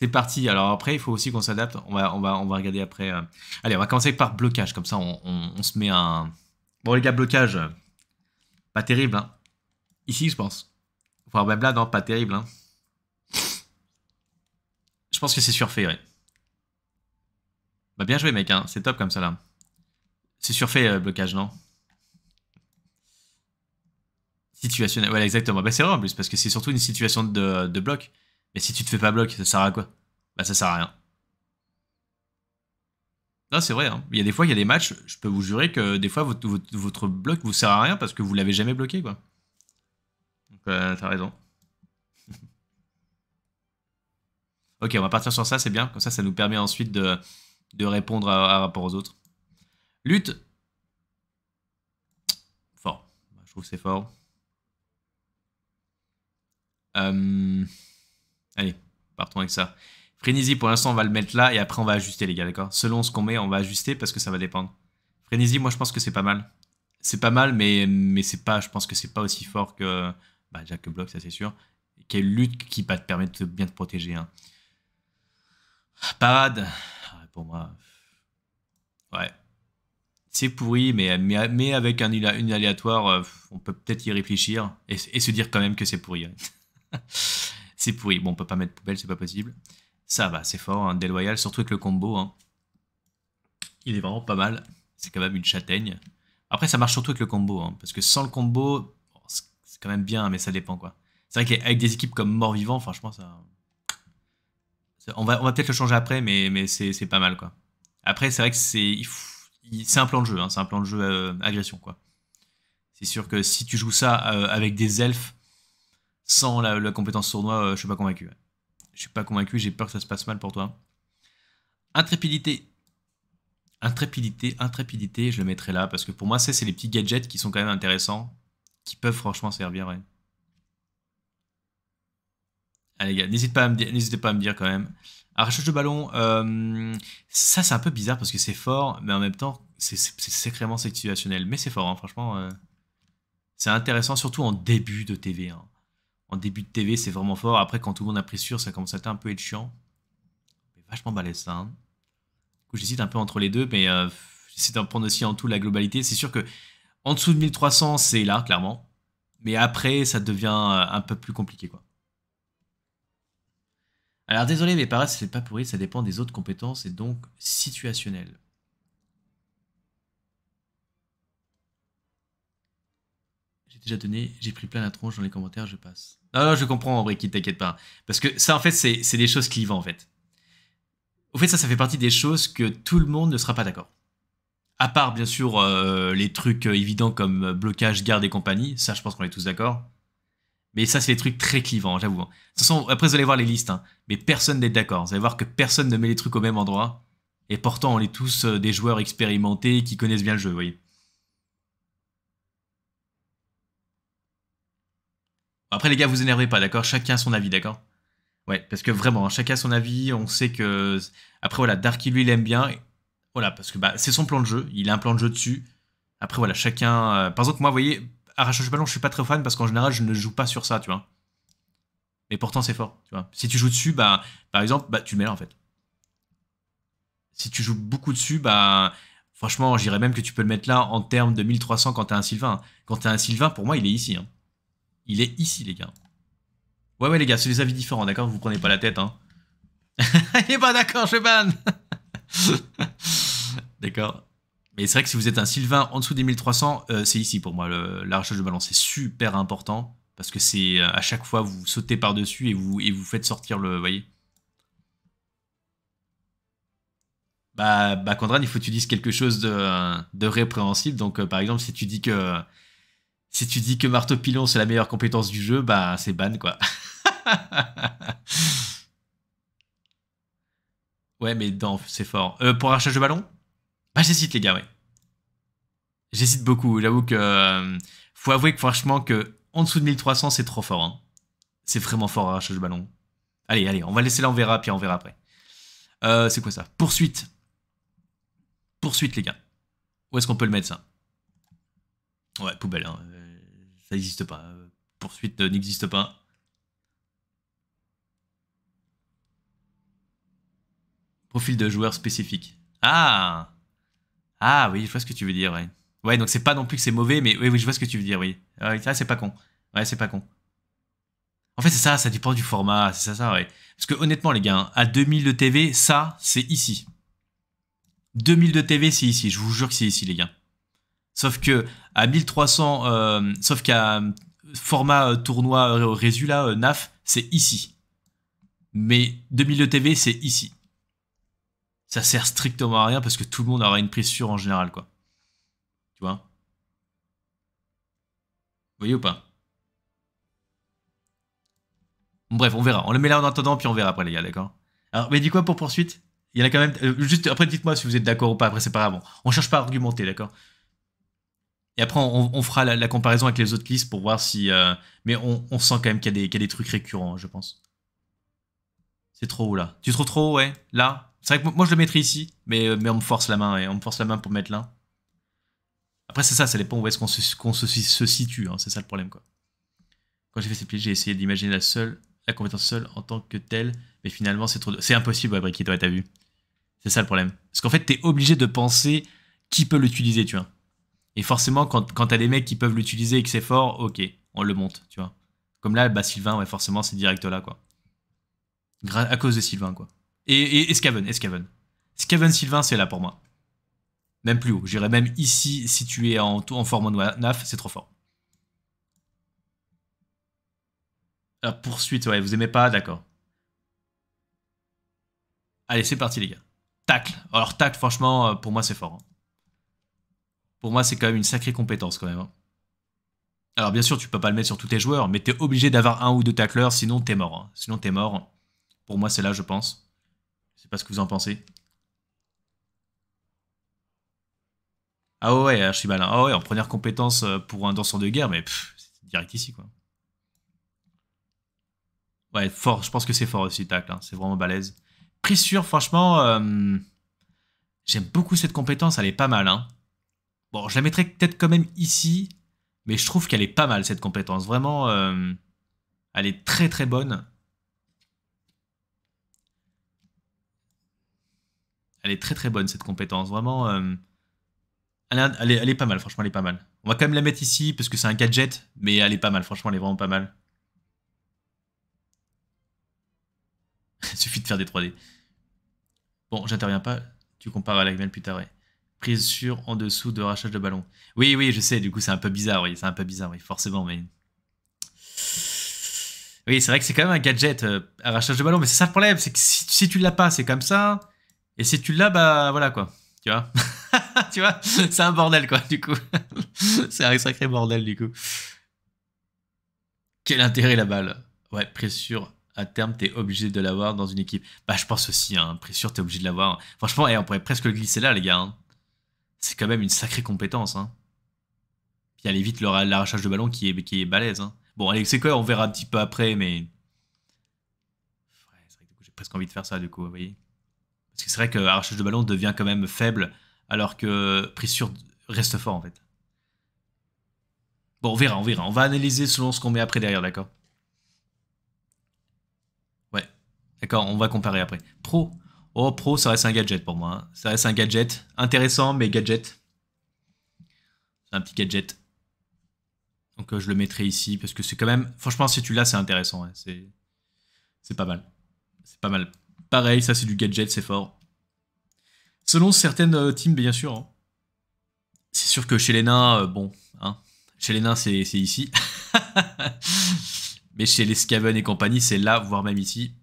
C'est parti. Alors après, il faut aussi qu'on s'adapte. On va, on, va, regarder après. Euh. Allez, on va commencer par blocage. Comme ça, on, se met un. Bon, les gars, blocage. Pas terrible. Hein. Ici, je pense. Enfin, même là, non, pas terrible. Hein. Je pense que c'est surfait, ouais. Bah, bien joué, mec. Hein. C'est top comme ça, là. C'est surfait, euh, blocage, non Situationnel. Ouais, exactement. Bah, c'est vrai en plus, parce que c'est surtout une situation de bloc. Mais si tu te fais pas bloc, ça sert à quoi Bah ça sert à rien. Non, c'est vrai. Hein. Il y a des fois, il y a des matchs, je peux vous jurer que des fois, votre, bloc vous sert à rien parce que vous l'avez jamais bloqué, quoi. Donc, euh, t'as raison. ok, on va partir sur ça, c'est bien. Comme ça, ça nous permet ensuite de, répondre à, rapport aux autres. Lutte. Fort. Bah, je trouve que c'est fort. Euh, Allez, partons avec ça. Frénésie, pour l'instant, on va le mettre là et après, on va ajuster, les gars, d'accord Selon ce qu'on met, on va ajuster parce que ça va dépendre. Frénésie, moi, je pense que c'est pas mal. C'est pas mal, mais, mais c'est pas, je pense que c'est pas aussi fort que bah, Jack Block, ça c'est sûr. Quelle lutte qui va te permettre de bien te protéger. Hein. Parade, pour moi, ouais. C'est pourri, mais, mais, avec un, une aléatoire, euh, on peut peut-être y réfléchir et, et, se dire quand même que c'est pourri. Hein. c'est pourri. Bon, on peut pas mettre poubelle, c'est pas possible. Ça va, c'est fort, hein, déloyal, surtout avec le combo. Hein. Il est vraiment pas mal. C'est quand même une châtaigne. Après, ça marche surtout avec le combo, hein, parce que sans le combo, c'est quand même bien, mais ça dépend quoi. C'est vrai qu'avec des équipes comme Mort-Vivant, franchement, ça. On va, on va peut-être le changer après, mais, mais c'est pas mal quoi. Après, c'est vrai que c'est c'est un plan de jeu, hein. c'est un plan de jeu euh, agression quoi. C'est sûr que si tu joues ça euh, avec des elfes, sans la, compétence sournois, euh, je suis pas convaincu. Je suis pas convaincu, j'ai peur que ça se passe mal pour toi. Intrépidité. Intrépidité, intrépidité, je le mettrai là parce que pour moi, ça, c'est les petits gadgets qui sont quand même intéressants, qui peuvent franchement servir. Ouais. Allez, ah, gars, n'hésitez pas, à me dire, n'hésitez pas à me dire quand même. Arrachage de ballon, euh, ça, c'est un peu bizarre parce que c'est fort, mais en même temps, c'est, sacrément situationnel. Mais c'est fort, hein, franchement. Euh, c'est intéressant, surtout en début de TV. Hein en début de TV, c'est vraiment fort. Après, quand tout le monde a pris sur, ça commence à être un peu être chiant. Mais vachement balèze ça. Hein. Du coup, j'hésite un peu entre les deux, mais c'est euh, j'essaie d'en prendre aussi en tout la globalité. C'est sûr que en dessous de 1300, c'est là, clairement. Mais après, ça devient euh, un peu plus compliqué, quoi. Alors désolé, mais pareil, c'est pas pourri, ça dépend des autres compétences et donc situationnel. J'ai déjà donné, j'ai pris plein la tronche dans les commentaires, je passe. Non, non, je comprends, Bricky, t'inquiète pas. Parce que ça, en fait, c'est des choses clivantes, en fait. Au fait, ça, ça fait partie des choses que tout le monde ne sera pas d'accord. À part, bien sûr, euh, les trucs euh, évidents comme euh, blocage, garde et compagnie. Ça, je pense qu'on est tous d'accord. Mais ça, c'est des trucs très clivants, j'avoue. Hein. De toute façon, après, vous allez voir les listes, hein. mais personne n'est d'accord. Vous allez voir que personne ne met les trucs au même endroit. Et pourtant, on est tous des joueurs expérimentés qui connaissent bien le jeu, vous voyez. Après, les gars, vous énervez pas, d'accord Chacun a son avis, d'accord Ouais, parce que vraiment, hein, chacun a son avis. On sait que. Après, voilà, Darky, lui, il aime bien. Voilà, parce que bah, c'est son plan de jeu. Il a un plan de jeu dessus. Après, voilà, chacun. Euh, par exemple, moi, vous voyez, le Ballon, je suis pas très fan parce qu'en général, je ne joue pas sur ça, tu vois. Mais pourtant, c'est fort, tu vois. Si tu joues dessus, bah, par exemple, bah, tu mets là, en fait. Si tu joues beaucoup dessus, bah, franchement, j'irais même que tu peux le mettre là en termes de 1300 quand t'as un Sylvain. Quand t'as un Sylvain, pour moi, il est ici. Hein. Il est ici, les gars. Ouais, ouais, les gars, c'est des avis différents, d'accord Vous prenez pas la tête, hein. Il est pas d'accord, je D'accord. Mais c'est vrai que si vous êtes un Sylvain en dessous des 1300, euh, c'est ici pour moi. Le, la de ballon, c'est super important. Parce que c'est euh, à chaque fois, vous sautez par-dessus et vous, et vous faites sortir le. Vous voyez Bah, bah Condran, il faut que tu dises quelque chose de, euh, de répréhensible. Donc, par exemple, si tu dis que si tu dis que marteau pilon c'est la meilleure compétence du jeu, bah c'est ban quoi. ouais, mais dans c'est fort. Euh, pour arrachage de ballon Bah j'hésite les gars, ouais. J'hésite beaucoup. J'avoue que euh, faut avouer que franchement que en dessous de 1300 c'est trop fort. Hein. C'est vraiment fort arrachage de ballon. Allez, allez, on va laisser là, on verra, puis on verra après. Euh, c'est quoi ça Poursuite. Poursuite, les gars. Où est-ce qu'on peut le mettre ça Ouais, poubelle. Hein. Euh, ça n'existe pas. Euh, poursuite euh, n'existe pas. Profil de joueur spécifique. Ah Ah oui, je vois ce que tu veux dire, ouais. Ouais, donc c'est pas non plus que c'est mauvais, mais oui, oui, je vois ce que tu veux dire, oui. Ah ça, c'est pas con. Ouais, c'est pas con. En fait, c'est ça, ça dépend du format, c'est ça, ça, ouais. Parce que honnêtement, les gars, hein, à 2000 de TV, ça, c'est ici. 2000 de TV, c'est ici, je vous jure que c'est ici, les gars. Sauf que à 1300, euh, sauf qu'à euh, format euh, tournoi résu là, NAF, c'est ici. Mais 2000 ETV, TV, c'est ici. Ça sert strictement à rien parce que tout le monde aura une prise sûre en général, quoi. Tu vois Vous voyez ou pas Bref, on verra. On le met là en attendant, puis on verra après, les gars, d'accord Alors, mais dis quoi pour poursuite il y en a quand même. juste après, dites-moi si vous êtes d'accord ou pas. Après, c'est pas grave. On cherche pas à argumenter, d'accord et après, on, fera la, comparaison avec les autres listes pour voir si. Euh, mais on, sent quand même qu'il y, a des trucs récurrents, je pense. C'est trop haut là. Tu trouves trop haut, ouais Là C'est vrai que moi je le mettrais ici, mais, euh, mais on me force la main, ouais. On me force la main pour mettre là. Après, c'est ça, ça dépend où est-ce qu'on se, se, situe, hein. c'est ça le problème quoi. Quand j'ai fait cette pièce, j'ai essayé d'imaginer la seule, la compétence seule en tant que telle, mais finalement c'est trop. C'est impossible, ouais, Bricky, toi, t'as vu. C'est ça le problème. Parce qu'en fait, t'es obligé de penser qui peut l'utiliser, tu vois. Et forcément, quand, quand t'as des mecs qui peuvent l'utiliser et que c'est fort, ok, on le monte, tu vois. Comme là, bah, Sylvain, ouais, forcément, c'est direct là, quoi. à cause de Sylvain, quoi. Et, et, Scaven, Sylvain, c'est là pour moi. Même plus haut. J'irais même ici, situé en es en, en format NAF, c'est trop fort. Alors, poursuite, ouais, vous aimez pas, d'accord. Allez, c'est parti, les gars. Tacle. Alors, tacle, franchement, euh, pour moi, c'est fort. Hein pour moi, c'est quand même une sacrée compétence quand même. Hein. Alors bien sûr, tu peux pas le mettre sur tous tes joueurs, mais tu es obligé d'avoir un ou deux tacleurs, sinon t'es mort. Hein. Sinon t'es mort. Pour moi, c'est là, je pense. Je sais pas ce que vous en pensez. Ah ouais, je suis malin. Ah ouais, en première compétence euh, pour un danseur de guerre, mais c'est direct ici, quoi. Ouais, fort, je pense que c'est fort aussi, tacle. Hein. C'est vraiment balèze. Pris sûr, franchement, euh, j'aime beaucoup cette compétence, elle est pas mal, hein. Bon, je la mettrais peut-être quand même ici, mais je trouve qu'elle est pas mal cette compétence. Vraiment, euh, elle est très très bonne. Elle est très très bonne cette compétence. Vraiment, euh, elle, est, pas mal, franchement, elle est pas mal. On va quand même la mettre ici parce que c'est un gadget, mais elle est pas mal, franchement, elle est vraiment pas mal. Il suffit de faire des 3D. Bon, j'interviens pas, tu compares à la plus tard. Ouais prise sur en dessous de rachage de ballon. Oui, oui, je sais, du coup, c'est un peu bizarre, oui, c'est un peu bizarre, oui, forcément, mais. Oui, c'est vrai que c'est quand même un gadget, euh, à un rachage de ballon, mais c'est ça le problème, c'est que si, tu tu l'as pas, c'est comme ça, et si tu l'as, bah voilà quoi, tu vois. tu vois, c'est un bordel quoi, du coup. c'est un sacré bordel, du coup. Quel intérêt la balle Ouais, pressure à terme, t'es obligé de l'avoir dans une équipe. Bah, je pense aussi, hein, pressure, t'es obligé de l'avoir. Franchement, eh, on pourrait presque le glisser là, les gars. Hein c'est quand même une sacrée compétence. Hein. Puis aller vite l'arrachage de ballon qui est, qui est balèze. Hein. Bon, allez, c'est quoi On verra un petit peu après, mais. c'est vrai que j'ai presque envie de faire ça, du coup, vous voyez. Parce que c'est vrai que l'arrachage de ballon devient quand même faible, alors que prise sur reste fort, en fait. Bon, on verra, on verra. On va analyser selon ce qu'on met après derrière, d'accord Ouais. D'accord, on va comparer après. Pro, Oh, Pro, ça reste un gadget pour moi. Hein. Ça reste un gadget. Intéressant, mais gadget. C'est un petit gadget. Donc euh, je le mettrai ici parce que c'est quand même... Franchement, si tu l'as, c'est intéressant. C'est... pas mal. C'est pas mal. Pareil, ça c'est du gadget, c'est fort. Selon certaines euh, teams, bien sûr. Hein. C'est sûr que chez les nains, euh, bon, hein. chez les nains, c'est ici. Mais chez les Scaven et compagnie, c'est là, voire même ici.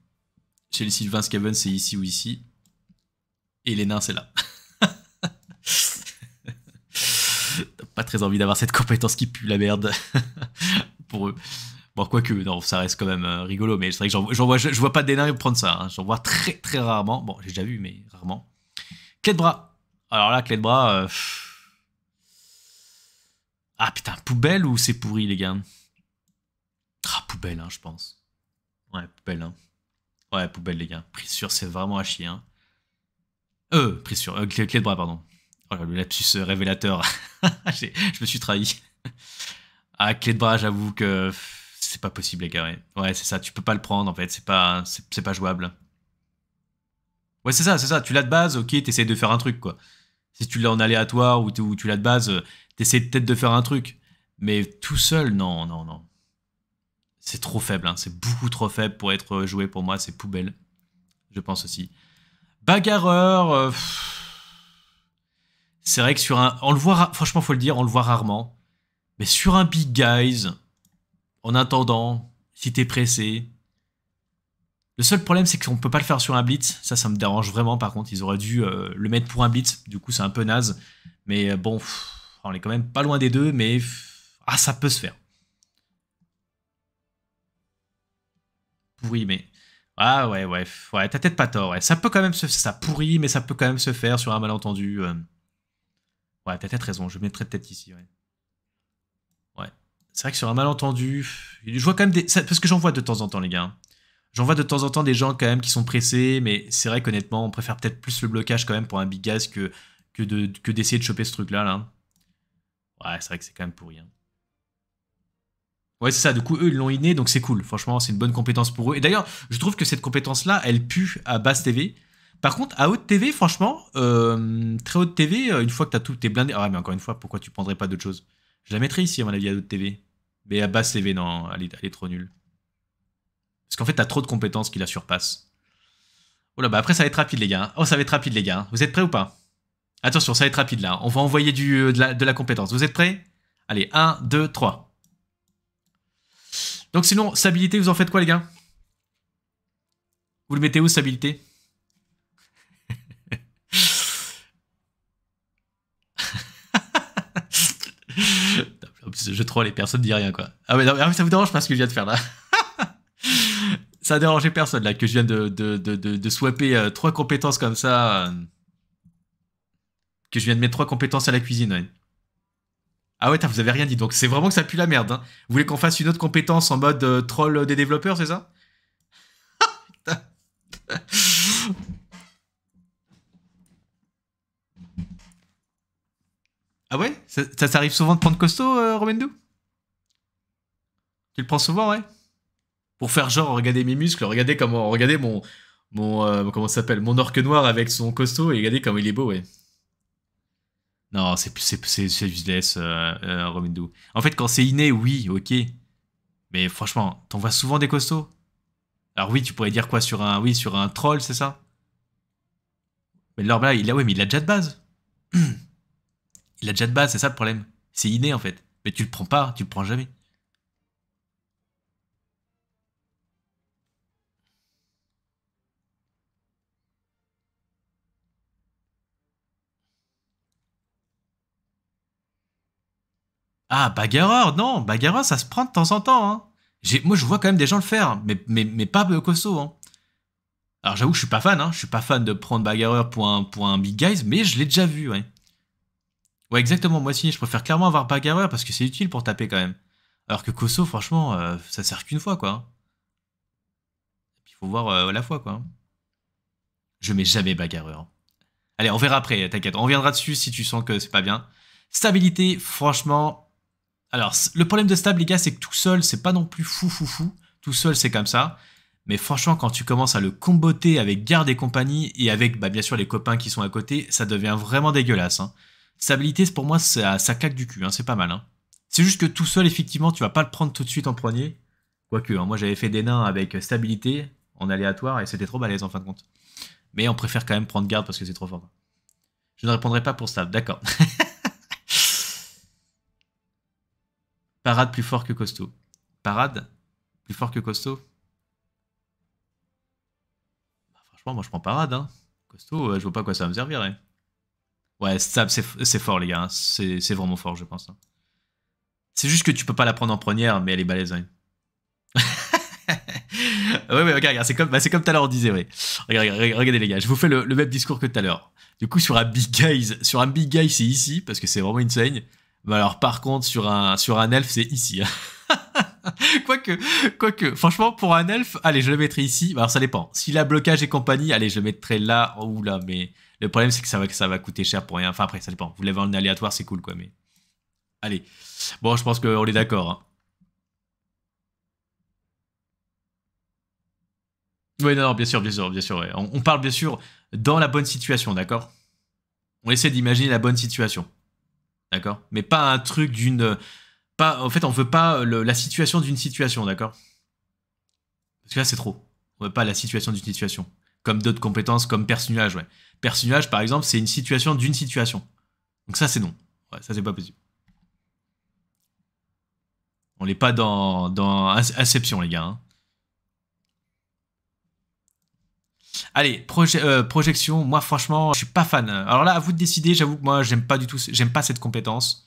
Chez les Sylvains, c'est ici ou ici. Et les nains, c'est là. pas très envie d'avoir cette compétence qui pue la merde pour eux. Bon, quoique, non, ça reste quand même euh, rigolo, mais c'est vrai que je, vois pas des nains prendre ça. Hein. J'en vois très très rarement. Bon, j'ai déjà vu, mais rarement. Clé de bras. Alors là, clé de bras. Euh, ah putain, poubelle ou c'est pourri, les gars Ah, poubelle, hein, je pense. Ouais, poubelle, hein. Ouais, poubelle, les gars. Prise sur, c'est vraiment à chier. Hein. Euh, prise sur. Euh, clé, de bras, pardon. Oh là, le lapsus euh, révélateur. je me suis trahi. ah, clé de bras, j'avoue que c'est pas possible, les gars. Ouais, c'est ça. Tu peux pas le prendre, en fait. C'est pas, c'est pas jouable. Ouais, c'est ça, c'est ça. Tu l'as de base, ok, t'essayes de faire un truc, quoi. Si tu l'as en aléatoire ou, ou tu l'as de base, euh, t'essayes peut-être de faire un truc. Mais tout seul, non, non, non. C'est trop faible, hein. c'est beaucoup trop faible pour être joué pour moi, c'est poubelle. Je pense aussi. Bagarreur. Euh, c'est vrai que sur un. On le voit, franchement, faut le dire, on le voit rarement. Mais sur un Big Guys, en attendant, si t'es pressé. Le seul problème, c'est qu'on peut pas le faire sur un Blitz. Ça, ça me dérange vraiment, par contre. Ils auraient dû euh, le mettre pour un Blitz. Du coup, c'est un peu naze. Mais euh, bon, on est quand même pas loin des deux, mais. ah, ça peut se faire. pourri, mais. Ah ouais, ouais, ouais, t'as peut-être pas tort. Ouais. Ça peut quand même se. Ça pourrit, mais ça peut quand même se faire sur un malentendu. Euh. Ouais, t'as peut-être raison, je mettrai peut-être ici, ouais. Ouais. C'est vrai que sur un malentendu. Je vois quand même des. parce que j'en vois de temps en temps, les gars. Hein. J'en vois de temps en temps des gens quand même qui sont pressés, mais c'est vrai qu'honnêtement, on préfère peut-être plus le blocage quand même pour un big gas que, que d'essayer de, choper ce truc-là. Là. Hein. Ouais, c'est vrai que c'est quand même pourri. Hein. Ouais, c'est ça. Du coup, eux, ils l'ont inné, donc c'est cool. Franchement, c'est une bonne compétence pour eux. Et d'ailleurs, je trouve que cette compétence-là, elle pue à basse TV. Par contre, à haute TV, franchement, euh, très haute TV, euh, une fois que t'as tout, t'es blindé. Ah mais encore une fois, pourquoi tu prendrais pas d'autre chose Je la mettrais ici, à mon avis, à haute TV. Mais à basse TV, non, elle est, trop nulle. Parce qu'en fait, t'as trop de compétences qui la surpassent. Oh là, bah après, ça va être rapide, les gars. Hein. Oh, ça va être rapide, les gars. Hein. Vous êtes prêts ou pas Attention, ça va être rapide là. On va envoyer du, euh, de, la, de la compétence. Vous êtes prêts Allez, 1, 2, 3. Donc sinon, stabilité, vous en faites quoi les gars Vous le mettez où, stabilité je troll les personnes dit rien quoi. Ah, ah mais, ça vous dérange pas ce que je viens de faire là Ça a dérangé personne là que je viens de, de, de, swapper euh, trois compétences comme ça. Euh, que je viens de mettre trois compétences à la cuisine. Ah ouais, vous avez rien dit. Donc c'est vraiment que ça pue la merde. Hein. Vous voulez qu'on fasse une autre compétence en mode euh, troll euh, des développeurs, c'est ça Ah ouais ça, ça t'arrive souvent de prendre costaud, euh, Tu le prends souvent, ouais Pour faire genre, regarder mes muscles, regardez comment, regardez mon, mon comment s'appelle, mon orque noir avec son costaud et regardez comme il est beau, ouais. Non, c'est plus, euh, euh Romindou. En fait, quand c'est inné, oui, ok. Mais franchement, t'en vois souvent des costauds Alors oui, tu pourrais dire quoi sur un, oui, sur un troll, c'est ça Mais leur il a, ouais, mais il a déjà de base. il a déjà de base, c'est ça le problème. C'est inné en fait. Mais tu le prends pas, tu le prends jamais. Ah, bagarreur, non, bagarreur, ça se prend de temps en temps. Hein. Moi, je vois quand même des gens le faire, mais, mais, mais pas Kosso. Hein. Alors, j'avoue, je suis pas fan, hein. je suis pas fan de prendre bagarreur pour un, pour un big guys, mais je l'ai déjà vu, ouais. Ouais, exactement, moi aussi, je préfère clairement avoir bagarreur parce que c'est utile pour taper quand même. Alors que Koso, franchement, ça euh, ça sert qu'une fois, quoi. Hein. Il faut voir à euh, la fois, quoi. Hein. Je mets jamais bagarreur. Allez, on verra après, t'inquiète, on reviendra dessus si tu sens que c'est pas bien. Stabilité, franchement, alors, le problème de Stab, les gars, c'est que tout seul, c'est pas non plus fou fou fou. Tout seul, c'est comme ça. Mais franchement, quand tu commences à le comboter avec garde et compagnie, et avec, bah, bien sûr, les copains qui sont à côté, ça devient vraiment dégueulasse. Hein. Stabilité, pour moi, ça, ça, claque du cul, hein, c'est pas mal. Hein. C'est juste que tout seul, effectivement, tu vas pas le prendre tout de suite en premier. Quoique, hein, moi j'avais fait des nains avec euh, stabilité, en aléatoire, et c'était trop balèze en fin de compte. Mais on préfère quand même prendre garde parce que c'est trop fort. Je ne répondrai pas pour Stab, d'accord. Parade plus fort que costaud. Parade plus fort que costaud bah, Franchement, moi je prends parade. Hein. Costaud, euh, je vois pas quoi ça va me servir. Hein. Ouais, c'est fort, les gars. Hein. C'est vraiment fort, je pense. Hein. C'est juste que tu peux pas la prendre en première, mais elle est balèze. Hein. ouais, ouais, regarde, c'est comme bah, tout à l'heure on disait, Regardez, les gars, je vous fais le, même discours que tout à l'heure. Du coup, sur un big sur un big guy, c'est ici, parce que c'est vraiment une alors par contre sur un sur un elfe c'est ici. Hein. quoique, quoique, franchement pour un elf, allez je le mettrai ici. Alors ça dépend. Si la blocage et compagnie, allez je le mettrai là ou là. Mais le problème c'est que ça va ça va coûter cher pour rien. Enfin après ça dépend. Vous l'avez en aléatoire c'est cool quoi. Mais allez. Bon je pense qu'on est d'accord. Hein. Oui, non, non, bien sûr, bien sûr, bien sûr. on parle bien sûr dans la bonne situation, d'accord On essaie d'imaginer la bonne situation. D'accord Mais pas un truc d'une. Pas, en fait, on veut pas la situation d'une situation, d'accord Parce que là, c'est trop. On veut pas la situation d'une situation. Comme d'autres compétences, comme personnage, ouais. Personnage, par exemple, c'est une situation d'une situation. Donc ça, c'est non. ça, c'est pas possible. On n'est pas dans, dans Inception, les gars. Hein. Allez, euh, projection, moi franchement, je suis pas fan. Alors là, à vous de décider, j'avoue que moi, j'aime pas du tout, j'aime pas cette compétence.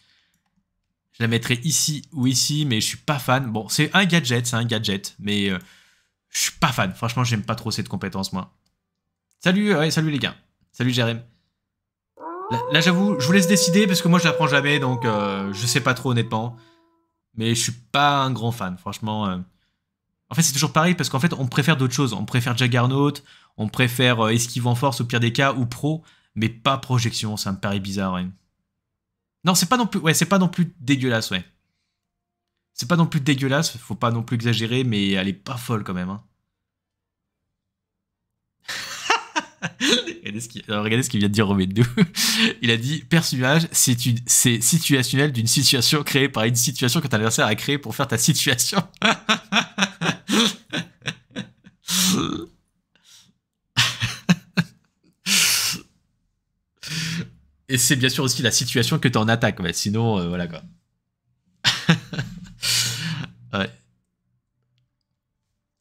Je la mettrai ici ou ici, mais je suis pas fan. Bon, c'est un gadget, c'est un gadget, mais euh, je suis pas fan. Franchement, j'aime pas trop cette compétence, moi. Salut, euh, ouais, salut les gars. Salut Jérém. Là, j'avoue, je vous laisse décider parce que moi, je la jamais, donc je sais pas trop honnêtement. Mais je suis pas un grand fan, franchement. En fait, c'est toujours pareil parce qu'en fait, on préfère d'autres choses. On préfère Jaggernaut, on préfère euh, esquive en force au pire des cas ou pro, mais pas projection, ça me paraît bizarre. Non, c'est pas non plus, ouais, c'est pas non plus dégueulasse, ouais. C'est pas non plus dégueulasse, faut pas non plus exagérer, mais elle est pas folle quand même. Hein. Euh, regardez, ce qu'il vient de dire 2 Il a dit personnage, c'est, c'est situationnel d'une situation créée par une situation que ton adversaire a créée pour faire ta situation. Et c'est bien sûr aussi la situation que tu en attaque, mais sinon, euh, voilà quoi.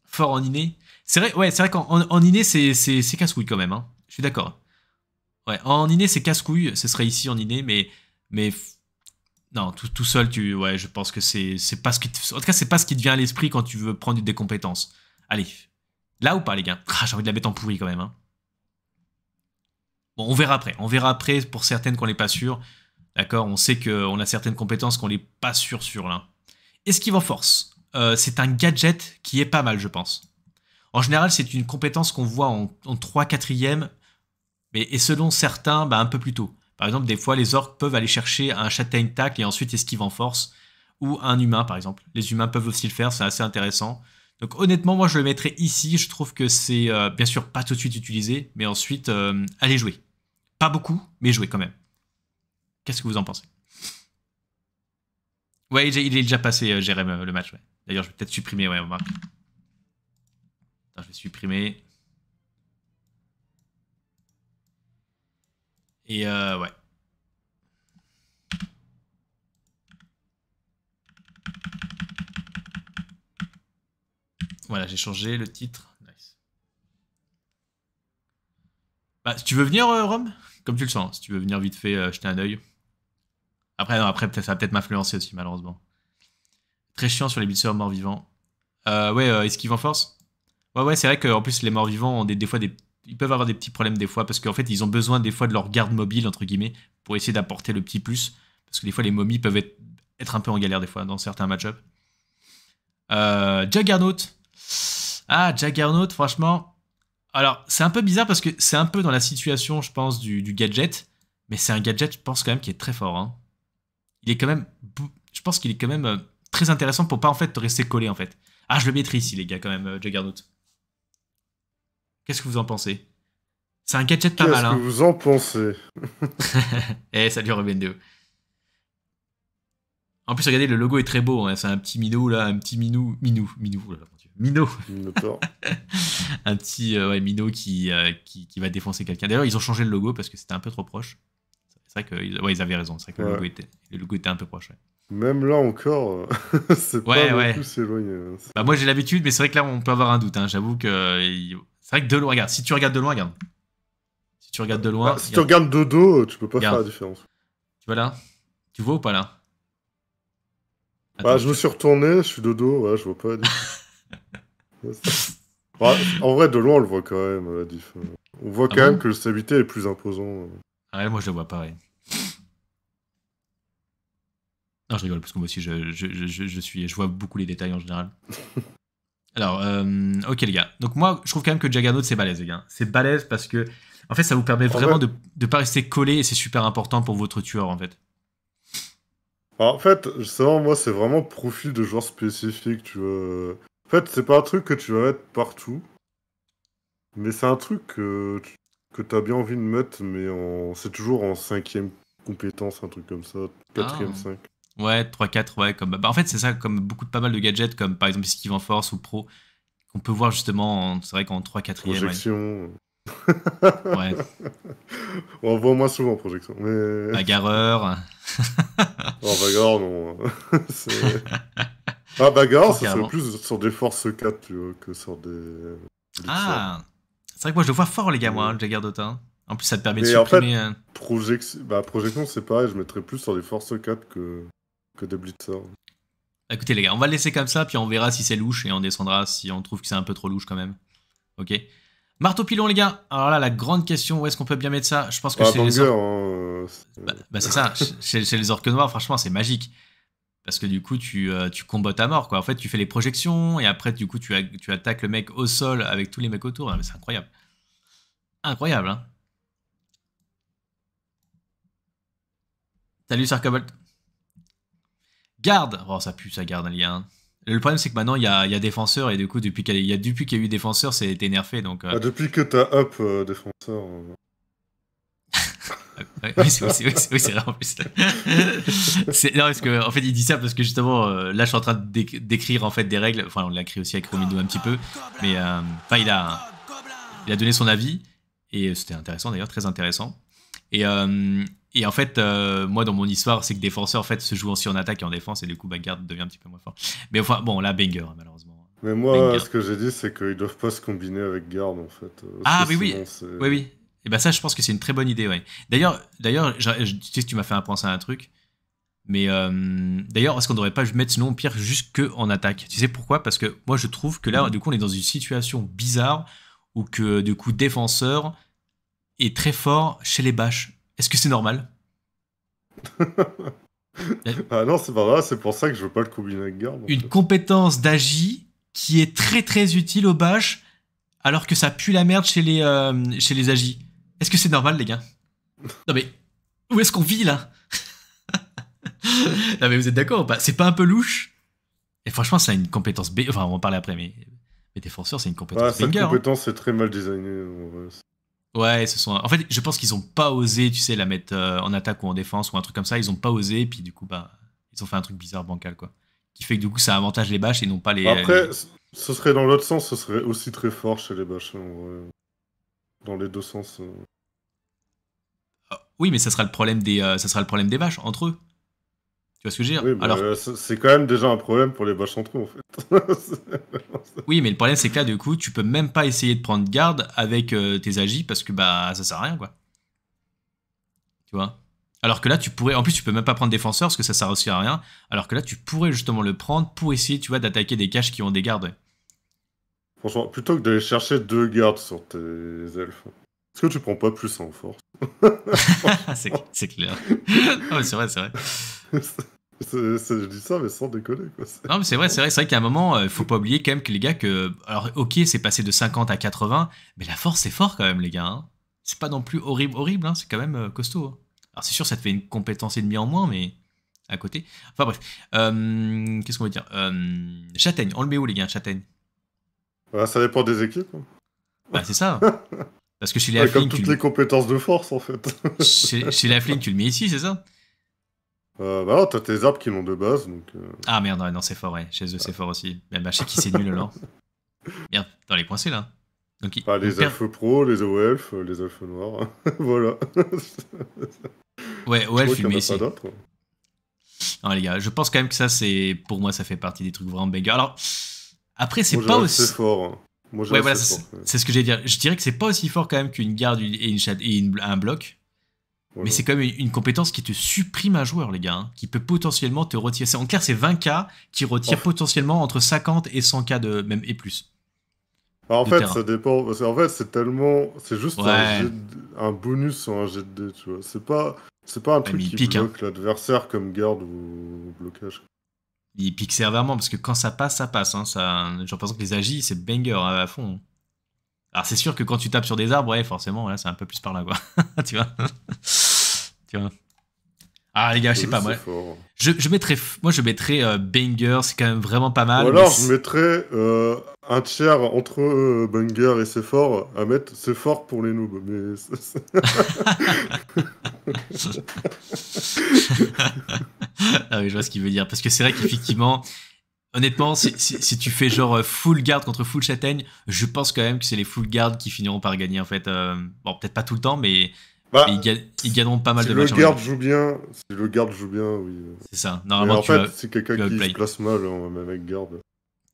Fort en inné. C'est vrai, ouais, c'est vrai qu'en en inné, c'est, casse-couille quand même. Hein. Je suis d'accord. Ouais, en inné, c'est casse-couille. Ce serait ici en inné, mais. mais non, tout, seul, tu, ouais, je pense que c'est, c'est pas ce qui. Te, en tout cas, c'est pas ce qui te vient à l'esprit quand tu veux prendre des compétences. Allez. Là ou pas, les gars ah, J'ai envie de la mettre en pourri quand même. Hein on verra après. On verra après pour certaines qu'on n'est pas sûr. D'accord On sait qu'on a certaines compétences qu'on n'est pas sûr sur là. Esquive en force. Euh, c'est un gadget qui est pas mal, je pense. En général, c'est une compétence qu'on voit en, 3 4 mais et selon certains, bah, un peu plus tôt. Par exemple, des fois, les orques peuvent aller chercher un châtaigne tacle et ensuite esquive en force, ou un humain, par exemple. Les humains peuvent aussi le faire, c'est assez intéressant. Donc honnêtement, moi, je le mettrais ici. Je trouve que c'est, euh, bien sûr, pas tout de suite utilisé, mais ensuite, euh, allez jouer. Pas beaucoup, mais jouer quand même. Qu'est-ce que vous en pensez Ouais, il est déjà passé, euh, Jérém, euh, le match. Ouais. D'ailleurs, je vais peut-être supprimer, ouais, Attends, je vais supprimer. Et euh, ouais. Voilà, j'ai changé le titre. Nice. Bah, tu veux venir, Rome comme tu le sens, si tu veux venir vite fait euh, jeter un oeil Après, non, après ça va peut-être m'influencer aussi, malheureusement. Très chiant sur les blessures morts-vivants. Euh, ouais, ce euh, esquive en force Ouais, ouais, c'est vrai que en plus, les morts-vivants ont des, des fois des... Ils peuvent avoir des petits problèmes des fois, parce qu'en fait, ils ont besoin des fois de leur garde mobile, entre guillemets, pour essayer d'apporter le petit plus. Parce que des fois, les momies peuvent être, un peu en galère des fois, dans certains match-ups. Euh, Juggernaut. Ah, Juggernaut, franchement, alors, c'est un peu bizarre parce que c'est un peu dans la situation, je pense, du, gadget. Mais c'est un gadget, je pense, quand même, qui est très fort. Hein. Il est quand même. Je pense qu'il est quand même euh, très intéressant pour pas, en fait, te rester collé, en fait. Ah, je le maîtrise, ici, les gars, quand même, euh, Juggernaut. Qu'est-ce que vous en pensez C'est un gadget pas mal. Qu'est-ce que hein. vous en pensez Eh, salut Robin En plus, regardez, le logo est très beau. Hein. C'est un petit minou, là, un petit minou. Minou, minou. Oh là. Mino. un petit euh, ouais, Mino qui, euh, qui, qui, va défoncer quelqu'un. D'ailleurs, ils ont changé le logo parce que c'était un peu trop proche. C'est vrai qu'ils ouais, ils avaient raison. C'est vrai que le, logo était, le, logo était, un peu proche. Même là encore, euh, c'est pas beaucoup s'éloigner. Hein. Bah, moi j'ai l'habitude, mais c'est vrai que là on peut avoir un doute. Hein. J'avoue que c'est vrai que de loin, regarde. Si tu regardes de loin, regarde. Si tu regardes de loin. Bah, si tu regardes de dos, tu peux pas faire la différence. Tu vois là Tu vois ou pas là bah, je me suis retourné, je suis de dos, ouais, je vois pas. Bah, en vrai, de loin, on le voit quand même, la euh, On voit ah quand même que le stabilité est plus imposant. Ah ouais, moi je le vois pareil. Non, je rigole, parce que moi aussi, je, je, je, suis, je vois beaucoup les détails en général. Alors, euh, ok les gars. Donc moi, je trouve quand même que Jaganote, c'est balèze, les gars. C'est balèze parce que, en fait, ça vous permet vraiment de de ne pas rester collé et c'est super important pour votre tueur, en fait. Bah, en fait, justement, moi, c'est vraiment profil de joueur spécifique, tu vois. En fait, c'est pas un truc que tu vas mettre partout. Mais c'est un truc que, que tu as bien envie de mettre, mais c'est toujours en cinquième compétence, un truc comme ça. Quatrième, ah. cinq. Ouais, 3-4, ouais. Comme... Bah, en fait, c'est ça, comme beaucoup de pas mal de gadgets, comme par exemple Esquive en Force ou Pro, qu'on peut voir justement, c'est vrai qu'en 3 4 ème Projection. Ouais. On voit moins souvent projection. La Bagarreur. oh, bagarre, non. Hein. c'est... Ah, bagarre, ça serait plus sur des forces 4 tu vois, que sur des. ah C'est vrai que moi je le vois fort, les gars, moi, hein, le Jagger d'Otin. En plus, ça te permet de supprimer. En fait, euh, bah, projection, c'est pareil, je mettrais plus sur des forces 4 que, que des blitzers. Écoutez, les gars, on va le laisser comme ça, puis on verra si c'est louche et on descendra si on trouve que c'est un peu trop louche quand même. Ok Marteau pilon, les gars. Alors là, la grande question, où est-ce qu'on peut bien mettre ça Je pense que ah, les orques. Hein, euh, bah, bah, c'est ça, chez, les orques noirs, franchement, c'est magique. Parce que du coup, tu, euh, tu combats ta mort, quoi. En fait, tu fais les projections et après, du coup, tu, attaques le mec au sol avec tous les mecs autour. Ah, c'est incroyable. Incroyable, hein. Salut, Sarkabalt. Garde Oh, ça pue, ça garde, un lien. Hein. Le problème, c'est que maintenant, il y a, défenseur et du coup, depuis qu'il y, a- eu défenseur, c'est énervé Donc, euh, ah, depuis que t'as up euh, défenseur, oui, c'est vrai en plus. non, parce que, en fait, il dit ça parce que justement, euh, là, je suis en train décrire en fait des règles. Enfin, on l'a écrit aussi avec Romino un petit peu, mais euh, enfin, il a, il a donné son avis et c'était intéressant d'ailleurs, très intéressant. Et, euh, et en fait, moi, dans mon histoire, c'est que défenseur en fait se joue aussi en attaque et en défense, et du coup, Garde devient un petit peu moins fort. Mais enfin, bon, là, Banger, malheureusement. Mais moi, ce que j'ai dit, c'est qu'ils doivent pas se combiner avec Garde en fait. ah, oui oui, oui, oui. Et eh ben ça, je pense que c'est une très bonne idée, ouais. D'ailleurs, d'ailleurs, tu sais, tu m'as fait un point à un truc. Mais euh, d'ailleurs, est-ce qu'on devrait pas mettre ce nom pire juste que en attaque Tu sais pourquoi Parce que moi, je trouve que là, mm. du coup, on est dans une situation bizarre où que du coup, défenseur est très fort chez les bâches. Est-ce que c'est normal Ah non, c'est pas grave C'est pour ça que je veux pas le combiner avec Garde. Une compétence d'agi qui est très très utile aux bâches, alors que ça pue la merde chez les euh, chez les agis. Est-ce que c'est normal, les gars Non, mais où est-ce qu'on vit là Non, mais vous êtes d'accord pas C'est pas un peu louche Et franchement, ça a une compétence B. Enfin, on va en parler après, mais, mais défenseur, c'est une compétence ouais, Cette hein. compétence, est c'est très mal designé. Ouais, ce sont. En fait, je pense qu'ils ont pas osé, tu sais, la mettre euh, en attaque ou en défense ou un truc comme ça. Ils ont pas osé, puis du coup, bah, ils ont fait un truc bizarre bancal, quoi. Qui fait que du coup, ça avantage les bâches et non pas les. Après, ce serait dans l'autre sens, ce serait aussi très fort chez les bâches dans les deux sens. Euh. Ah, oui, mais ça sera le problème des, euh, ça sera le problème des vaches entre eux. Tu vois ce que je veux dire Alors, euh, c'est quand même déjà un problème pour les vaches entre eux, en fait. oui, mais le problème, c'est que là, du coup, tu peux même pas essayer de prendre garde avec tes agis parce que bah ça sert à rien, quoi. Tu vois Alors que là, tu pourrais. En plus, tu peux même pas prendre défenseur parce que ça sert aussi à rien. Alors que là, tu pourrais justement le prendre pour essayer, tu vois, d'attaquer des caches qui ont des gardes. Franchement, plutôt que d'aller chercher deux gardes sur tes elfes, est-ce que tu prends pas plus en force C'est clair. c'est vrai, c'est vrai. je dis ça, mais sans déconner. Quoi. Non, mais c'est vrai, c'est vrai, vrai qu'à un moment, il euh, faut pas oublier quand même que les gars, que. Alors, ok, c'est passé de 50 à 80, mais la force, c'est fort quand même, les gars. Hein. C'est pas non plus horrible, horrible, hein, c'est quand même euh, costaud. Hein. Alors, c'est sûr, ça te fait une compétence et demie en moins, mais à côté. Enfin, bref. Euh, qu'est-ce qu'on veut dire Châtaigne, on le met où, les gars Châtaigne ça dépend des équipes. Hein. Bah, c'est ça. Parce que chez les ouais, Comme toutes les compétences de force, en fait. chez, chez les que tu le mets ici, c'est ça euh, Bah, non, t'as tes arbres qui l'ont de base. Donc, euh. Ah merde, non, non c'est fort, ouais. Chez eux, c'est fort aussi. Mais bah, chez qui c'est nul là. Merde, dans les coincés là. Donc, bah, les elfes pro, les elfes, euh, les elfes noirs. voilà. ouais, elfes, tu le mets ici. Non, les gars, je pense quand même que ça, c'est. Pour moi, ça fait partie des trucs vraiment bégats. Alors. Après, c'est pas aussi. Fort. Hein. c'est ce que j'allais dire. Je dirais que c'est pas aussi fort quand même qu'une garde et, une, et un bloc. Mais c'est quand même une, compétence qui te supprime un joueur, les gars, hein, qui peut potentiellement te retirer. En clair, c'est 20K qui retire oh. potentiellement entre 50 et 100K, de, même et plus. Bah, en fait, ça dépend. en fait, c'est tellement. C'est juste un, bonus sur un jet de tu vois. C'est pas, pas un truc qui pique, hein. bloque l'adversaire comme garde ou blocage il pique sévèrement parce que quand ça passe, ça passe. Hein, j'ai l'impression que les agis, c'est banger hein, à fond. Alors c'est sûr que quand tu tapes sur des arbres, ouais, forcément, c'est un peu plus par là, quoi. tu vois Tu vois ah les gars, je sais pas, moi. Je, mettrais, moi je euh, mettrais Banger, c'est quand même vraiment pas mal. Ou alors je mettrais euh, un tiers entre euh, Banger et C'est fort à mettre C'est fort pour les noobs. ah oui, je vois ce qu'il veut dire. Parce que c'est vrai qu'effectivement, honnêtement, si, tu fais genre full guard contre full châtaigne, je pense quand même que c'est les full guards qui finiront par gagner en fait. bon, peut-être pas tout le temps, mais bah, ils, gagneront pas mal de le Garde joue bien, si le garde joue bien, oui. C'est ça. Normalement, tu fait, c'est quelqu'un qui play. se place mal, hein, avec garde.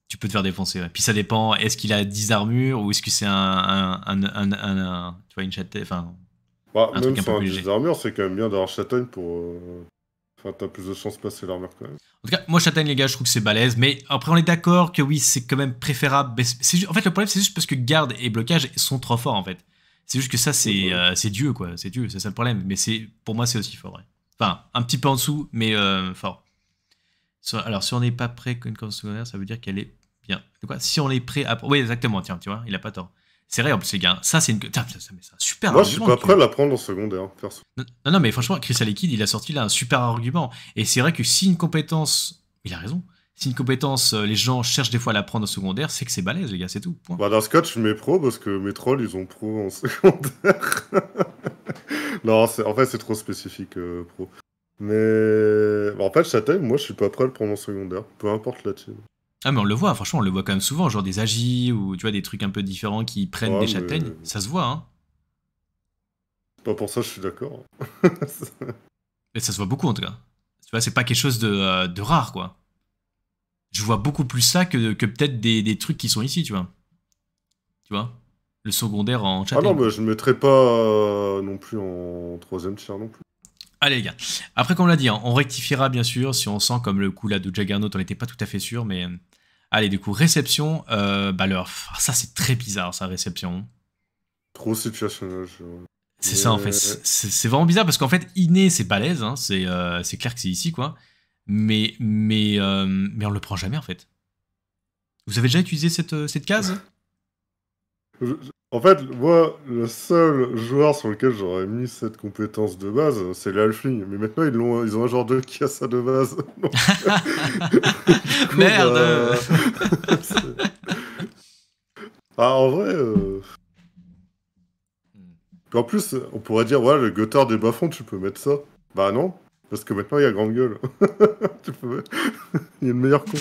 Tu peux te faire défoncer. Puis ça dépend, est-ce qu'il a 10 armures ou est-ce que c'est un, un, un, un, Tu vois, une chatte Enfin. Bah, un même sans 10 armures, c'est quand même bien d'avoir châtaigne pour. Euh, enfin, t'as plus de chance de passer l'armure quand même. En tout cas, moi, Châtaigne, les gars, je trouve que c'est balèze. Mais après, on est d'accord que oui, c'est quand même préférable. En fait, le problème, c'est juste parce que garde et blocage sont trop forts, en fait. C'est juste que ça, c'est euh, c'est Dieu, quoi. C'est Dieu, c'est ça le problème. Mais c'est pour moi, c'est aussi fort. Ouais. Enfin, un petit peu en dessous, mais euh, fort. Alors, si on n'est pas prêt qu'une compétence secondaire, ça veut dire qu'elle est bien. De quoi Si on est prêt à. Oui, exactement, tiens, tu vois, il a pas tort. C'est vrai, en plus, les gars. Ça, c'est une. Tiens, ça, ça, super argument. Moi, je suis pas prêt à l'apprendre prendre en secondaire, perso. Non, non, mais franchement, Chris Aliquid, il a sorti là un super argument. Et c'est vrai que si une compétence. Il a raison si une compétence, euh, les gens cherchent des fois à la prendre au secondaire, c'est que c'est balèze, les gars, c'est tout. Bah, dans ce cas, je mets pro parce que mes trolls, ils ont pro en secondaire. non, en fait, c'est trop spécifique euh, pro. Mais bah, en fait, Châtaigne, moi, je suis pas prêt à le prendre en secondaire, peu importe la team. Ah, mais on le voit, franchement, on le voit quand même souvent, genre des agis ou tu vois, des trucs un peu différents qui prennent des châtaignes, ça se voit, hein. Pas pour ça, je suis d'accord. mais ça se voit beaucoup en tout cas. Tu vois, c'est pas quelque chose de euh, rare, quoi je vois beaucoup plus ça que, que peut-être des, des, trucs qui sont ici, tu vois. Tu vois Le secondaire en chat. Ah non, mais je ne mettrai pas euh, non plus en troisième tier non plus. Allez les gars, après comme on l'a dit, hein, on rectifiera bien sûr si on sent comme le coup là de Juggernaut, on n'était pas tout à fait sûr, mais... Euh, allez, du coup, réception, euh, bah leur... Ah, ça c'est très bizarre, sa réception. Trop situationnel. C'est ça en fait, c'est vraiment bizarre parce qu'en fait, inné c'est balèze, hein, c'est euh, clair que c'est ici quoi mais, mais, euh, mais on le prend jamais en fait. Vous avez déjà utilisé cette, euh, case En fait, moi, le seul joueur sur lequel j'aurais mis cette compétence de base, c'est l'Alfling. Mais maintenant, ils, ont, ils ont un genre de casse à de base. Merde euh, Ah, en vrai. Hmm. En plus, on pourrait dire, ouais, le Gotard des bas tu peux mettre ça. Bah non, parce que maintenant, il y a grande gueule. il y a le meilleur con.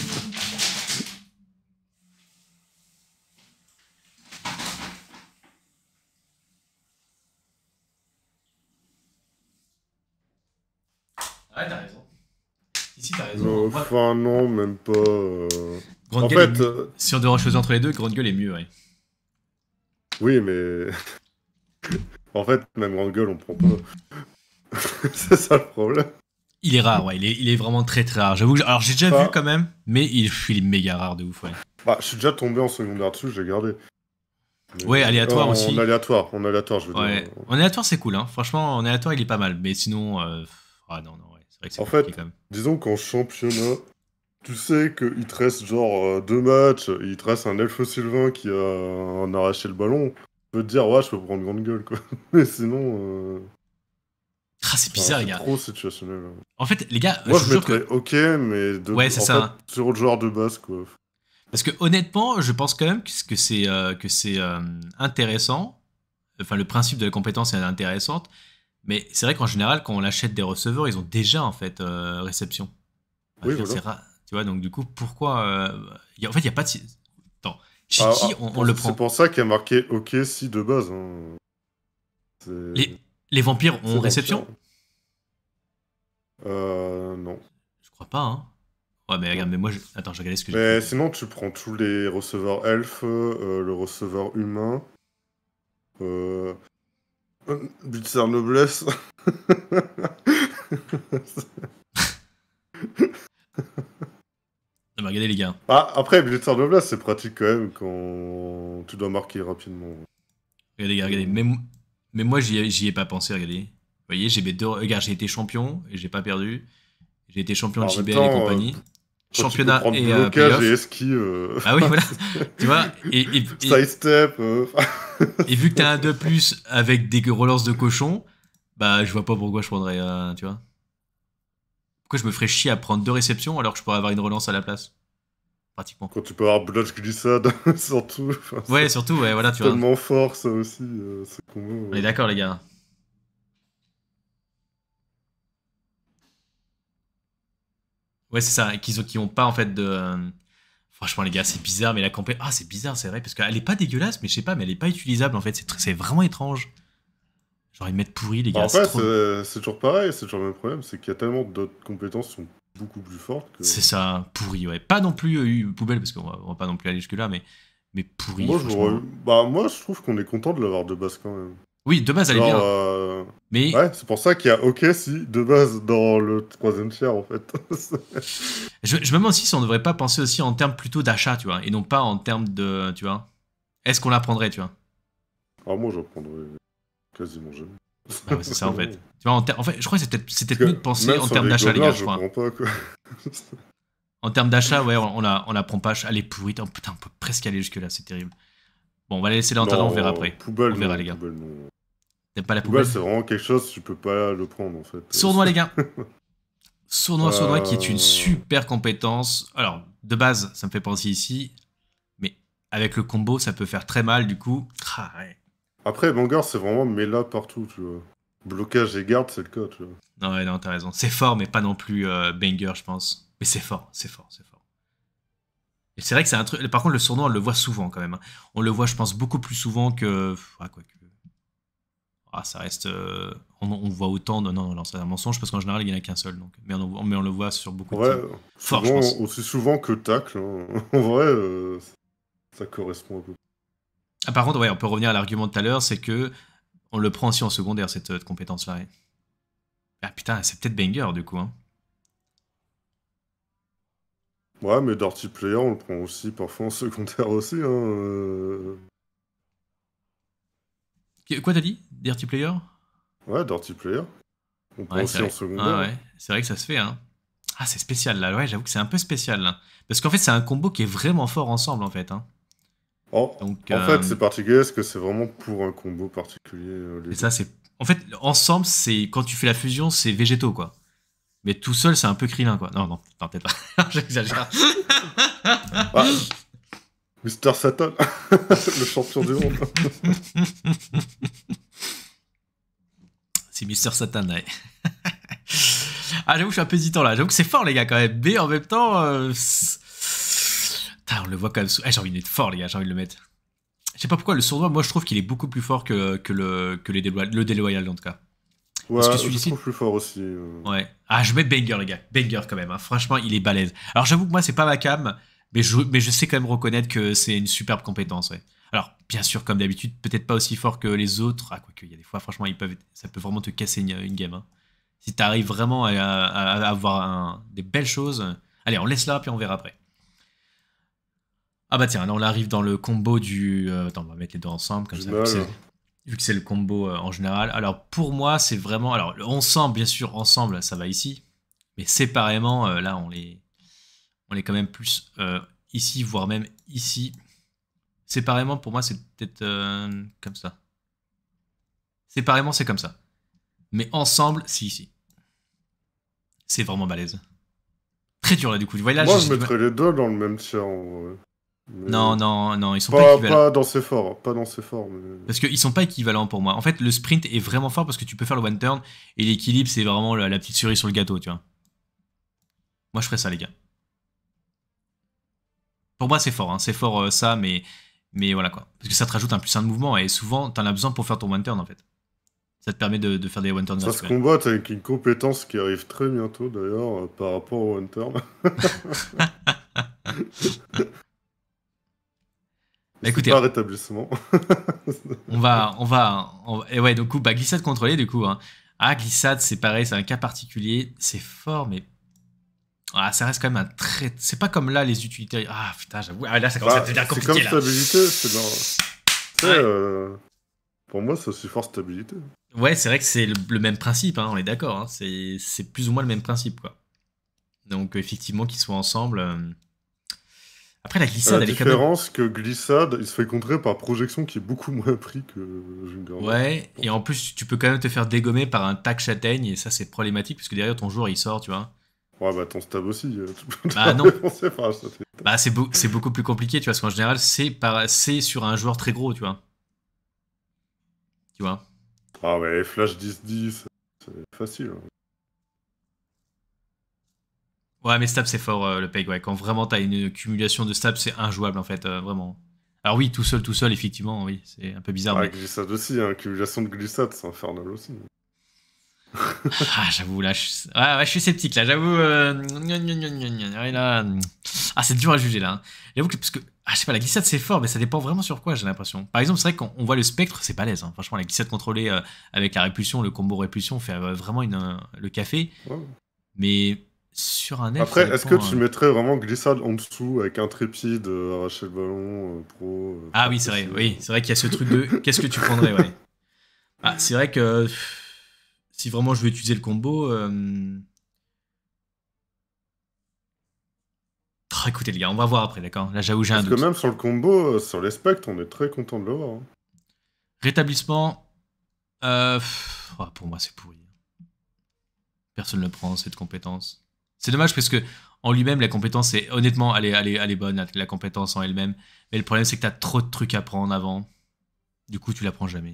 Ah ouais, t'as raison. Ici, t'as raison. Euh, enfin, non, même pas. Euh. Grande en gueule fait, euh, si on devrait choisir entre les deux, grande gueule est mieux, ouais. Oui, mais. en fait, même grande gueule, on prend pas. c'est ça le problème. Il est rare, ouais, il est, vraiment très très rare. J'avoue, alors j'ai déjà bah. vu quand même, mais il, est méga rare de ouf, ouais. Bah, je suis déjà tombé en secondaire dessus, j'ai gardé. Ouais, euh, aléatoire aussi. En aléatoire, en aléatoire, je veux dire. Euh. En aléatoire, c'est cool, hein. Franchement, en aléatoire, il est pas mal, mais sinon, euh, ah non, non, ouais, c'est vrai que c'est En fait, quand même. disons qu'en championnat, tu sais qu'il te reste genre deux matchs, il te reste un elfe sylvain qui a arraché le ballon. Tu peux te dire, ouais, je peux prendre grande gueule, quoi. mais sinon. Ah, c'est bizarre, les gars. Trop situationnel. Hein. En fait, les gars, je, je que... ok, mais de... ouais, c'est ça. Hein. sur le genre de base, quoi. Parce que honnêtement, je pense quand même que c'est que c'est euh, euh, intéressant. Enfin, le principe de la compétence est intéressante, mais c'est vrai qu'en général, quand on achète des receveurs, ils ont déjà en fait euh, réception. tu vois, donc du coup, pourquoi En fait, il n'y a pas de. Attends, chez ah, ah, on, le prend. C'est pour ça qu'il y a marqué OK si de base. Hein. Les vampires ont réception Euh, non. Je crois pas, hein. Ouais, mais regarde, mais moi, attends, je regardais ce que j'ai. Mais sinon, tu prends tous les receveurs elfes, euh, le receveur humain. Euh. euh Bizarre noblesse. non, mais regardez les gars. Ah, après, Blizzard Noblesse, c'est pratique quand même quand tu dois marquer rapidement. Regardez regardez. Même, mais moi, j'y ai, pas pensé, regardez. Vous voyez, j'ai été champion et j'ai pas perdu. J'ai été champion de JBL et compagnie. Euh, championnat et euh, euh. Ah oui, voilà. tu vois, et, et, et vu que t'as un 2 plus avec des relances de cochon, bah je vois pas pourquoi je prendrais, tu vois. Pourquoi je me ferais chier à prendre deux réceptions alors que je pourrais avoir une relance à la place quand tu peux avoir Blotch glissade, surtout. ouais, surtout, ouais, voilà, tu vois. tellement fort, ça aussi, c'est euh, ce On est d'accord, les gars. Ouais, c'est ça, qu'ils ont, qui ont pas, en fait, de... Euh, franchement, les gars, c'est bizarre, mais la campagne... Ah, c'est bizarre, c'est vrai, parce qu'elle est pas dégueulasse, mais je sais pas, mais elle est pas utilisable, en fait. C'est, c'est vraiment étrange. Genre, ils mettent pourri, les bah, gars. En fait, c'est, toujours pareil, c'est toujours le même problème, c'est qu'il y a tellement d'autres compétences qui sont beaucoup plus forte que. C'est ça, pourri, ouais. Pas non plus euh, eu poubelle, parce qu'on va, pas non plus aller jusque-là, mais, mais pourri. Moi, je, bah, moi, je trouve qu'on est content de l'avoir de base quand même. Oui, de base, elle est bien. Euh, mais... Ouais, c'est pour ça qu'il y a OK si, de base, dans le troisième tiers, en fait. je, me demande si on ne devrait pas penser aussi en termes plutôt d'achat, tu vois, et non pas en termes de, tu vois. Est-ce qu'on la prendrait, tu vois Ah, moi, je prendrais quasiment jamais. Bah c'est ça en fait. Tu vois, en, en, fait, je crois que c'était mieux de penser en termes d'achat, les gars, je, crois. en termes d'achat, ouais, on, la, on prend pas. Elle est pourrie. Oh, putain, on peut presque aller jusque-là, c'est terrible. Bon, on va la laisser là en attendant, on verra après. on verra, les gars. T'aimes pas la poubelle, poubelle C'est vraiment quelque chose, tu peux pas le prendre en fait. Sournois, les gars. Sournois, Sournois, qui est une euh. super compétence. Alors, de base, ça me fait penser ici. Mais avec le combo, ça peut faire très mal, du coup. Ah, ouais. Après, banger, c'est vraiment Mela partout, tu vois. Blocage et garde, c'est le cas, tu vois. Non, non, t'as raison. C'est fort, mais pas non plus euh, banger, je pense. Mais c'est fort, c'est fort, c'est fort. Et c'est vrai que c'est un truc. Par contre, le surnom, on le voit souvent quand même. Hein. On le voit, je pense, beaucoup plus souvent que. Ah, quoi que. Ah, ça reste. Euh, on, voit autant. Non, non, non c'est un mensonge parce qu'en général, il n'y en a qu'un seul. Donc... Mais, on, on le voit sur beaucoup de. Souvent, fort, je pense. Aussi souvent que tacle. Hein. en vrai, euh, ça correspond un peu ah, par contre, ouais, on peut revenir à l'argument de tout à l'heure, c'est que on le prend aussi en secondaire, cette, euh, compétence-là. Ah putain, c'est peut-être banger du coup. Hein. Ouais, mais Dirty Player, on le prend aussi parfois en secondaire aussi. Hein, euh. Quoi t'as dit Dirty Player Ouais, Dirty Player. On le prend aussi en secondaire. Ah, ouais. C'est vrai que ça se fait. Hein. Ah, c'est spécial là. Ouais, j'avoue que c'est un peu spécial là. Parce qu'en fait, c'est un combo qui est vraiment fort ensemble en fait. Hein. En, Donc, en fait, euh, c'est particulier parce que c'est vraiment pour un combo particulier. Euh, ça, c'est. En fait, ensemble, c'est quand tu fais la fusion, c'est végétaux, quoi. Mais tout seul, c'est un peu krillin, quoi. Non, non, non peut-être pas. J'exagère. Ah, Mister Satan, le champion du monde. c'est Mister Satan, ouais. ah, j'avoue, je suis un peu hésitant là. J'avoue que c'est fort, les gars, quand même. Mais en même temps, euh, ah, on le voit comme. Ah, j'ai envie de fort, les gars, j'ai envie de le mettre. Je sais pas pourquoi, le sournois, moi je trouve qu'il est beaucoup plus fort que, que le, que les déloyal, le déloyal en tout cas. Ouais, Parce que plus fort aussi. Euh. Ouais. Ah, je mets Banger, les gars. Banger quand même. Hein. Franchement, il est balèze. Alors j'avoue que moi, c'est pas ma cam, mais je, mais je sais quand même reconnaître que c'est une superbe compétence, ouais. Alors, bien sûr, comme d'habitude, peut-être pas aussi fort que les autres. Ah, quoique, il y a des fois, franchement, ils peuvent, ça peut vraiment te casser une, game. Hein. Si t'arrives vraiment à, avoir des belles choses, allez, on laisse là, puis on verra après. Ah bah tiens, là on arrive dans le combo du... Euh, attends, on va mettre les deux ensemble comme ça. Vu que c'est le combo euh, en général. Alors pour moi, c'est vraiment... Alors ensemble, bien sûr, ensemble, ça va ici. Mais séparément, euh, là on les... On est quand même plus ici, voire même ici. Séparément, pour moi, c'est peut-être comme ça. Séparément, c'est comme ça. Mais ensemble, c'est ici. C'est vraiment balèze. Très dur là, du coup. Moi, je, mettrais les deux dans le même tiers non, non, non, ils sont pas, équivalents. Pas dans ce fort, pas dans ce fort. Mais... Parce qu'ils sont pas équivalents pour moi. En fait, le sprint est vraiment fort parce que tu peux faire le one turn et l'équilibre, c'est vraiment la, petite cerise sur le gâteau, tu vois. Moi, je ferais ça, les gars. Pour moi, c'est fort, hein. c'est fort euh, ça, mais, mais voilà quoi. Parce que ça te rajoute un plus de mouvement et souvent, t'en as besoin pour faire ton one turn en fait. Ça te permet de, faire des one turns. Ça se combat avec une compétence qui arrive très bientôt d'ailleurs euh, par rapport au one turn. Bah, écoutez, pas un rétablissement. on va, on va, et ouais, donc bah, glissade contrôlée du coup. Hein. Ah, glissade, c'est pareil, c'est un cas particulier, c'est fort, mais ah, ça reste quand même un très. C'est pas comme là les utilitaires. Ah putain, j'avoue. Ah, là, ça commence bah, C'est comme stabilité. C'est euh, Pour moi, c'est aussi fort stabilité. Ouais, c'est vrai que c'est le, même principe, hein, on est d'accord. Hein. C'est plus ou moins le même principe, quoi. Donc, effectivement, qu'ils soient ensemble. Euh, après, la glissade, euh, elle est même. que glissade, il se fait contrer par projection qui est beaucoup moins pris que Ouais, et en plus, tu peux quand même te faire dégommer par un tac châtaigne, et ça, c'est problématique, parce que derrière ton joueur, il sort, tu vois. Ouais, bah ton stab aussi. Euh, tu bah non. Par bah c'est beaucoup plus compliqué, tu vois, parce qu'en général, c'est sur un joueur très gros, tu vois. Tu vois. Ah ouais, flash 10-10, c'est facile. Hein. Ouais, mais Stab, c'est fort euh, le peg. Ouais. Quand vraiment t'as une accumulation de Stab, c'est injouable en fait, euh, vraiment. Alors oui, tout seul, tout seul, effectivement, oui, c'est un peu bizarre. Ah, Glissade aussi, hein, de glissade, c'est infernal aussi. ah, j'avoue, là, je... suis sceptique, là, j'avoue. Euh, ah, c'est dur à juger, là. Hein. J'avoue que, parce que, ah, je sais pas, la glissade, c'est fort, mais ça dépend vraiment sur quoi, j'ai l'impression. Par exemple, c'est vrai qu'on voit le spectre, c'est balèze. Hein. Franchement, la glissade contrôlée avec la répulsion, le combo répulsion, fait vraiment une, le café. Mais sur un F, Après, est-ce que tu euh, mettrais vraiment glissade en dessous avec intrépide, trépied euh, arracher le ballon, euh, pro Ah oui, c'est vrai, oui, c'est vrai qu'il y a ce truc de qu'est-ce que tu prendrais, ouais. Ah, c'est vrai que si vraiment je veux utiliser le combo. Ah, écoutez, les gars, on va voir après, d'accord Là, j'avoue, j'ai un doute. Parce que même sur le combo, sur les on est très content de le voir. Hein. Rétablissement. pour moi, c'est pourri. Personne ne prend cette compétence. C'est dommage parce que en lui-même, la compétence est honnêtement, elle est, bonne, la, compétence en elle-même. Mais le problème, c'est que tu as trop de trucs à prendre avant. Du coup, tu l'apprends jamais.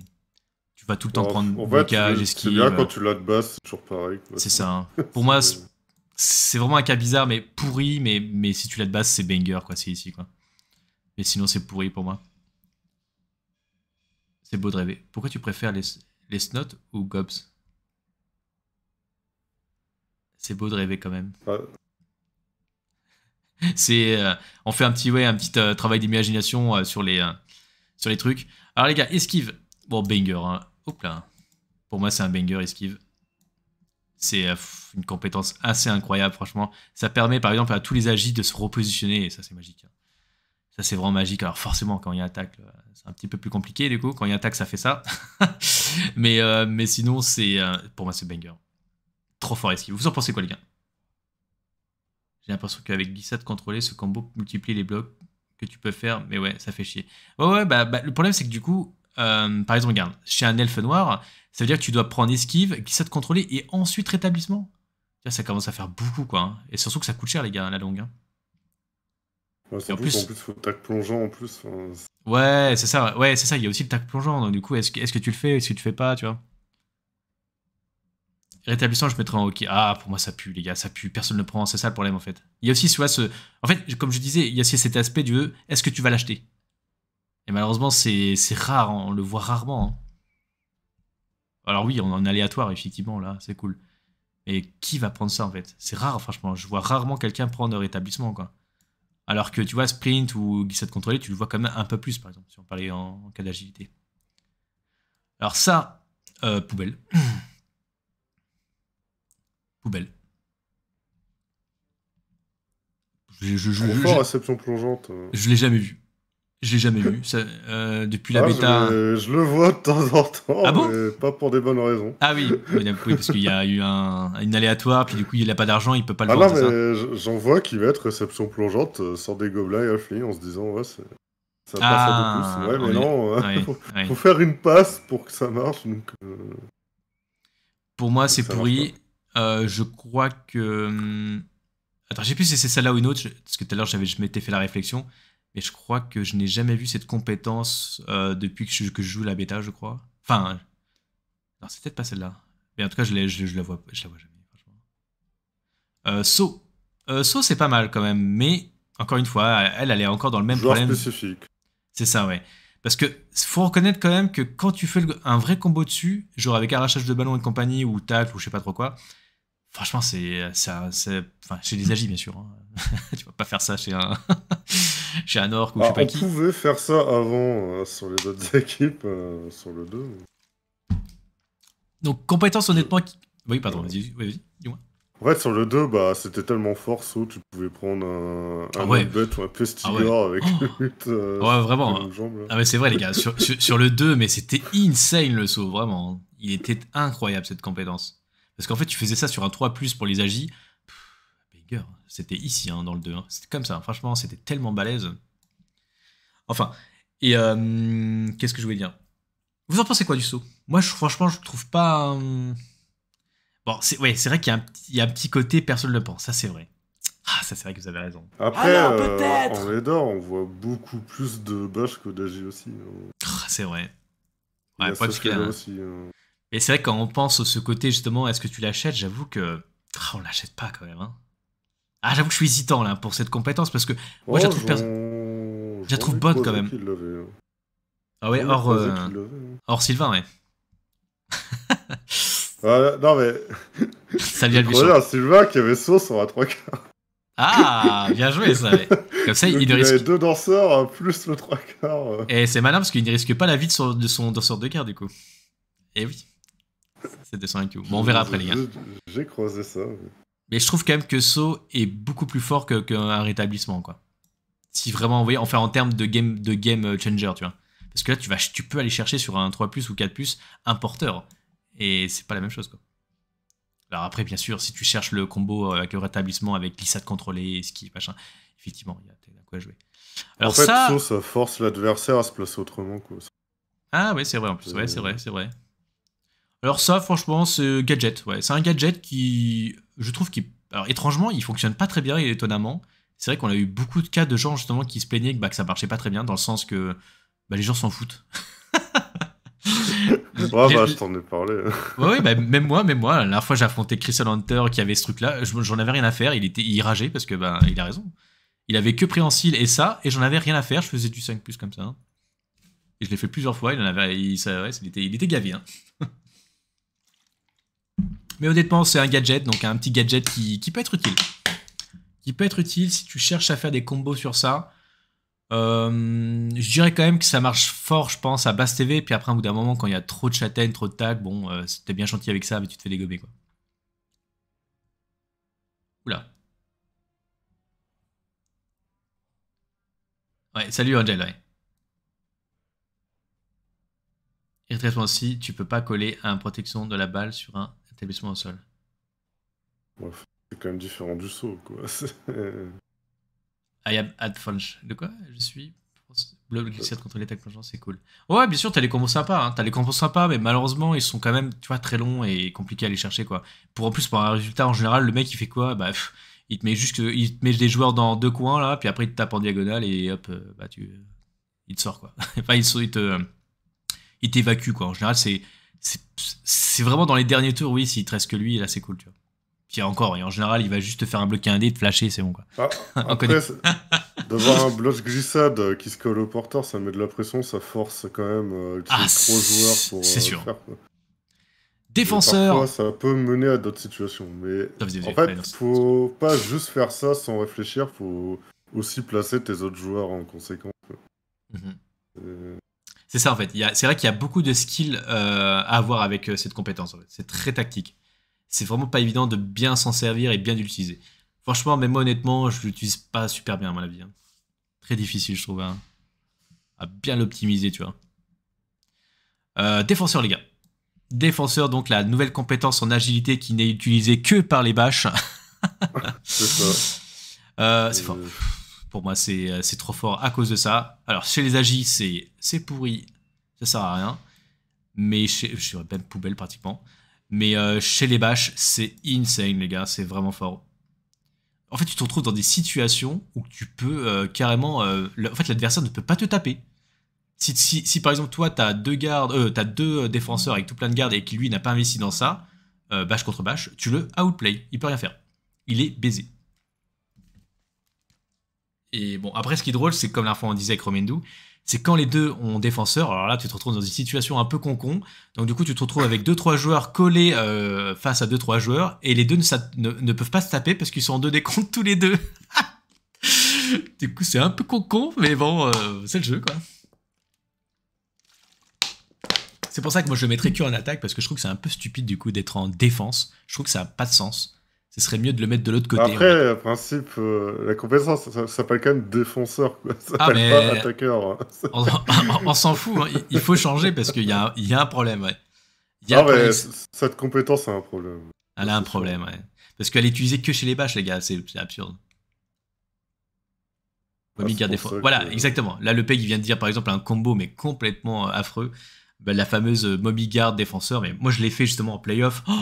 Tu vas tout le temps en, prendre qu'il C'est bien quand tu l'as de base, c'est toujours pareil. C'est ça. Hein. Pour moi, c'est vraiment un cas bizarre, mais pourri. Mais, mais si tu l'as de base, c'est banger, quoi. C'est ici, quoi. Mais sinon, c'est pourri pour moi. C'est beau de rêver. Pourquoi tu préfères les, les ou gobs c'est beau de rêver quand même. C'est, euh, on fait un petit, un petit euh, travail d'imagination euh, sur, les, sur les trucs. Alors les gars, esquive. Bon, banger. Hein. Hop là. Pour moi, c'est un banger, esquive. C'est une compétence assez incroyable, franchement. Ça permet, par exemple, à tous les agis de se repositionner. Et ça, c'est magique. Hein. Ça, c'est vraiment magique. Alors forcément, quand il y a attaque, c'est un petit peu plus compliqué, du coup. Quand il y a attaque, ça fait ça. mais, mais sinon, c'est, pour moi, c'est banger trop fort esquive, Vous en pensez quoi, les gars J'ai l'impression qu'avec glissade contrôlée, ce combo multiplie les blocs que tu peux faire, mais ouais, ça fait chier. Ouais, ouais, bah, bah le problème, c'est que du coup, euh, par exemple, regarde, chez un elfe noir, ça veut dire que tu dois prendre esquive, glissade contrôlée et ensuite rétablissement. ça commence à faire beaucoup, quoi. Hein. Et surtout que ça coûte cher, les gars, la longue. Hein. en, plus, en plus, faut le tac plongeant en plus. ouais, c'est ça. Ouais, c'est ça. Il y a aussi le tac plongeant. Donc, du coup, est-ce que, que, tu le fais Est-ce que tu le fais pas Tu vois rétablissement je mettrais en OK. Ah, pour moi, ça pue, les gars, ça pue. Personne ne prend. C'est ça le problème, en fait. Il y a aussi, tu vois, ce. En fait, comme je disais, il y a aussi cet aspect du est-ce que tu vas l'acheter Et malheureusement, c'est rare, on le voit rarement. Hein. Alors, oui, on est en aléatoire, effectivement, là, c'est cool. Mais qui va prendre ça, en fait C'est rare, franchement. Je vois rarement quelqu'un prendre rétablissement, quoi. Alors que, tu vois, sprint ou glissade contrôlée, tu le vois quand même un peu plus, par exemple, si on parlait en, cas d'agilité. Alors, ça, euh, poubelle. poubelle. Je, je, je, réception plongeante. Euh. Je l'ai jamais vu. Je l'ai jamais vu. Ça, euh, depuis la ah, bêta. Je, le vois de temps en temps, ah mais pas pour des bonnes raisons. Ah oui, parce qu'il y a eu un, une aléatoire, puis du coup, il n'a pas d'argent, il peut pas le ah non, mais j'en vois qui mettent réception plongeante euh, sans des gobelins et en se disant, ouais, Ça passe ah, beaucoup. Ouais, mais non, faut, faire une passe pour que ça marche. Donc, Pour moi, c'est pourri. Euh, je crois que. Hmm, attends, je sais plus si c'est celle-là ou une autre, parce que tout à l'heure, j'avais, je m'étais fait la réflexion, mais je crois que je n'ai jamais vu cette compétence euh, depuis que je, joue la bêta, je crois. Enfin. Non, c'est peut-être pas celle-là. Mais en tout cas, je, je, je, la, vois, je la vois jamais, franchement. Euh, euh, so. c'est pas mal quand même, mais encore une fois, elle, elle est encore dans le même problème. spécifique. C'est ça, ouais. Parce que faut reconnaître quand même que quand tu fais un vrai combo dessus, genre avec arrachage de ballon et compagnie, ou tacle, ou je sais pas trop quoi, Franchement, c'est. Enfin, chez les agis, bien sûr. Hein. tu vas pas faire ça chez un, chez orc ou je sais ah, pas qui. On pouvait faire ça avant euh, sur les autres équipes, euh, sur le 2. Donc, compétence, honnêtement. Qui... Oui, pardon, vas-y, vas y dis moi En fait, sur le 2, bah, c'était tellement fort, où tu pouvais prendre un, un ah ou un pestigore ah avec oh. euh, ouais, vraiment. Hein. ah, mais c'est vrai, les gars. Sur, sur le 2, mais c'était insane le saut, vraiment. Il était incroyable, cette compétence. Parce qu'en fait, tu faisais ça sur un 3+, pour les agis. Banger, c'était ici, hein, dans le 2. Hein. C'était comme ça, franchement, c'était tellement balèze. Enfin, et euh, qu'est-ce que je voulais dire Vous en pensez quoi du saut Moi, franchement, je trouve pas... Hum, bon, c'est vrai qu'il y, a un petit côté, personne ne le pense, ça c'est vrai. Ah, ça c'est vrai que vous avez raison. Après, ah non, euh, en on voit beaucoup plus de bâches que d'agis aussi. Hein. Ah, c'est vrai. Ouais, pas y que... Hein. Et c'est vrai que quand on pense à ce côté justement, est-ce que tu l'achètes J'avoue que ah, on l'achète pas quand même. Hein. Ah, j'avoue que je suis hésitant là pour cette compétence parce que moi je la oh, trouve, trouve bonne quand même. Hein. ah ouais, hors, euh, hein. hors Sylvain, ouais. Ah, non mais. Ça vient le Sylvain qui avait sauce un 3 quarts. Ah, bien joué ça. Comme ça, il, ne risque. Il avait deux danseurs plus le 3 quarts. Euh. Et c'est malin parce qu'il ne risque pas la vie de son, de son danseur de quart du coup. Et eh oui. C'était des Bon, on verra après, les gars. J'ai croisé ça. Mais... je trouve quand même que So est beaucoup plus fort qu'un rétablissement, quoi. Si vraiment, vous voyez, en termes de game, de game changer, tu vois. Parce que là, tu, vas, tu peux aller chercher sur un 3 ou 4 un porteur. Et c'est pas la même chose, quoi. Alors après, bien sûr, si tu cherches le combo euh, avec le rétablissement, avec glissade contrôlée, ski, machin, effectivement, il y a à quoi jouer. Alors en fait, ça... ça force l'adversaire à se placer autrement, quoi. Ah ouais, c'est vrai, en plus, ouais, c'est euh, vrai, c'est vrai. Alors ça, franchement, c'est gadget. Ouais, c'est un gadget qui, je trouve, qui, alors étrangement, il fonctionne pas très bien étonnamment. C'est vrai qu'on a eu beaucoup de cas de gens justement qui se plaignaient que, bah, que ça marchait pas très bien, dans le sens que bah, les gens s'en foutent. ouais, bah, je t'en ai parlé. ouais, bah, même moi, même moi. La fois, j'ai affronté Crystal Hunter qui avait ce truc-là. J'en avais rien à faire. Il était irragé parce que bah, il a raison. Il avait que préhensile et ça, et j'en avais rien à faire. Je faisais du 5 plus comme ça. Et je l'ai fait plusieurs fois. Il en avait, il, était, il était gavé. Hein. Mais honnêtement, c'est un gadget, donc un petit gadget qui, peut être utile. Qui peut être utile si tu cherches à faire des combos sur ça. Euh, je dirais quand même que ça marche fort, je pense, à basse TV. Puis après, au bout d'un moment, quand il y a trop de châtaignes, trop de tags, bon, euh, c'était t'es bien gentil avec ça, mais tu te fais dégommer, quoi. Oula. Ouais, salut Angel, ouais. Et aussi, tu peux pas coller un protection de la balle sur un c'est quand même différent du saut, quoi. I am at Funch. De quoi Je suis Blob glissade contre les tacs c'est cool. Ouais, bien sûr, t'as les combos sympas, hein. t'as les combos sympas, mais malheureusement, ils sont quand même, tu vois, très longs et compliqués à aller chercher, quoi. Pour en plus, pour un résultat, en général, le mec, il fait quoi bah, il te met juste, il te met des joueurs dans deux coins, là, puis après, il te tape en diagonale et hop, euh, bah, tu, euh, il te sort, quoi. enfin, il, te, euh, il t'évacue, quoi. En général, c'est c'est vraiment dans les derniers tours, oui, s'il te reste que lui, là c'est cool, tu vois. Puis encore, et en général, il va juste te faire un bloc un dé, te flasher, c'est bon quoi. Ah, d'avoir un bloc glissade qui se colle au porteur, ça met de la pression, ça force quand même euh, ah, joueurs pour C'est euh, sûr. Faire, Défenseur. Parfois, ça peut mener à d'autres situations, mais ah, en fait, faut pas juste faire ça sans réfléchir, faut aussi placer tes autres joueurs en conséquence. Mhm. C'est ça en fait. C'est vrai qu'il y a beaucoup de skills euh, à avoir avec euh, cette compétence. C'est très tactique. C'est vraiment pas évident de bien s'en servir et bien d'utiliser. Franchement, mais moi honnêtement, je l'utilise pas super bien à mon avis. Hein. Très difficile, je trouve, hein, à bien l'optimiser, tu vois. Euh, défenseur, les gars. Défenseur, donc la nouvelle compétence en agilité qui n'est utilisée que par les bâches. c'est fort. Pour moi, euh, c'est trop fort à cause de ça. Alors, chez les agis, c'est pourri, ça sert à rien. Mais chez, je suis de poubelle pratiquement. Mais euh, chez les bâches, c'est insane, les gars, c'est vraiment fort. En fait, tu te retrouves dans des situations où tu peux euh, carrément. en fait, l'adversaire ne peut pas te taper. Si, par exemple, toi, t'as deux gardes, as deux défenseurs avec tout plein de gardes et qui lui n'a pas investi dans ça, bâche contre bâche, tu le outplay, il peut rien faire. Il est baisé. Et bon, après, ce qui est drôle, c'est comme l'enfant fois on disait avec Romendou, c'est quand les deux ont défenseur, alors là, tu te retrouves dans une situation un peu concon. Donc, du coup, tu te retrouves avec 2-3 joueurs collés euh, face à 2-3 joueurs, et les deux ne, peuvent pas se taper parce qu'ils sont en deux des tous les deux. du coup, c'est un peu con-con, mais bon, euh, c'est le jeu, quoi. C'est pour ça que moi, je mettrai mettrais que en attaque parce que je trouve que c'est un peu stupide, du coup, d'être en défense. Je trouve que ça n'a pas de sens ce serait mieux de le mettre de l'autre côté. Après, le principe, euh, la compétence, ça, s'appelle quand même défenseur. Quoi. Ça ah, s'appelle pas attaqueur. Hein. on, s'en fout. Hein. Il faut changer parce qu'il y, a, y a un problème. Ah cette compétence a un problème. Elle a un problème, ouais. Parce qu'elle est utilisée que chez les bâches, les gars. C'est, absurde. Ah, guard Voilà, exactement. Là, le PEG, vient de dire par exemple un combo, mais complètement euh, affreux. Bah, la fameuse Moby Guard défenseur. Mais moi, je l'ai fait justement en playoff. Oh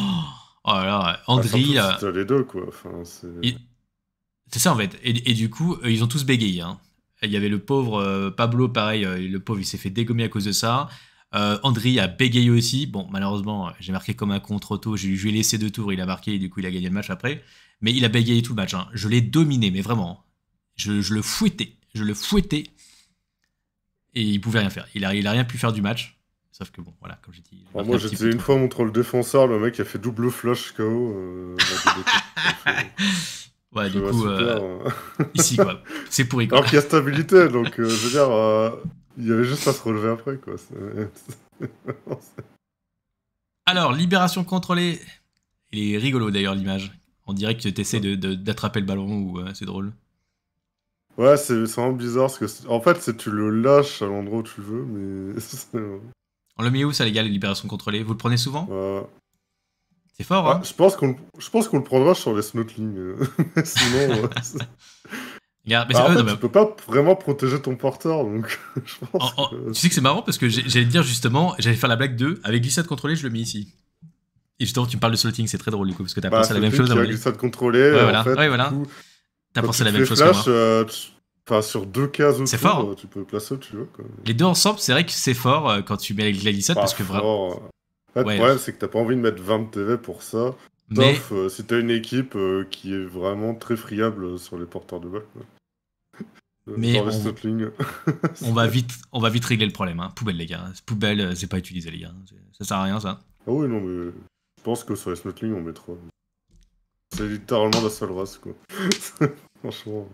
Oh là Andri. Euh, les deux, quoi. Enfin, c'est ça, en fait. Et, du coup, euh, ils ont tous bégayé. Hein. Il y avait le pauvre euh, Pablo, pareil, le pauvre, il s'est fait dégommer à cause de ça. Euh, Andri a bégayé aussi. Bon, malheureusement, j'ai marqué comme un contre auto. Je, lui ai laissé deux tours, il a marqué et du coup, il a gagné le match après. Mais il a bégayé tout le match. Hein. Je l'ai dominé, mais vraiment. Je, le fouettais. Je le fouettais. Et il pouvait rien faire. Il a, il a rien pu faire du match. Sauf que bon, voilà, comme j'ai dit. Bah, moi, j'ai j'étais une fois mon le défenseur, le mec a fait double flush KO. Euh, euh, ouais, du coup, euh, hein. ici, quoi. C'est pourri, quoi. Alors qu'il y a stabilité, donc je veux dire, il y avait juste à se relever après, quoi. Alors, libération contrôlée. Il est rigolo d'ailleurs l'image. On dirait que tu essaies d'attraper le ballon ou c'est drôle. Ouais, c'est vraiment bizarre en fait, c'est tu le lâches à l'endroit où tu veux, mais On le met où ça, les gars, les libérations contrôlées Vous le prenez souvent C'est fort, ouais, hein Je pense qu'on le prendra sur les snotling. Euh, sinon. Regarde, mais bah, c'est tu peux pas vraiment protéger ton porteur, donc je pense Tu sais que c'est marrant parce que j'allais dire justement, j'allais faire la blague 2, avec glissade contrôlée, je le mets ici. Et justement, tu me parles de slotting, c'est très drôle du coup, parce que t'as bah, pensé à la même chose. Avec glissade contrôlée, ouais, voilà. En fait, T'as pensé à la même chose moi. Euh, Enfin, sur deux cases c'est fort. Euh, tu peux placer tu veux. Les deux ensemble, c'est vrai que c'est fort euh, quand tu mets les ça parce que vraiment. Euh. c'est que t'as pas envie de mettre 20 TV pour ça. Mais... Sauf si t'as une équipe qui est vraiment très friable sur les porteurs de balle. Mais on... va vite, on va vite régler le problème. Hein. Poubelle, les gars. Poubelle, c'est pas utilisé, les gars. Ça sert à rien, ça. Ah oui, non, mais je pense que sur les on met C'est littéralement la seule race, quoi. Franchement.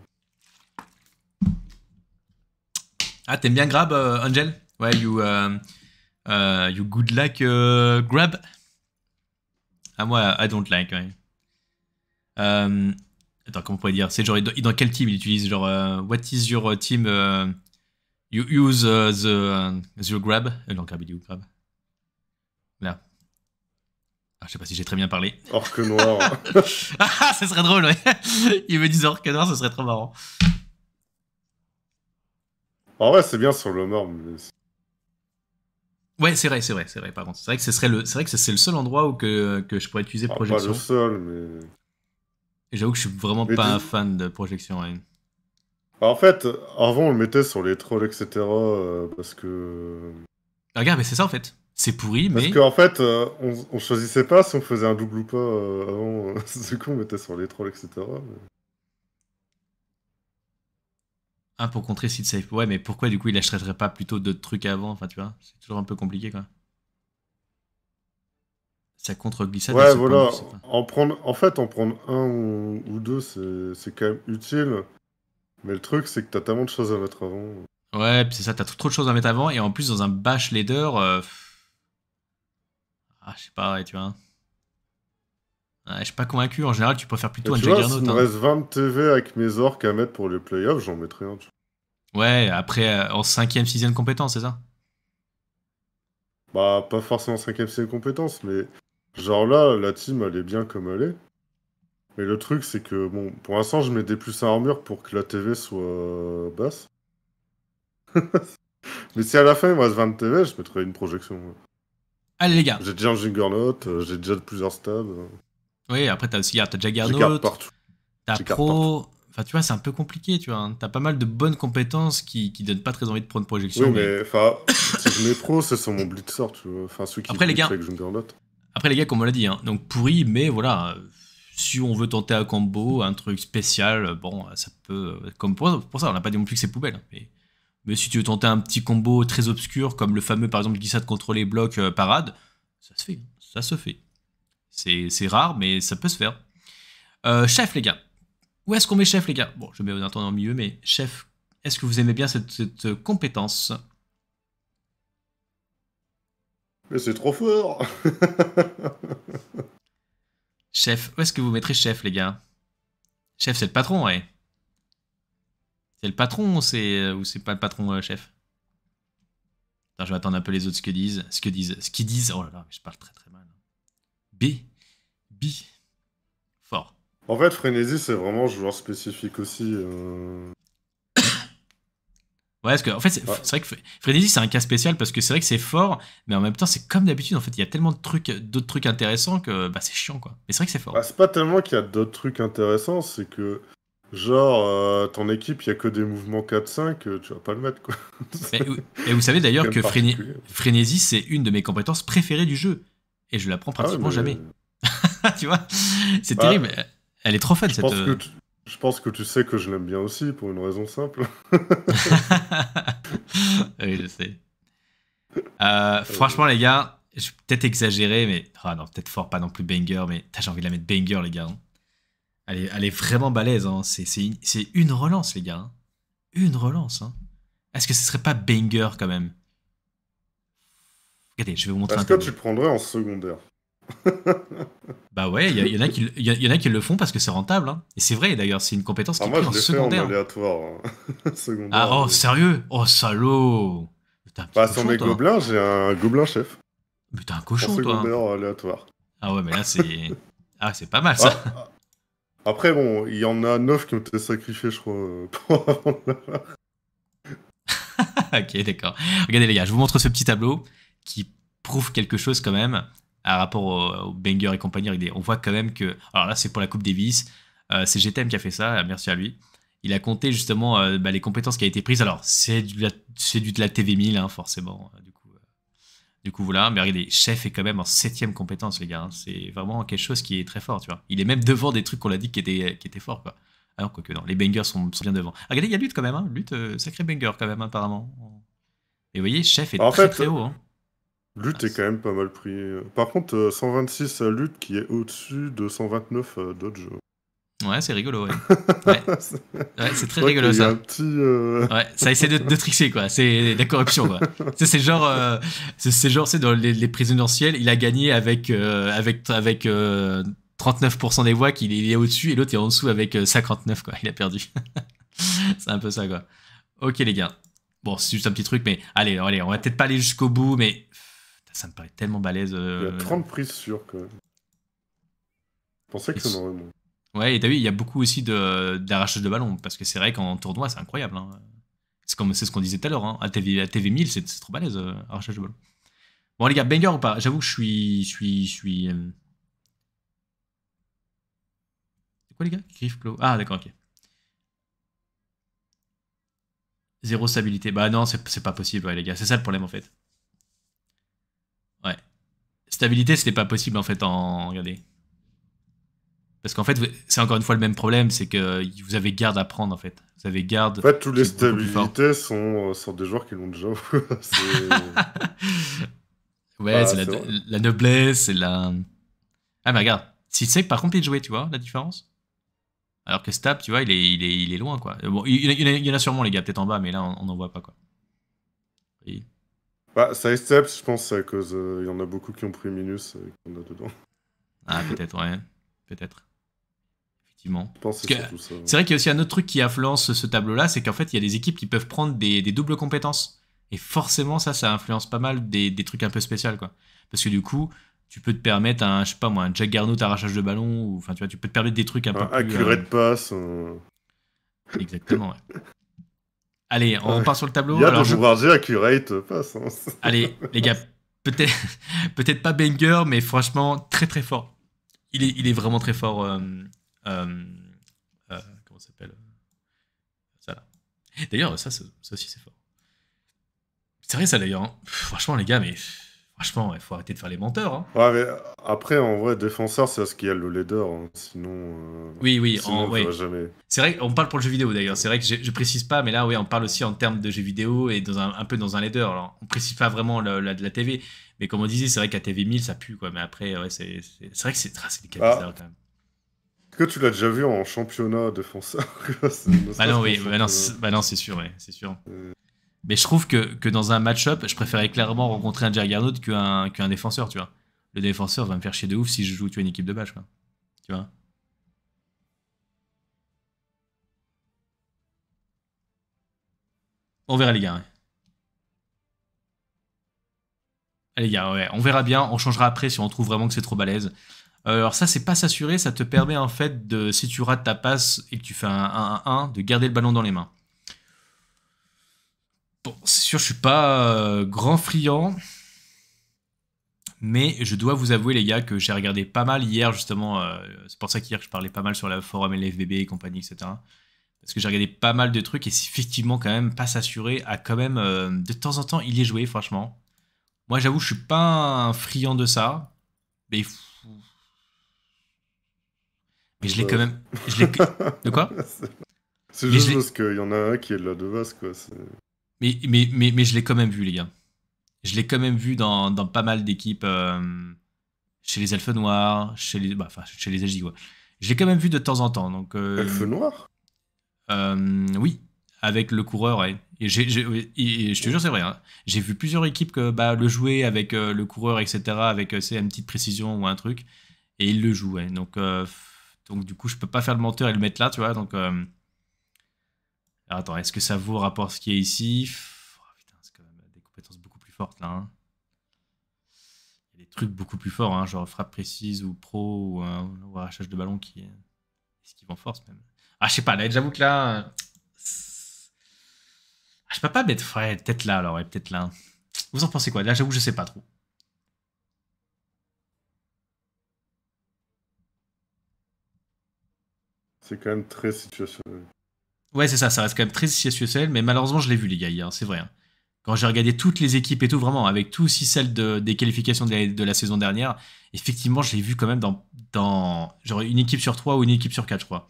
Ah, t'aimes bien Grab, euh, Angel Ouais, you, euh, euh, you good like Grab Ah, moi, I don't like, attends, comment on pourrait dire C'est genre, dans quel team il utilise Genre, what is your team You use the, Grab Non, Grab, il dit Grab Là. Ah, je sais pas si j'ai très bien parlé. Orque noir. ah, ça serait drôle, ouais. Ils me disent orque noir, ce serait trop marrant. En vrai, c'est bien sur le Mais... Ouais, c'est vrai, c'est vrai, c'est vrai, par contre. C'est vrai que ce serait c'est vrai que c'est le seul endroit où que, je pourrais utiliser ah, projection. Pas le seul, mais. j'avoue que je suis vraiment pas un fan de projection. Ouais. Bah, en fait, avant on le mettait sur les trolls, etc. Euh, parce que. Ah, regarde, mais c'est ça en fait. C'est pourri, mais. Parce qu'en fait, euh, on, choisissait pas si on faisait un double ou pas euh, avant. du coup, on mettait sur les trolls, etc. Un ah, pour contrer Seed Safe. Ouais, mais pourquoi du coup il achèterait pas plutôt d'autres trucs avant Enfin, tu vois, c'est toujours un peu compliqué quoi. Ça contre glissade. Ouais, voilà. en, prendre... en fait, en prendre un ou, deux, c'est quand même utile. Mais le truc, c'est que t'as tellement de choses à mettre avant. Ouais, c'est ça, t'as trop de choses à mettre avant. Et en plus, dans un bash leader. Euh, ah, je sais pas, ouais, tu vois je suis pas convaincu. En général, tu préfères plutôt un Juggernaut. Si il me hein. reste 20 TV avec mes orques à mettre pour les playoffs, j'en mettrai un. Ouais, après, euh, en 5ème, 6ème compétence, c'est ça Bah, pas forcément 5ème, 6ème compétence, mais genre là, la team, elle est bien comme elle est. Mais le truc, c'est que, bon, pour l'instant, je mets des plus à armure pour que la TV soit euh, basse. mais si à la fin, il me reste 20 TV, je mettrai une projection. Allez, les gars. J'ai déjà un Juggernaut, euh, j'ai déjà plusieurs stabs. Hein. Oui, après, t'as aussi as ah, Tu t'as Pro. Enfin, tu vois, c'est un peu compliqué, tu vois. Hein. T'as pas mal de bonnes compétences qui, qui donnent pas très envie de prendre projection. Oui, mais enfin, si je mets Pro, c'est sur mon sort, tu vois. Enfin, ceux qui après, les gars, Après, les gars, comme on l'a dit, hein, donc pourri, mais voilà. Si on veut tenter un combo, un truc spécial, bon, ça peut. Comme pour, ça, on n'a pas dit non plus que c'est poubelle. Hein, mais, si tu veux tenter un petit combo très obscur, comme le fameux, par exemple, glissade contre les blocs euh, parade, ça se fait. Ça se fait. C'est rare, mais ça peut se faire. Euh, chef, les gars. Où est-ce qu'on met chef, les gars Bon, je vais vous temps milieu, mais chef, est-ce que vous aimez bien cette, compétence Mais c'est trop fort Chef, où est-ce que vous mettrez chef, les gars Chef, c'est le patron, ouais. C'est le patron ou c'est euh, ou c'est pas le patron, euh, chef Attends, je vais attendre un peu les autres ce que disent. Ce que disent. Ce qu'ils disent. Oh là là, je parle très très. B. B. Fort. En fait, frénésie, c'est vraiment joueur spécifique aussi. Euh. Ouais, parce que, en fait, c'est vrai que frénésie, c'est un cas spécial parce que c'est vrai que c'est fort, mais en même temps, c'est comme d'habitude. En fait, il y a tellement de trucs, d'autres trucs intéressants que bah, c'est chiant, quoi. Mais c'est vrai que c'est fort. Bah, c'est pas tellement qu'il y a d'autres trucs intéressants, c'est que, genre, euh, ton équipe, il y a que des mouvements 4-5, euh, tu vas pas le mettre, quoi. et vous savez d'ailleurs que Frénésie, c'est une de mes compétences préférées du jeu et je la prends ah pratiquement jamais. Euh, tu vois C'est bah, terrible. Elle est trop fun je cette. Pense euh, que tu... Je pense que tu sais que je l'aime bien aussi pour une raison simple. oui, je sais. Euh, franchement, les gars, je vais peut-être exagéré, mais. Ah non, peut-être fort, pas non plus banger, mais j'ai envie de la mettre banger, les gars. Hein. Elle, est, vraiment balèze. Hein. C'est, une, relance, les gars. Hein. Une relance. Hein. Est-ce que ce serait pas banger quand même Regardez, je vais vous montrer Est-ce que tu le prendrais en secondaire bah ouais, il y, en a qui, le font parce que c'est rentable. Hein. Et c'est vrai d'ailleurs, c'est une compétence qui ah, moi, en secondaire. Fait en aléatoire. Hein. secondaire, ah oh, sérieux Oh salaud Bah cochon, sans mes gobelins, j'ai un gobelin chef. Mais t'es un cochon en secondaire toi. aléatoire. Ah ouais, mais là c'est. ah, c'est pas mal ça ah, ah. Après, bon, il y en a 9 qui ont été sacrifiés, je crois, euh, Ok, d'accord. Regardez les gars, je vous montre ce petit tableau qui prouve quelque chose quand même à rapport au, bangers et compagnie. On voit quand même que. Alors là, c'est pour la Coupe Davis. Euh, c'est GTM qui a fait ça, merci à lui. Il a compté justement euh, bah, les compétences qui a été prises. Alors, c'est du, du, de la TV1000, hein, forcément. Euh, du coup, du coup, voilà. Mais regardez, Chef est quand même en septième compétence, les gars. Hein. C'est vraiment quelque chose qui est très fort, tu vois. Il est même devant des trucs qu'on l'a dit qui étaient, qui étaient forts, quoi. Alors, que non, les bangers sont, bien devant. regardez, il y a Lutte quand même. Hein. Lutte, sacré banger quand même, apparemment. Et vous voyez, Chef est très très haut. Lutte ah, est quand même pas mal pris. Par contre, 126 euh, à euh, lutte qui est au-dessus de 129 à dodge. Ouais, c'est rigolo, ouais. ouais. c'est très rigolo ça. Un petit, euh, ouais, ça essaie de, de quoi. C'est de la corruption, quoi. c'est genre, c'est genre, c'est dans les, présidentielles, il a gagné avec, avec, avec 39% des voix qu'il est, au-dessus et l'autre est en dessous avec 59, quoi. Il a perdu. c'est un peu ça, quoi. Ok, les gars. Bon, c'est juste un petit truc, mais allez, allez on va peut-être pas aller jusqu'au bout, mais ça me paraît tellement balèze. Euh, il y a 30 prises sur Je pensais que c'est vraiment. Ouais, et t'as vu, il y a beaucoup aussi d'arrachage de, ballon, parce que c'est vrai qu'en tournoi, c'est incroyable. Hein. C'est comme c'est ce qu'on disait tout à l'heure, hein. à, TV, TV 1000, c'est trop balèze, euh, arrachage de ballon. Bon, les gars, banger ou pas J'avoue que je suis. Je suis. Je suis euh, C'est quoi, les gars Griff clos. Ah, d'accord, ok. Zéro stabilité. Bah non, c'est pas possible, ouais, les gars. C'est ça le problème, en fait. Ouais. Stabilité, c'était pas possible en fait en. Regardez. Parce qu'en fait, c'est encore une fois le même problème, c'est que vous avez garde à prendre en fait. Vous avez garde. En fait, tous les stabilités sont, euh, sont des joueurs qui l'ont déjà. ouais, bah, c'est la, noblesse, c'est la. Ah, mais regarde, si c'est par contre, il est joué, tu vois, la différence Alors que Stab, tu vois, il est, il est, il est loin quoi. Bon, il, y en a sûrement les gars, peut-être en bas, mais là, on n'en voit pas quoi. oui bah, steps, je pense, c'est à cause. Euh, il y en a beaucoup qui ont pris Minus euh, qu'on a dedans. Ah, peut-être, ouais. Peut-être. Effectivement. pense C'est ça. C'est vrai qu'il y a aussi un autre truc qui influence ce tableau-là, c'est qu'en fait, il y a des équipes qui peuvent prendre des, doubles compétences. Et forcément, ça, ça influence pas mal des, trucs un peu spéciaux, quoi. Parce que du coup, tu peux te permettre un, je sais pas moi, un Jack Garnot arrachage de ballon, ou enfin, tu vois, tu peux te permettre des trucs un, peu plus. Un curé euh, de passe. Exactement, ouais. Allez, on repart part sur le tableau. Il y a Alors, joueur je... accurate, pas sens. Allez, les gars, peut-être peut pas banger, mais franchement, très très fort. Il est, il est vraiment très fort. Euh, euh, euh comment s'appelle Ça là. D'ailleurs, ça, ça, aussi, c'est fort. C'est vrai, ça d'ailleurs. Hein. Franchement, les gars, mais Franchement, il faut arrêter de faire les menteurs. Hein. Ouais, mais après, en vrai, défenseur, c'est ce qu'il y a le leader. Hein. Sinon. Euh, oui, oui, en, ouais. C'est vrai qu'on parle pour le jeu vidéo d'ailleurs. C'est vrai que je, je, précise pas, mais là, oui, on parle aussi en termes de jeu vidéo et dans un, peu dans un leader. Alors, on précise pas vraiment la, la, la TV. Mais comme on disait, c'est vrai qu'à TV 1000, ça pue, quoi. Mais après, c'est vrai que c'est des ah. Que tu l'as déjà vu en championnat défenseur. bah non, oui, bah, bah non, c'est sûr, ouais, c'est sûr. Euh, mais je trouve que, dans un match-up, je préférais clairement rencontrer un Jerry Garnaut qu'un défenseur, tu vois. Le défenseur va me faire chier de ouf si je joue tu une équipe de bâche, quoi. Tu vois On verra les gars. Ah, les gars, ouais, on verra bien. On changera après si on trouve vraiment que c'est trop balèze. Euh, alors ça, c'est pas s'assurer, ça te permet en fait de, si tu rates ta passe et que tu fais un 1-1, de garder le ballon dans les mains. Bon, c'est sûr, je suis pas euh, grand friand. Mais je dois vous avouer, les gars, que j'ai regardé pas mal hier, justement. Euh, c'est pour ça qu'hier, je parlais pas mal sur la forum LFBB et compagnie, etc. Parce que j'ai regardé pas mal de trucs et effectivement, quand même, pas s'assurer à quand même. Euh, de temps en temps, il est joué, franchement. Moi, j'avoue, je suis pas un friand de ça. Mais. Mais je l'ai quand même. de quoi C'est juste parce qu'il y en a un qui est là de base, quoi. Mais, mais, mais, je l'ai quand même vu, les gars. Je l'ai quand même vu dans, dans pas mal d'équipes. Euh, chez les elfes noirs, chez les, bah, enfin, chez les Agis, quoi. Je l'ai quand même vu de temps en temps. Donc, euh, Elfes noirs euh, Oui, avec le coureur, ouais. Et, je te jure, c'est vrai. Hein. J'ai vu plusieurs équipes que bah, le jouer avec le coureur, etc., avec une petite précision ou un truc. Et il le joue, Donc, donc, du coup, je peux pas faire le menteur et le mettre là, tu vois. Donc attends, est-ce que ça vaut rapport à ce qui est ici oh, Putain, c'est quand même des compétences beaucoup plus fortes là. Hein. Il y a des trucs beaucoup plus forts, hein, genre frappe précise ou pro ou, euh, arrachage de ballon qui est qui en force même. Ah, je sais pas, là, j'avoue que là. Ah, je peux pas mettre. frais. peut-être là alors, et peut-être là. Vous en pensez quoi Là, j'avoue, je sais pas trop. C'est quand même très situationnel. Ouais, c'est ça, ça reste quand même très CSUSL, mais malheureusement, je l'ai vu, les gars, hier, c'est vrai. Hein. Quand j'ai regardé toutes les équipes et tout, vraiment, avec tout si celle de, des qualifications de la, saison dernière, effectivement, je l'ai vu quand même dans, dans genre une équipe sur 3 ou une équipe sur quatre, je crois.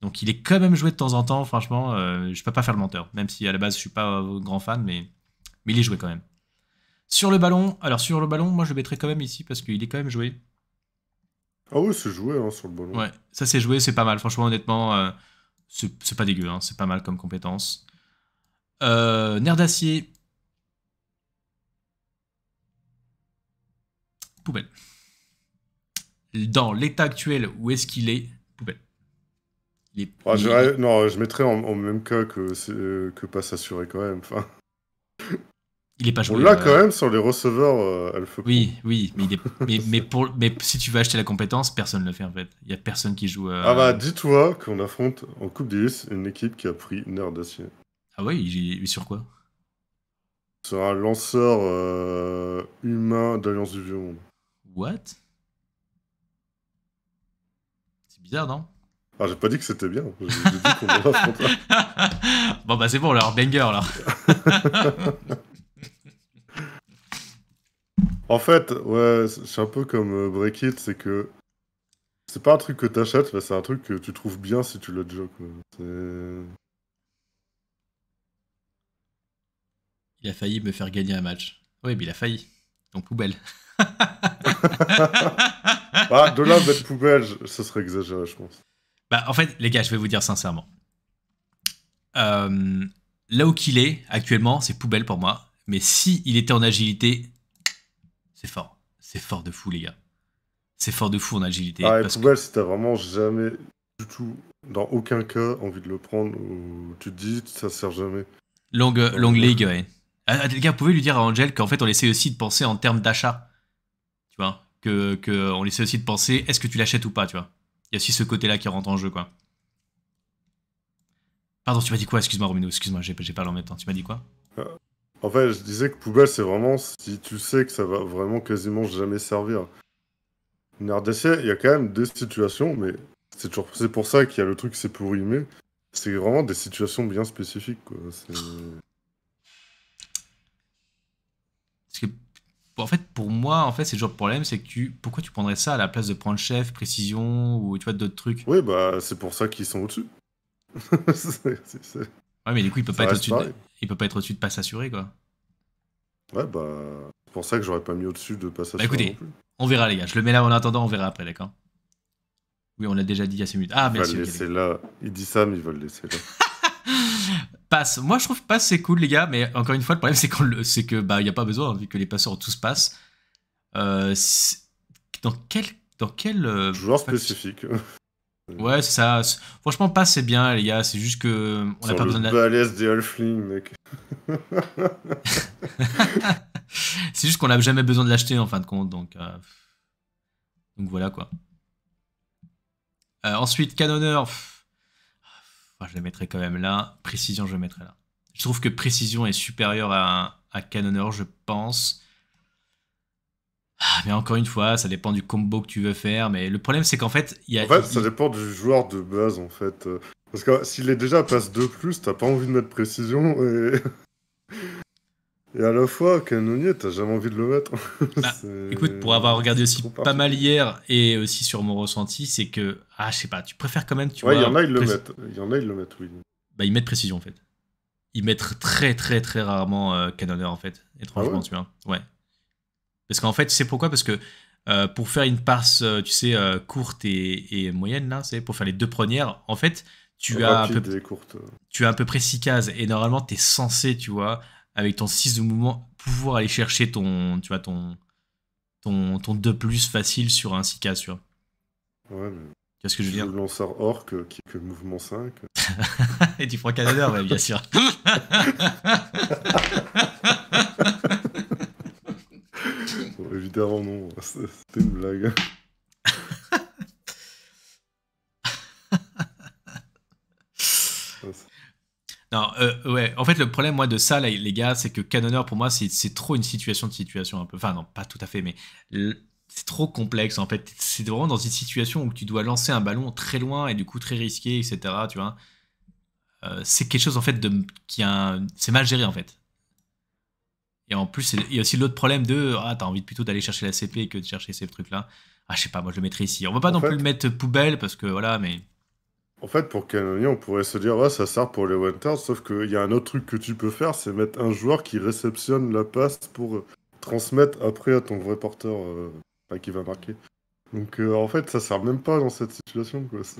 Donc il est quand même joué de temps en temps, franchement, euh, je peux pas faire le menteur, même si à la base je suis pas grand fan, mais, mais il est joué quand même. Sur le ballon, alors sur le ballon, moi je le quand même ici parce qu'il est quand même joué. Ah ouais, c'est joué hein, sur le ballon. Ouais, ça c'est joué, c'est pas mal, franchement, honnêtement. Euh, c'est pas dégueu, hein, c'est pas mal comme compétence. Euh, nerf d'acier. Poubelle. Dans l'état actuel, où est-ce qu'il est, Poubelle. Ah, non, je mettrais en, même cas que, euh, que s'assurer, s'assurer quand même. Enfin... Il est pas joué. On l'a euh. quand même sur les receveurs euh, Alpha Oui, oui, mais, mais, si tu veux acheter la compétence, personne ne le fait en fait. Il y a personne qui joue. Euh, ah bah dis-toi qu'on affronte en Coupe Davis une équipe qui a pris une heure d'acier. Ah ouais, il sur quoi Sur un lanceur humain d'Alliance du Vieux Monde. What C'est bizarre, non ah, j'ai pas dit que c'était bien. bon, bah, c'est bon, alors, banger, là En fait, ouais, c'est un peu comme euh, Break It, c'est que c'est pas un truc que t'achètes, mais c'est un truc que tu trouves bien si tu le déjà. Il a failli me faire gagner un match. Oui, mais il a failli. Donc poubelle. bah, de là, mettre poubelle, ce serait exagéré, je pense. Bah, en fait, les gars, je vais vous dire sincèrement. Euh, là où qu'il est actuellement, c'est poubelle pour moi. Mais si il était en agilité, c'est fort. C'est fort de fou, les gars. C'est fort de fou en agilité. Ah, et parce si t'as vraiment jamais du tout, dans aucun cas, envie de le prendre, ou tu te dis, ça sert jamais. Long, longue ouais. Ah, ah, les gars, vous pouvez lui dire à Angel qu'en fait, on essaie aussi de penser en termes d'achat. Tu vois que, On essaie aussi de penser, est-ce que tu l'achètes ou pas, tu vois Il y a aussi ce côté-là qui rentre en jeu, quoi. Pardon, tu m'as dit quoi Excuse-moi, Romino, excuse-moi, j'ai, j'ai parlé en même temps. Tu m'as dit quoi euh, en fait, je disais que poubelle, c'est vraiment si tu sais que ça va vraiment quasiment jamais servir. Une RDC, il y a quand même des situations, mais c'est toujours pour ça qu'il y a le truc c'est pour mais c'est vraiment des situations bien spécifiques. Quoi. en fait, pour moi, en fait, c'est toujours le problème, c'est que pourquoi tu prendrais ça à la place de prendre chef, précision ou tu vois d'autres trucs Oui, bah c'est pour ça qu'ils sont au-dessus. ouais, mais du coup, il peut pas être au-dessus il peut pas être au-dessus de passe assuré, quoi. Ouais, bah, c'est pour ça que j'aurais pas mis au-dessus de passe Bah écoutez, on verra, les gars. Je le mets là en attendant, on verra après, d'accord Oui, on l'a déjà dit il y a 5 minutes. Ah, il merci. Il va le laisser là. Il dit ça, mais il va le laisser là. passe. Moi, je trouve passe, c'est cool, les gars, mais encore une fois, le problème, c'est qu'il le... que, bah, il n'y a pas besoin, vu que les passeurs tout tous passe. Euh, dans quel. Dans quel. Euh, Joueur spécifique. Euh, ouais, c'est ça. Franchement, pas c'est bien, les gars. C'est juste que euh, on n'a pas besoin de. c'est juste qu'on n'a jamais besoin de l'acheter en fin de compte, donc. Euh, donc voilà quoi. ensuite, canonner, ah, je le mettrai quand même là. Précision, je le mettrai là. Je trouve que précision est supérieure à, à je pense. Ah, mais encore une fois, ça dépend du combo que tu veux faire. Mais le problème, c'est qu'en fait, il y a. En fait, ça dépend du joueur de base, en fait. Parce que s'il est déjà passe 2 plus, t'as pas envie de mettre précision et. à la fois, canonnier, t'as jamais envie de le mettre. Bah, écoute, pour avoir regardé aussi pas mal hier et aussi sur mon ressenti, c'est que, ah, je sais pas, tu préfères quand même, tu ouais, vois. il y en a, ils le mettent. Il y en a, ils le mettent, oui. Bah, ils mettent précision, en fait. Ils mettent très, très, très rarement euh, en fait. Étrangement, ah tu vois. Ouais. Parce qu'en fait, tu sais pourquoi Parce que euh, pour faire une passe, euh, tu sais, euh, courte et, moyenne, là, c'est pour faire les deux premières, en fait, tu, as, à peu, tu as à peu près 6 cases. Et normalement, tu es censé, tu vois, avec ton 6 de mouvement, pouvoir aller chercher ton, tu vois, ton, ton, ton 2 plus facile sur un 6 cases, tu vois. Ouais, mais... Qu'est-ce que je veux dire Le lanceur orc qui que mouvement 5. Et tu prends Canada, ouais, bien sûr. évidemment non, c'était une blague. non, euh, ouais, en fait le problème moi de ça les gars, c'est que Canonneur pour moi c'est trop une situation de situation un peu, enfin non pas tout à fait, mais c'est trop complexe en fait. C'est vraiment dans une situation où tu dois lancer un ballon très loin et du coup très risqué, etc. Tu vois, euh, c'est quelque chose en fait de qui un... c'est mal géré en fait. Et en plus, il y a aussi l'autre problème de ah, t'as envie plutôt d'aller chercher la CP que de chercher ces trucs-là. Ah, je sais pas, moi je le mettrais ici. On va pas non plus le mettre poubelle parce que voilà, mais. En fait, pour Canonier, on pourrait se dire, ouais, ça sert pour les Winters, sauf qu'il y a un autre truc que tu peux faire, c'est mettre un joueur qui réceptionne la passe pour euh, transmettre après à ton vrai porteur euh, qui va marquer. Donc euh, en fait, ça sert même pas dans cette situation. Quoi.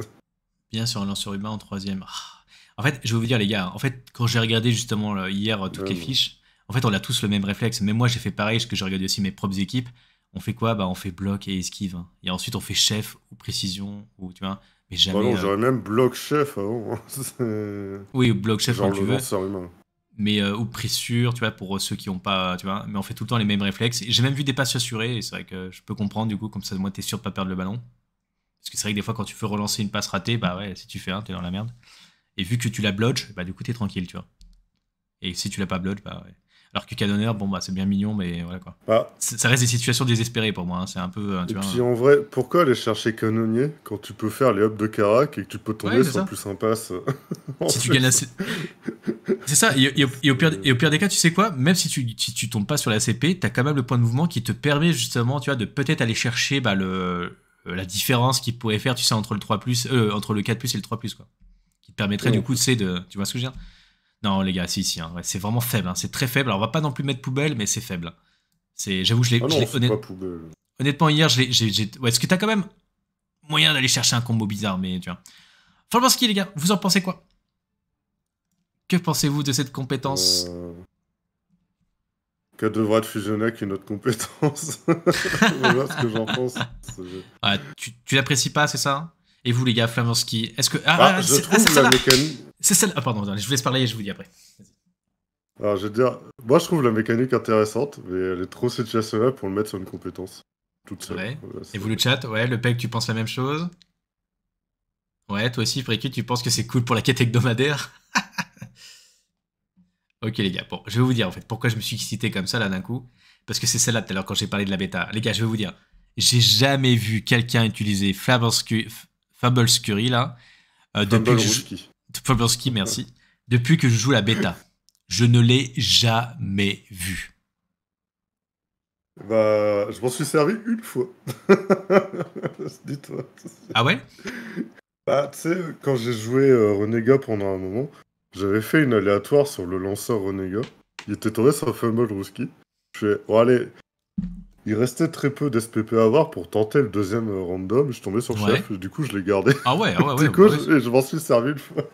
Bien sûr, un lanceur humain en troisième. Ah. En fait, je vais vous dire, les gars, en fait, quand j'ai regardé justement hier toutes les fiches, en fait, on a tous le même réflexe. Mais moi, j'ai fait pareil, parce que j'ai regardé aussi mes propres équipes. On fait quoi Bah, on fait bloc et esquive. Hein. Et ensuite, on fait chef ou précision, ou tu vois. Mais jamais. Bah euh, j'aurais même bloc chef hein. oui, bloc chef quand tu veux. Mais euh, ou pressure, tu vois, pour ceux qui n'ont pas, tu vois. Mais on fait tout le temps les mêmes réflexes. J'ai même vu des passes assurées, et c'est vrai que je peux comprendre, du coup, comme ça, moi, t'es sûr de pas perdre le ballon. Parce que c'est vrai que des fois, quand tu veux relancer une passe ratée, bah ouais, si tu fais un, t'es dans la merde. Et vu que tu la blodges, bah du coup, t'es tranquille, tu vois. Et si tu l'as pas blodge, bah ouais. Alors que Cadonner, bon, bah, c'est bien mignon, mais voilà quoi. Bah. Ça reste des situations désespérées pour moi. Hein. C'est un peu. Euh, et puis en vrai, pourquoi aller chercher canonnier quand tu peux faire les hops de Karak et que tu peux tomber sur plus impasse euh, Si tu gagnes la. c'est ça. Et, au pire, et, au pire, des cas, tu sais quoi Même si tu, tu tombes pas sur la CP, t'as quand même le point de mouvement qui te permet justement, tu vois, de peut-être aller chercher bah, le, euh, la différence qu'il pourrait faire, tu sais, entre le 3 entre le 4 et le 3 quoi. Qui te permettrait du coup, de de. Tu vois ce que je veux dire non, les gars, si, si. Hein. c'est vraiment faible. Hein. c'est très faible. Alors, on va pas non plus mettre poubelle, mais c'est faible. C'est, j'avoue, je l'ai. Ah Honnêtement, hier, je l'ai. Ouais, est-ce que t'as quand même moyen d'aller chercher un combo bizarre, mais tu vois. ce qui, les gars, vous en pensez quoi Que pensez-vous de cette compétence Qu'elle euh, Que devra être fusionner avec une autre compétence Voilà ce que j'en pense. Ah, tu, tu l'apprécies pas, c'est ça et vous, les gars, Flamanski, est-ce que. Ah, ah, ah je trouve la ah, mécanique. C'est celle. Ah, pardon, je vous laisse parler et je vous dis après. Alors, je veux dire, moi, je trouve la mécanique intéressante, mais elle est trop situationnelle pour le mettre sur une compétence. Tout seul. et vous, le chat, ouais, le PEC, tu penses la même chose Ouais, toi aussi, Friki, tu penses que c'est cool pour la quête hebdomadaire Ok, les gars, bon, je vais vous dire en fait pourquoi je me suis excité comme ça là d'un coup. Parce que c'est celle-là tout à l'heure quand j'ai parlé de la bêta. Les gars, je vais vous dire, j'ai jamais vu quelqu'un utiliser Flamanski, Fable Scurry, là. Euh, depuis Fable merci. Depuis que je joue la bêta, je ne l'ai jamais vu. Bah, je m'en suis servi une fois. Dis-toi. Ah ouais Bah, tu sais, quand j'ai joué euh, Renega pendant un moment, j'avais fait une aléatoire sur le lanceur Renega. Il était tombé sur Fumble Ruski. Je fais, allez, il restait très peu d'SPP à avoir pour tenter le deuxième random. Je suis tombé sur le chef, du coup je l'ai gardé. Ah ouais, ah ouais, ouais. du bah coup, je, m'en suis servi une fois.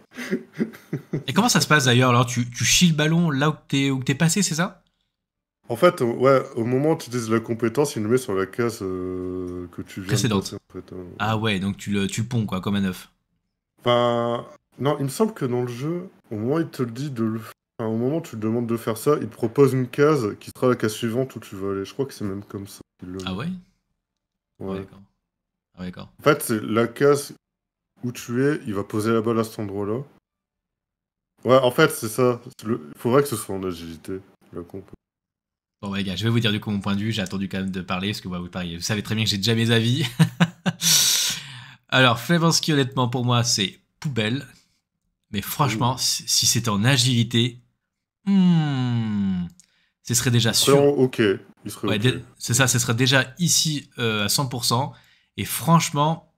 et comment ça se passe d'ailleurs Alors tu, tu chies le ballon là où t'es, où passé, c'est ça En fait, euh, ouais, au moment où tu dises la compétence, il le met sur la case euh, que tu viens de euh. Ah ouais, donc tu le, tu ponds quoi, comme un œuf. Ben, non, il me semble que dans le jeu, au moins, il te le dit de le à un moment, tu te demandes de faire ça, il propose une case qui sera la case suivante où tu vas aller. Je crois que c'est même comme ça. Ah, ah ouais Ouais. D'accord. Ah d'accord. En fait, c'est la case où tu es, il va poser la balle à cet endroit-là. Ouais, en fait, c'est ça. Il faudrait que ce soit en agilité, la Bon, ouais, gars, je vais vous dire du coup mon point de vue. J'ai attendu quand même de parler parce que vous, vous savez très bien que j'ai déjà mes avis. Alors, Flavonski, honnêtement, pour moi, c'est poubelle. Mais franchement, si c'est en agilité, Hmm. Ce serait déjà ah, sûr. ok. C'est ça, ce serait déjà ici euh, à 100%. Et franchement,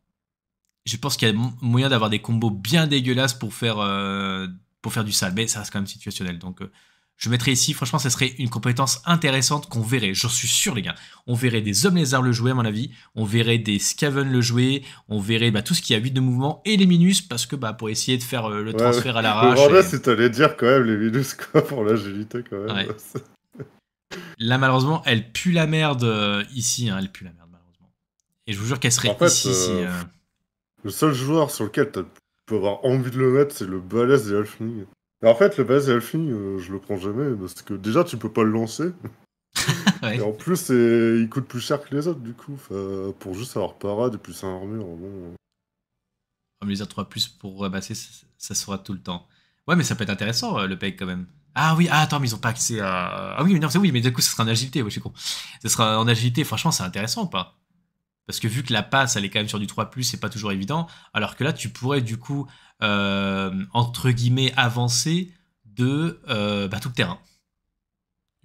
je pense qu'il y a moyen d'avoir des combos bien dégueulasses pour faire, euh, pour faire du sale. Mais ça reste quand même situationnel. Donc, euh, je mettrais ici, franchement, ça serait une compétence intéressante qu'on verrait. J'en suis sûr, les gars. On verrait des hommes lézards le jouer, à mon avis. On verrait des scaven le jouer. On verrait bah, tout ce qui a 8 de mouvement et les minus, parce que bah, pour essayer de faire euh, le transfert à l'arrache. Là, et... à dire quand même les minus quoi, pour l'agilité, quand même. Là, malheureusement, elle pue la merde euh, ici. Hein. elle pue la merde, malheureusement. Et je vous jure qu'elle serait ici. Si, euh, le seul joueur sur lequel tu peux avoir envie de le mettre, c'est le balèze des Halfling en fait, le base Elfing, euh, je le prends jamais parce que déjà, tu peux pas le lancer. Et en plus, il coûte plus cher que les autres, du coup, pour juste avoir parade et plus un armure. Bon. Comme 3 plus pour ramasser, ça, se sera tout le temps. Ouais, mais ça peut être intéressant, euh, le peg quand même. Ah oui, ah, attends, mais ils ont pas accès à. Ah oui, mais non, c'est oui, mais du coup, ça sera en agilité, je suis con. Ça sera en agilité, franchement, c'est intéressant ou pas parce que vu que la passe, elle est quand même sur du 3, c'est pas toujours évident. Alors que là, tu pourrais du coup, euh, entre guillemets, avancer de euh, bah, tout le terrain.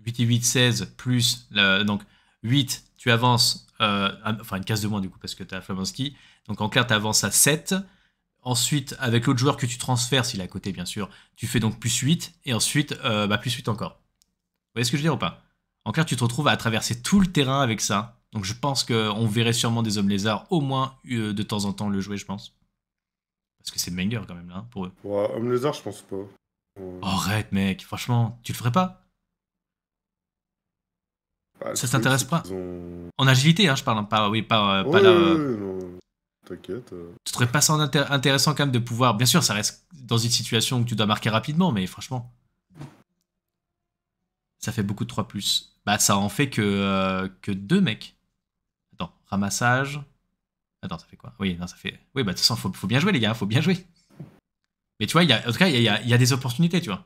8 et 8, 16, plus. donc 8, tu avances. Euh, enfin, une case de moins du coup, parce que tu as Flamanski. Donc en clair, tu avances à 7. Ensuite, avec l'autre joueur que tu transfères, s'il est à côté, bien sûr, tu fais donc plus 8. Et ensuite, bah, plus 8 encore. Vous voyez ce que je veux dire ou pas En clair, tu te retrouves à traverser tout le terrain avec ça. Donc je pense qu'on verrait sûrement des hommes lézards au moins euh, de temps en temps le jouer, je pense. Parce que c'est manger quand même là, hein, pour eux. Ouais, hommes lézards, je pense pas. Arrête, mec, franchement, tu le ferais pas Ça t'intéresse pas En agilité, hein, je parle, hein, pas, oui, pas, euh, ouais, T'inquiète. Euh. Tu trouverais pas ça intéressant quand même de pouvoir. Bien sûr, ça reste dans une situation où tu dois marquer rapidement, mais franchement. Ça fait beaucoup de 3 plus. Bah, ça en fait que, que 2 mecs ramassage. Attends, ça fait quoi Oui, non, ça fait. Oui, bah de toute façon, faut, faut bien jouer, les gars, faut bien jouer. Mais tu vois, y a, en tout cas, il y a, des opportunités, tu vois.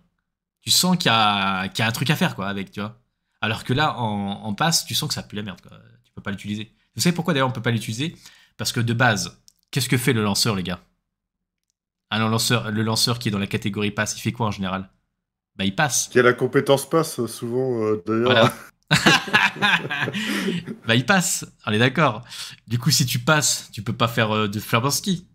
Tu sens qu'il y, a un truc à faire, quoi, avec, tu vois. Alors que là, en, en, passe, tu sens que ça pue la merde, quoi. Tu peux pas l'utiliser. Vous savez pourquoi d'ailleurs on peut pas l'utiliser Parce que de base, qu'est-ce que fait le lanceur, les gars Alors, ah lanceur, le lanceur qui est dans la catégorie passe, il fait quoi en général Bah il passe. Qui a la compétence passe souvent euh, d'ailleurs. bah, il passe, on est d'accord. Du coup, si tu passes, tu peux pas faire euh, de ski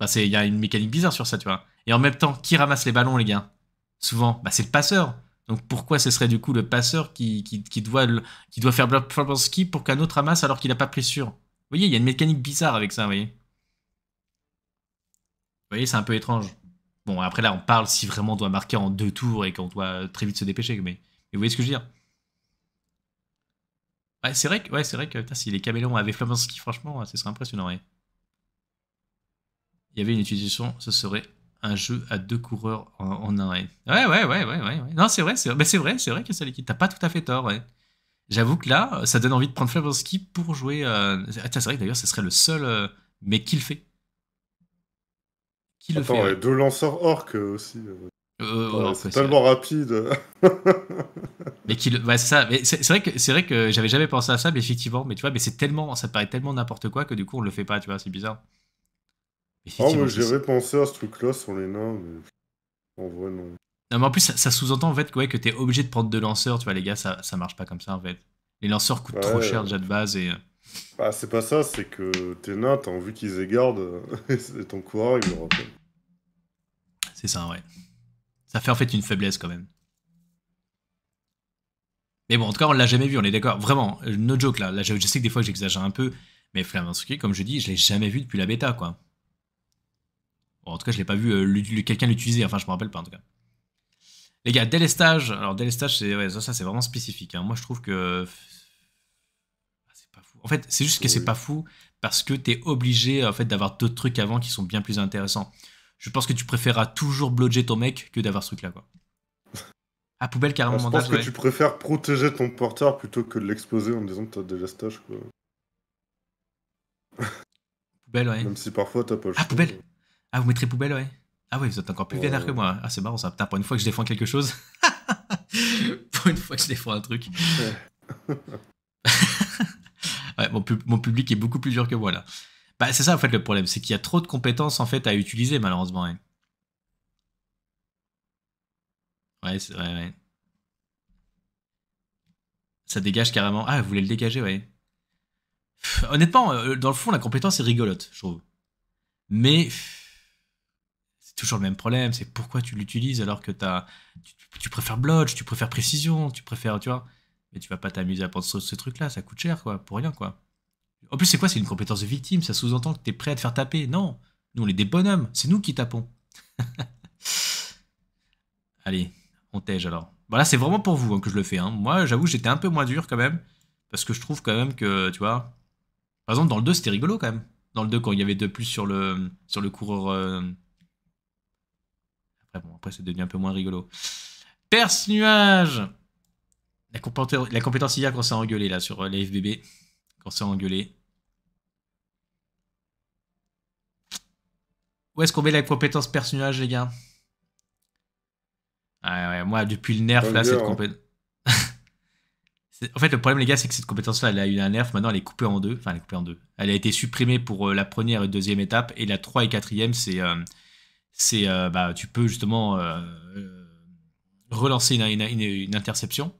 Enfin, il y a une mécanique bizarre sur ça, tu vois. Et en même temps, qui ramasse les ballons, les gars Souvent, bah, c'est le passeur. Donc pourquoi ce serait du coup le passeur qui, doit, qui doit faire pour qu'un autre ramasse alors qu'il n'a pas pris sur Vous voyez, il y a une mécanique bizarre avec ça, vous voyez. Vous voyez, c'est un peu étrange. Bon, après là, on parle si vraiment on doit marquer en deux tours et qu'on doit euh, très vite se dépêcher, mais, mais vous voyez ce que je veux dire Ouais, c'est vrai que, ouais, c'est vrai que, si les camélons avaient Flavonski, franchement, euh, ce serait impressionnant, Il y avait une utilisation, ce serait un jeu à deux coureurs en, un Ouais, ouais, ouais, ouais, ouais. Non, c'est vrai, c'est, c'est vrai, c'est vrai que ça l'équipe. T'as pas tout à fait tort, ouais. J'avoue que là, ça donne envie de prendre Flavonski pour jouer. Euh, ah, c'est vrai que d'ailleurs, ce serait le seul, euh, mais qui le fait Qui le fait Deux lanceurs orques aussi. Euh, c'est tellement rapide. mais qui, c'est ça. Mais c'est, vrai que c'est vrai que j'avais jamais pensé à ça, mais effectivement, mais tu vois, mais c'est tellement, ça paraît tellement n'importe quoi que du coup on le fait pas, tu vois, c'est bizarre. Oh, j'avais pensé à ce truc-là sur les nains, mais en vrai non. Non, mais en plus ça, sous-entend en fait que, ouais, que t'es obligé de prendre deux lanceurs, tu vois, les gars, ça, ça marche pas comme ça en fait. Les lanceurs coûtent trop cher déjà de base et. Euh. Bah, c'est pas ça, c'est que tes nains, t'as envie qu'ils égardent et ton coureur il rappelle. C'est ça, ouais. Ça fait en fait une faiblesse quand même. Mais bon, en tout cas, on l'a jamais vu, on est d'accord. Vraiment, no joke là. je, sais que des fois j'exagère un peu, mais Flaminski, comme je dis, je l'ai jamais vu depuis la bêta, quoi. en tout cas, je l'ai pas vu euh, quelqu'un l'utiliser, enfin, je me rappelle pas en tout cas. Les gars, délestage. Alors, délestage, c'est ça, c'est vraiment spécifique. Hein. Moi, je trouve que. Ah, c'est pas fou. En fait, c'est juste que c'est pas fou parce que t'es obligé en fait, d'avoir d'autres trucs avant qui sont bien plus intéressants je pense que tu préféreras toujours blodger ton mec que d'avoir ce truc-là, quoi. À poubelle, carrément, ah, Je pense que tu préfères protéger ton porteur plutôt que de l'exposer en disant que t'as déjà stash, quoi. Poubelle, ouais. Même si parfois t'as pas le Ah, poubelle Ah, vous mettrez poubelle, ouais. Ah, ouais, vous êtes encore plus vénère que moi. Ah, c'est marrant ça. Putain, pour une fois que je défends quelque chose. pour une fois que je défends un truc. Ouais. mon public est beaucoup plus dur que moi là. Bah, c'est ça, en fait, le problème. C'est qu'il y a trop de compétences, en fait, à utiliser, malheureusement. Ouais, ouais, ouais. Ça dégage carrément. Ah, vous voulez le dégager, ouais. honnêtement, euh, dans le fond, la compétence est rigolote, je trouve. Mais c'est toujours le même problème. C'est pourquoi tu l'utilises alors que tu, préfères blodge, tu préfères précision, tu préfères, tu vois. Mais tu vas pas t'amuser à prendre ce truc-là, ça coûte cher, quoi, pour rien, quoi. En plus, c'est quoi C'est une compétence de victime. Ça sous-entend que t'es prêt à te faire taper. Non, nous, on est des bonhommes. C'est nous qui tapons. Allez, on tège alors. Voilà, c'est vraiment pour vous hein, que je le fais. Hein. Moi, j'avoue, j'étais un peu moins dur quand même. Parce que je trouve quand même que, tu vois. Par exemple, dans le 2, c'était rigolo quand même. Dans le 2, quand il y avait 2 plus sur le, sur le coureur. Euh, après, bon, après, c'est devenu un peu moins rigolo. Perce nuage la, compétence IA qu'on s'est engueulé là sur les FBB s'est engueulé engueuler. Où est-ce qu'on met la compétence personnage, les gars ah moi, depuis le nerf, là, cette hein. compétence... en fait, le problème, les gars, c'est que cette compétence-là, elle a eu un nerf. Maintenant, elle est coupée en deux. Enfin, elle est coupée en deux. Elle a été supprimée pour euh, la première et deuxième étape. Et la 3 et quatrième, c'est... Euh, c'est euh, bah, tu peux justement relancer une interception.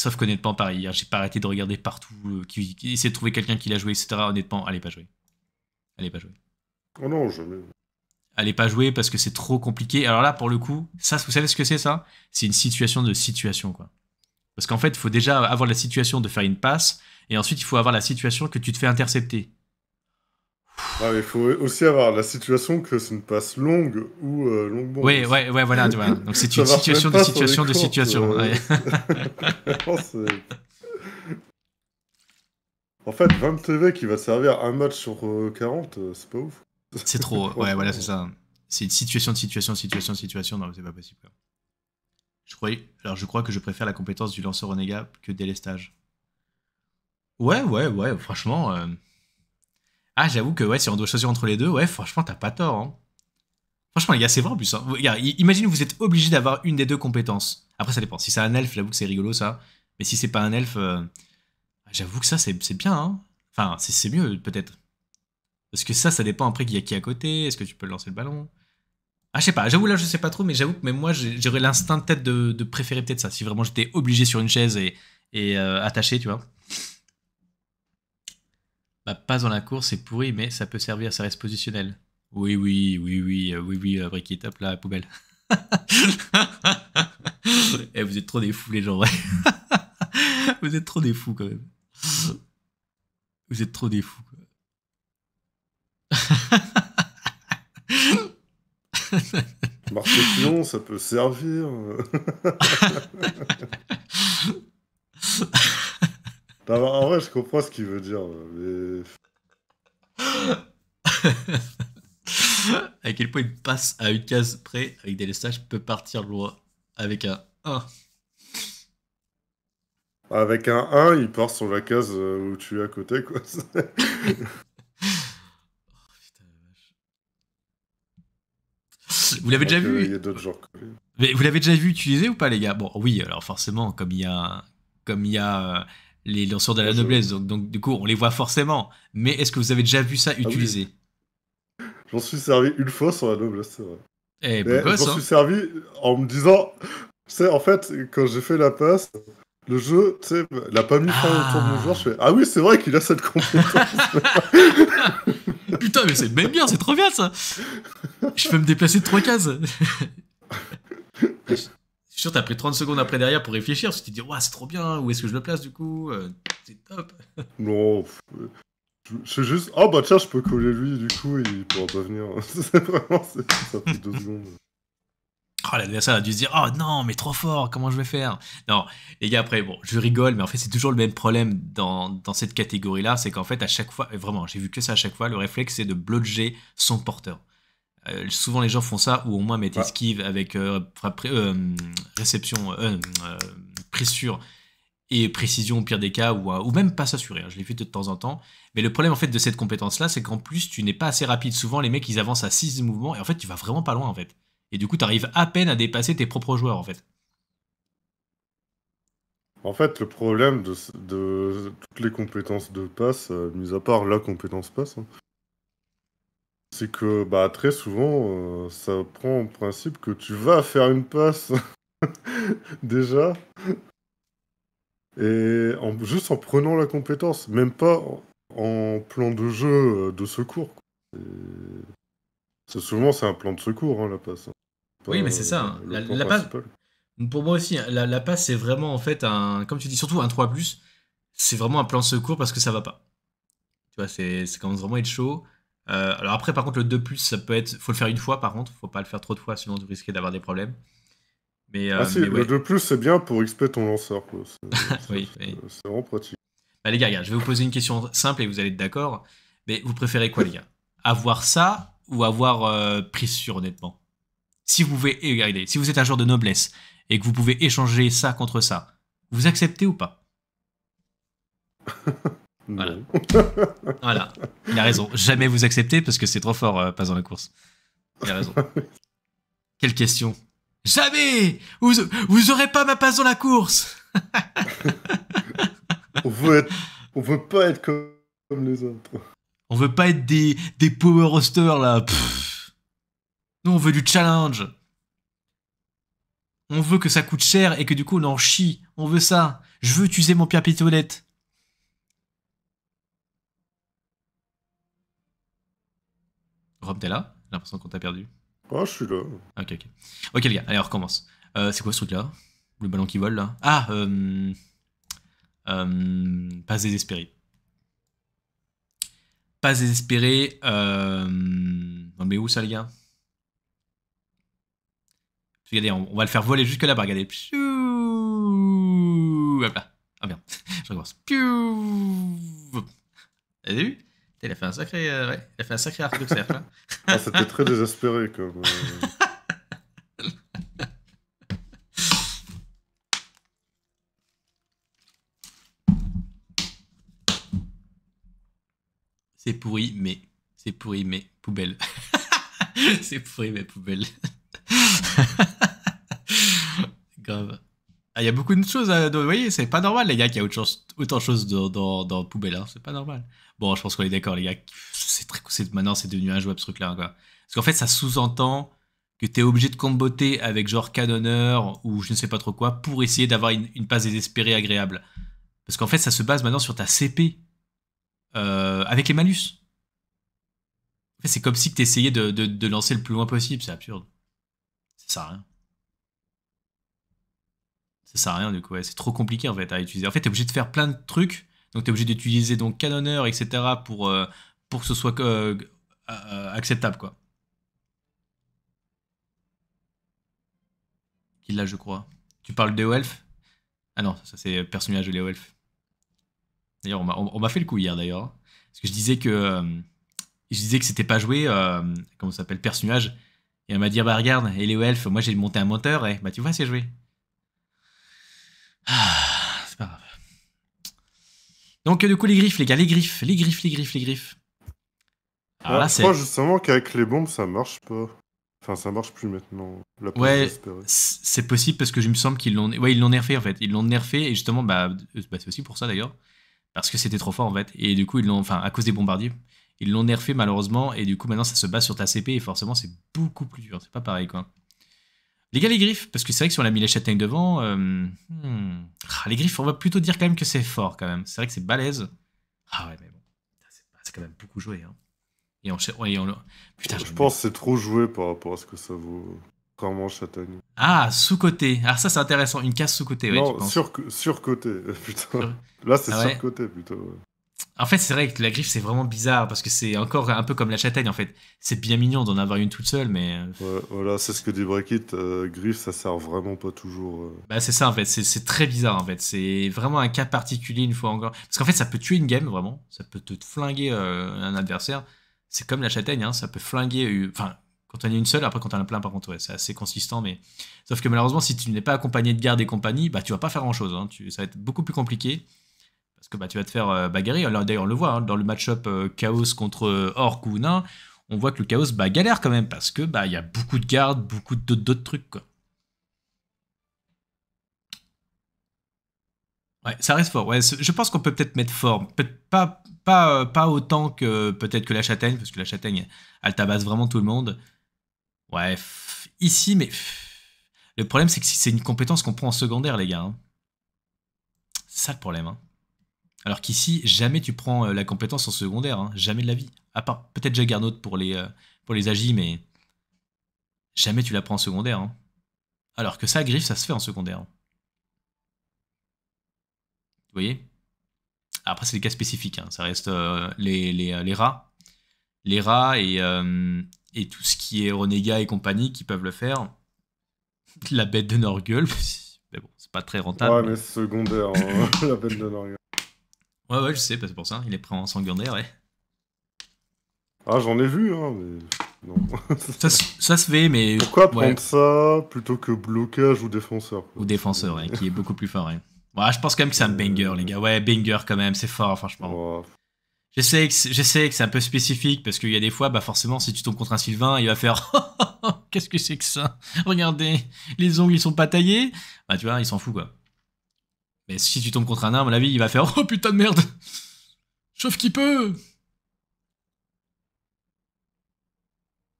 Sauf qu'honnêtement, pareil, j'ai pas arrêté de regarder partout, euh, qui, essayer de trouver quelqu'un qui l'a joué, etc. Honnêtement, allez pas jouer. Allez pas jouer. Oh non, jamais. Allez pas jouer parce que c'est trop compliqué. Alors là, pour le coup, ça, vous savez ce que c'est ça C'est une situation de situation, quoi. Parce qu'en fait, il faut déjà avoir la situation de faire une passe, et ensuite, il faut avoir la situation que tu te fais intercepter il faut aussi avoir la situation que ça une passe longue ou euh, longue. Oui, Oui, ouais, ouais, voilà, Donc c'est une situation de situation de situation. en fait, 20 TV qui va servir un match sur 40, euh, euh, c'est pas ouf. C'est trop, ouais, voilà, c'est ça. C'est une situation de situation, situation, de situation. Non, c'est pas possible. Je croyais... Alors, je crois que je préfère la compétence du lanceur Onega que délestage. Ouais, ouais, ouais, franchement. Ah, j'avoue que ouais, si on doit choisir entre les deux, ouais, franchement, t'as pas tort. Hein. Franchement, y a c'est vrai en plus. Hein. imaginez imagine vous êtes obligé d'avoir une des deux compétences. Après, ça dépend. Si c'est un elfe, j'avoue que c'est rigolo ça. Mais si c'est pas un elfe, euh, j'avoue que ça, c'est bien. Hein. Enfin, c'est mieux peut-être. Parce que ça, ça dépend après qu'il y a qui à côté. Est-ce que tu peux lancer le ballon Ah, je sais pas. J'avoue, là, je sais pas trop, mais j'avoue que même moi, j'aurais l'instinct peut-être de, préférer peut-être ça. Si vraiment j'étais obligé sur une chaise et, et euh, attaché, tu vois. Bah, pas dans la course, c'est pourri, mais ça peut servir, ça reste positionnel. Oui, oui, oui, oui, euh, oui, oui, break it up, là, poubelle. eh, vous êtes trop des fous, les gens, vous êtes trop des fous, quand même. Vous êtes trop des fous, quoi. Marché ça peut servir. Bah, en vrai, je comprends ce qu'il veut dire. Mais... à quel point il passe à une case près avec des lestages peut partir loin avec un 1. Avec un 1, il part sur la case euh, où tu es à côté, quoi. vous l'avez déjà euh, vu Il y a d'autres genres. Mais vous l'avez déjà vu utiliser ou pas, les gars Bon, oui, alors forcément, comme il y a, comme il y a euh, les lanceurs de la noblesse. Donc, du coup, on les voit forcément. Mais est-ce que vous avez déjà vu ça ah utilisé J'en suis servi une fois sur la noblesse, c'est vrai. Eh, J'en suis hein. servi en me disant, tu sais en fait, quand j'ai fait la passe, le jeu, tu sais, l'a pas mis fin ah. au de mon joueur. Je fais, ah oui, c'est vrai qu'il a cette compétence. Putain, mais c'est même bien, c'est trop bien ça. Je peux me déplacer de trois cases. suis sûr, t'as pris 30 secondes après derrière pour réfléchir. Tu te dit, ouais, c'est trop bien, où est-ce que je le place du coup euh, C'est top. Non, euh, c'est juste, ah bah tiens, je peux coller lui, du coup, il pourra pas venir. c'est vraiment, ça fait deux secondes. Oh, l'adversaire a dû se dire Oh non, mais trop fort, comment je vais faire Non, les gars, après, bon, je rigole, mais en fait, c'est toujours le même problème dans, dans cette catégorie-là. C'est qu'en fait, à chaque fois, vraiment, j'ai vu que ça à chaque fois, le réflexe, c'est de blodger son porteur. Euh, souvent les gens font ça ou au moins mettent esquive avec euh, euh, réception, pressure et précision au pire des cas ou, ou même pas s'assurer. Hein. je l'ai fait de temps en temps. Mais le problème en fait de cette compétence là, c'est qu'en plus tu n'es pas assez rapide. Souvent les mecs ils avancent à 6 mouvements et en fait tu vas vraiment pas loin en fait. Et du coup tu arrives à peine à dépasser tes propres joueurs en fait. En fait, le problème de, toutes les compétences de passe, mis à part la compétence passe, hein, c'est que bah, très souvent, euh, ça prend en principe que tu vas faire une passe déjà. Et en, juste en prenant la compétence, même pas en plan de jeu euh, de secours. souvent c'est un plan de secours hein, la passe. Hein. oui, mais c'est ça. Euh, hein. La, passe. Pour moi aussi, la, passe c'est vraiment en fait un, comme tu dis, surtout un 3 c'est vraiment un plan de secours parce que ça va pas. Tu vois, c'est commence vraiment à être chaud. Euh, alors après, par contre, le 2 plus, ça peut être. Faut le faire une fois, par contre. Faut pas le faire trop de fois, sinon vous risquez d'avoir des problèmes. Mais, euh, ah si, le 2 plus, c'est bien pour XP ton lanceur. C'est oui, oui. Euh, vraiment pratique. Bah, les gars, je vais vous poser une question simple et vous allez être d'accord. Mais vous préférez quoi, les gars Avoir ça ou avoir pris prise sur, honnêtement Si vous pouvez, eh, regardez, si vous êtes un joueur de noblesse et que vous pouvez échanger ça contre ça, vous acceptez ou pas Voilà. Il a raison. Jamais vous accepter parce que c'est trop fort, euh, pas dans la course. Il a raison. Quelle question. Jamais vous, vous aurez pas ma passe dans la course on, veut pas être comme, les autres. On veut pas être des, des power rosters là. Nous, on veut du challenge. On veut que ça coûte cher et que du coup, on en chie. On veut ça. Je veux utiliser mon pierre pitolette. Rob, t'es là J'ai l'impression qu'on t'a perdu. Oh, je suis là. Ok, ok. Ok, les gars, allez, on recommence. Euh, c'est quoi ce truc-là Le ballon qui vole, là Ah, euh. euh désespéré. Pas désespéré. Euh... Non, mais où ça, les gars Regardez, on, va le faire voler jusque là-bas, regardez. Hop là. Ah, bien. je recommence. Piou Vous vu il a fait un sacré, euh, ouais, a fait un sacré arc de cercle. Ah, c'était très désespéré comme. Euh. C'est pourri, mais. C'est pourri, mais poubelle. C'est pourri, mais poubelle. Grave. Ah, il y a beaucoup de choses Vous voyez, c'est pas normal, les gars, qu'il y a autant de choses dans, dans, Poubelle. Hein, c'est pas normal. Bon, je pense qu'on est d'accord, les gars. C'est très, maintenant, c'est devenu un jouable ce truc-là. Hein, Parce qu'en fait, ça sous-entend que t'es obligé de comboter avec genre canonneur ou je ne sais pas trop quoi pour essayer d'avoir une, passe désespérée agréable. Parce qu'en fait, ça se base maintenant sur ta CP euh, avec les malus. En c'est comme si tu essayais de, lancer le plus loin possible. C'est absurde. C'est ça, rien ça sert à rien du coup, c'est trop compliqué en fait à utiliser. En fait, t'es obligé de faire plein de trucs, donc t'es obligé d'utiliser donc canoneur, etc. pour, euh, pour que ce soit euh, euh, acceptable quoi. Qui là, je crois. Tu parles de Elf Ah non, ça c'est personnage de Léo Elf. D'ailleurs, on m'a fait le coup hier d'ailleurs. Parce que je disais que. je disais que c'était pas joué, comment ça s'appelle, personnage. Et elle m'a dit, ah bah regarde, et Elf, moi j'ai monté un moteur, et bah tu vois, c'est joué. Ah, c'est pas grave. Donc, euh, du coup, les griffes, les gars, les griffes, les griffes, les griffes, les griffes. je crois justement qu'avec les bombes, ça marche pas. Enfin, ça marche plus maintenant. ouais, c'est possible parce que je me semble qu'ils l'ont. Ouais, ils l'ont nerfé en fait. Ils l'ont nerfé et justement, bah, euh, bah c'est aussi pour ça d'ailleurs. Parce que c'était trop fort en fait. Et du coup, ils l'ont. Enfin, à cause des bombardiers, ils l'ont nerfé malheureusement. Et du coup, maintenant, ça se base sur ta CP et forcément, c'est beaucoup plus dur. C'est pas pareil quoi. Les gars, les griffes, parce que c'est vrai que si on a mis les châtaignes devant, euh, hmm. ah, les griffes, on va plutôt dire quand même que c'est fort quand même. C'est vrai que c'est balèze. Ah ouais, mais bon, c'est quand même beaucoup joué. Hein. Et on, je pense que c'est trop joué par rapport à ce que ça vaut. Comment châtaigne Ah, sous-côté. Alors ça, c'est intéressant. Une case sous-côté, ouais, Non, sur, côté putain. Là, c'est ah sur-côté, plutôt. En fait, c'est vrai que la griffe, c'est vraiment bizarre parce que c'est encore un peu comme la châtaigne en fait. C'est bien mignon d'en avoir une toute seule, mais. Euh, voilà, c'est ce que dit Bracket euh, griffe, ça sert vraiment pas toujours. Euh. Bah, c'est ça en fait, c'est- très bizarre en fait. C'est vraiment un cas particulier une fois encore. Parce qu'en fait, ça peut tuer une game vraiment. Ça peut te flinguer un adversaire. C'est comme la châtaigne, hein. ça peut flinguer. Enfin, quand t'en as une seule, après quand t'en as plein, par contre, c'est assez consistant. mais Sauf que malheureusement, si tu n'es pas accompagné de garde et compagnie, bah tu vas pas faire grand chose. Hein. Ça va être beaucoup plus compliqué que bah, tu vas te faire euh, bagarrer. D'ailleurs, on le voit hein, dans le match-up euh, Chaos contre euh, Orc ou Nain. On voit que le Chaos bah, galère quand même parce que bah il y a beaucoup de gardes, beaucoup d'autres trucs quoi. Ouais, ça reste fort. Ouais, je pense qu'on peut peut-être mettre fort, peut-être pas pas pas autant que peut-être que la châtaigne parce que la châtaigne elle tabasse vraiment tout le monde. Ouais, ici mais le problème c'est que c'est une compétence qu'on prend en secondaire les gars. Hein. C'est ça le problème. Hein. Alors qu'ici, jamais tu prends euh, la compétence en secondaire, hein, jamais de la vie. À part peut-être Jaggernaut pour les, euh, pour les agis, mais jamais tu la prends en secondaire. Hein. Alors que ça, griffe, ça se fait en secondaire. Vous voyez Après, c'est des cas spécifiques. Hein. Ça reste euh, les, rats. Les rats et, tout ce qui est Ronega et compagnie qui peuvent le faire. La bête de Norgul. Mais bon, c'est pas très rentable. Ouais, mais, secondaire, la bête de Norgul. Ouais, ouais, je sais, bah, c'est pour ça, il est prêt en d'air ouais. Ah, j'en ai vu, hein, mais. Non. ça, se fait, mais. Pourquoi prendre ça plutôt que blocage ou défenseur Ou défenseur, ouais, qui est beaucoup plus fort, ouais. ouais. je pense quand même que c'est un banger, les gars. Ouais, banger quand même, c'est fort, franchement. Je sais que c'est un peu spécifique parce qu'il y a des fois, bah forcément, si tu tombes contre un Sylvain, il va faire oh, oh, oh, Qu'est-ce que c'est que ça Regardez, les ongles ils sont pas taillés. Bah tu vois, il s'en fout quoi. Mais si tu tombes contre un arme, à vie, il va faire Oh putain de merde Chauffe qui peut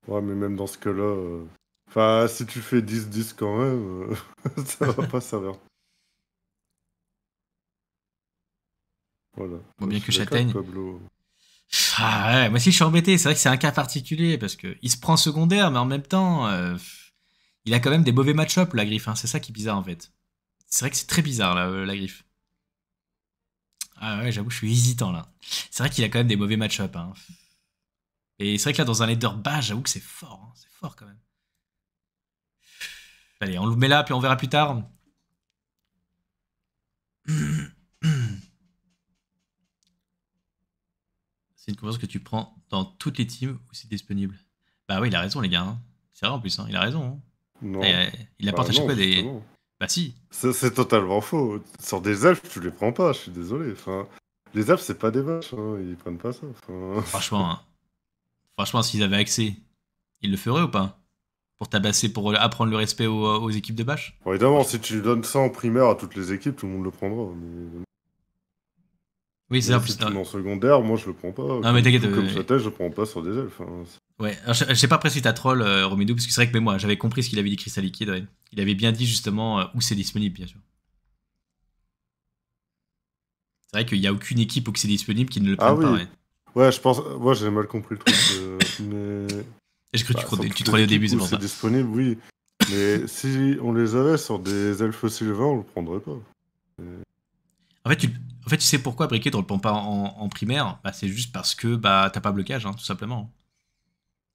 Ouais, mais même dans ce cas-là. Euh, enfin, si tu fais 10-10 quand même, euh, ça va pas servir. Voilà. Bon, bien que Châtaigne. Ah ouais, moi aussi je suis embêté. C'est vrai que c'est un cas particulier parce qu'il se prend secondaire, mais en même temps, euh, il a quand même des mauvais match-up, la griffe. Hein. C'est ça qui est bizarre en fait. C'est vrai que c'est très bizarre, euh, la griffe. Ah ouais, j'avoue, je suis hésitant, là. C'est vrai qu'il a quand même des mauvais match-up. Hein. Et c'est vrai que là, dans un leader bas, j'avoue que c'est fort. Hein. C'est fort, quand même. Allez, on le met là, puis on verra plus tard. C'est une compétence que tu prends dans toutes les teams où c'est disponible. Bah oui, il a raison, les gars. Hein. C'est vrai en plus, il a raison. Euh, il bah apporte à chaque fois des, bah si. C'est totalement faux. Sur des elfes, tu les prends pas, je suis désolé. les elfes, c'est pas des vaches, hein. ils prennent pas ça. Franchement, hein. franchement, s'ils avaient accès, ils le feraient ou pas Pour tabasser, pour apprendre le respect aux, équipes de vaches Évidemment, si tu donnes ça en primaire à toutes les équipes, tout le monde le prendra. Oui, c'est un en secondaire, moi je le prends pas. Non, mais t'inquiète. Comme ça, euh, je prends pas sur des elfes. Hein. Ouais, je, sais pas après si t'as troll, euh, Romidou, parce que c'est vrai que mais moi j'avais compris ce qu'il avait dit, Cristal Liquide. Il avait bien dit justement euh, où c'est disponible, bien sûr. C'est vrai qu'il n'y a aucune équipe où c'est disponible qui ne le ah prend pas. Ouais. je pense. Moi j'ai mal compris le truc. mais... J'ai cru que tu, bah, tu trollais au début, c'est pour ça. C'est disponible, oui. Mais si on les avait sur des elfes sylvains, on le prendrait pas. En fait, tu, en fait, tu sais pourquoi Briquet, ne le prend pas en, primaire bah, C'est juste parce que bah, t'as pas blocage, hein, tout simplement.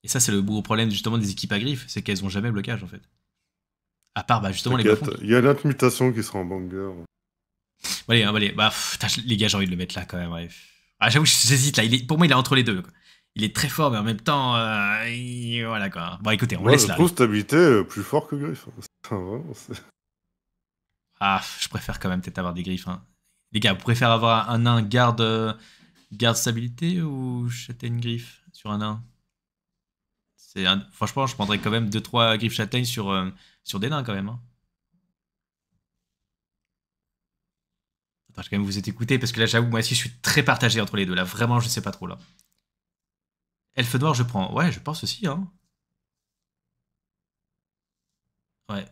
Et ça, c'est le gros problème justement des équipes à griffes, c'est qu'elles ont jamais blocage en fait. À part bah, justement les Il y a mutation qui sera en banger. allez, hein, allez, bah, les gars, j'ai envie de le mettre là quand même. Ouais. Ah, j'avoue, j'hésite là. pour moi, il est entre les deux. Il est très fort, mais en même temps, euh, voilà quoi. Bon, écoutez, on laisse là. Je stabilité euh, plus fort que griffes. Hein. ah, je préfère quand même peut-être avoir des griffes. Hein. Les gars, vous préférez avoir un nain garde, garde stabilité ou châtaigne griffe sur un nain Franchement, je prendrais quand même 2-3 griffes châtaignes sur, euh, sur des nains quand même. Hein. Attends, je vais quand même vous écouter parce que là, j'avoue, moi aussi, je suis très partagé entre les deux. Là, vraiment, je sais pas trop là. Elfe noir, je prends. Ouais, je pense aussi. Hein. Ouais.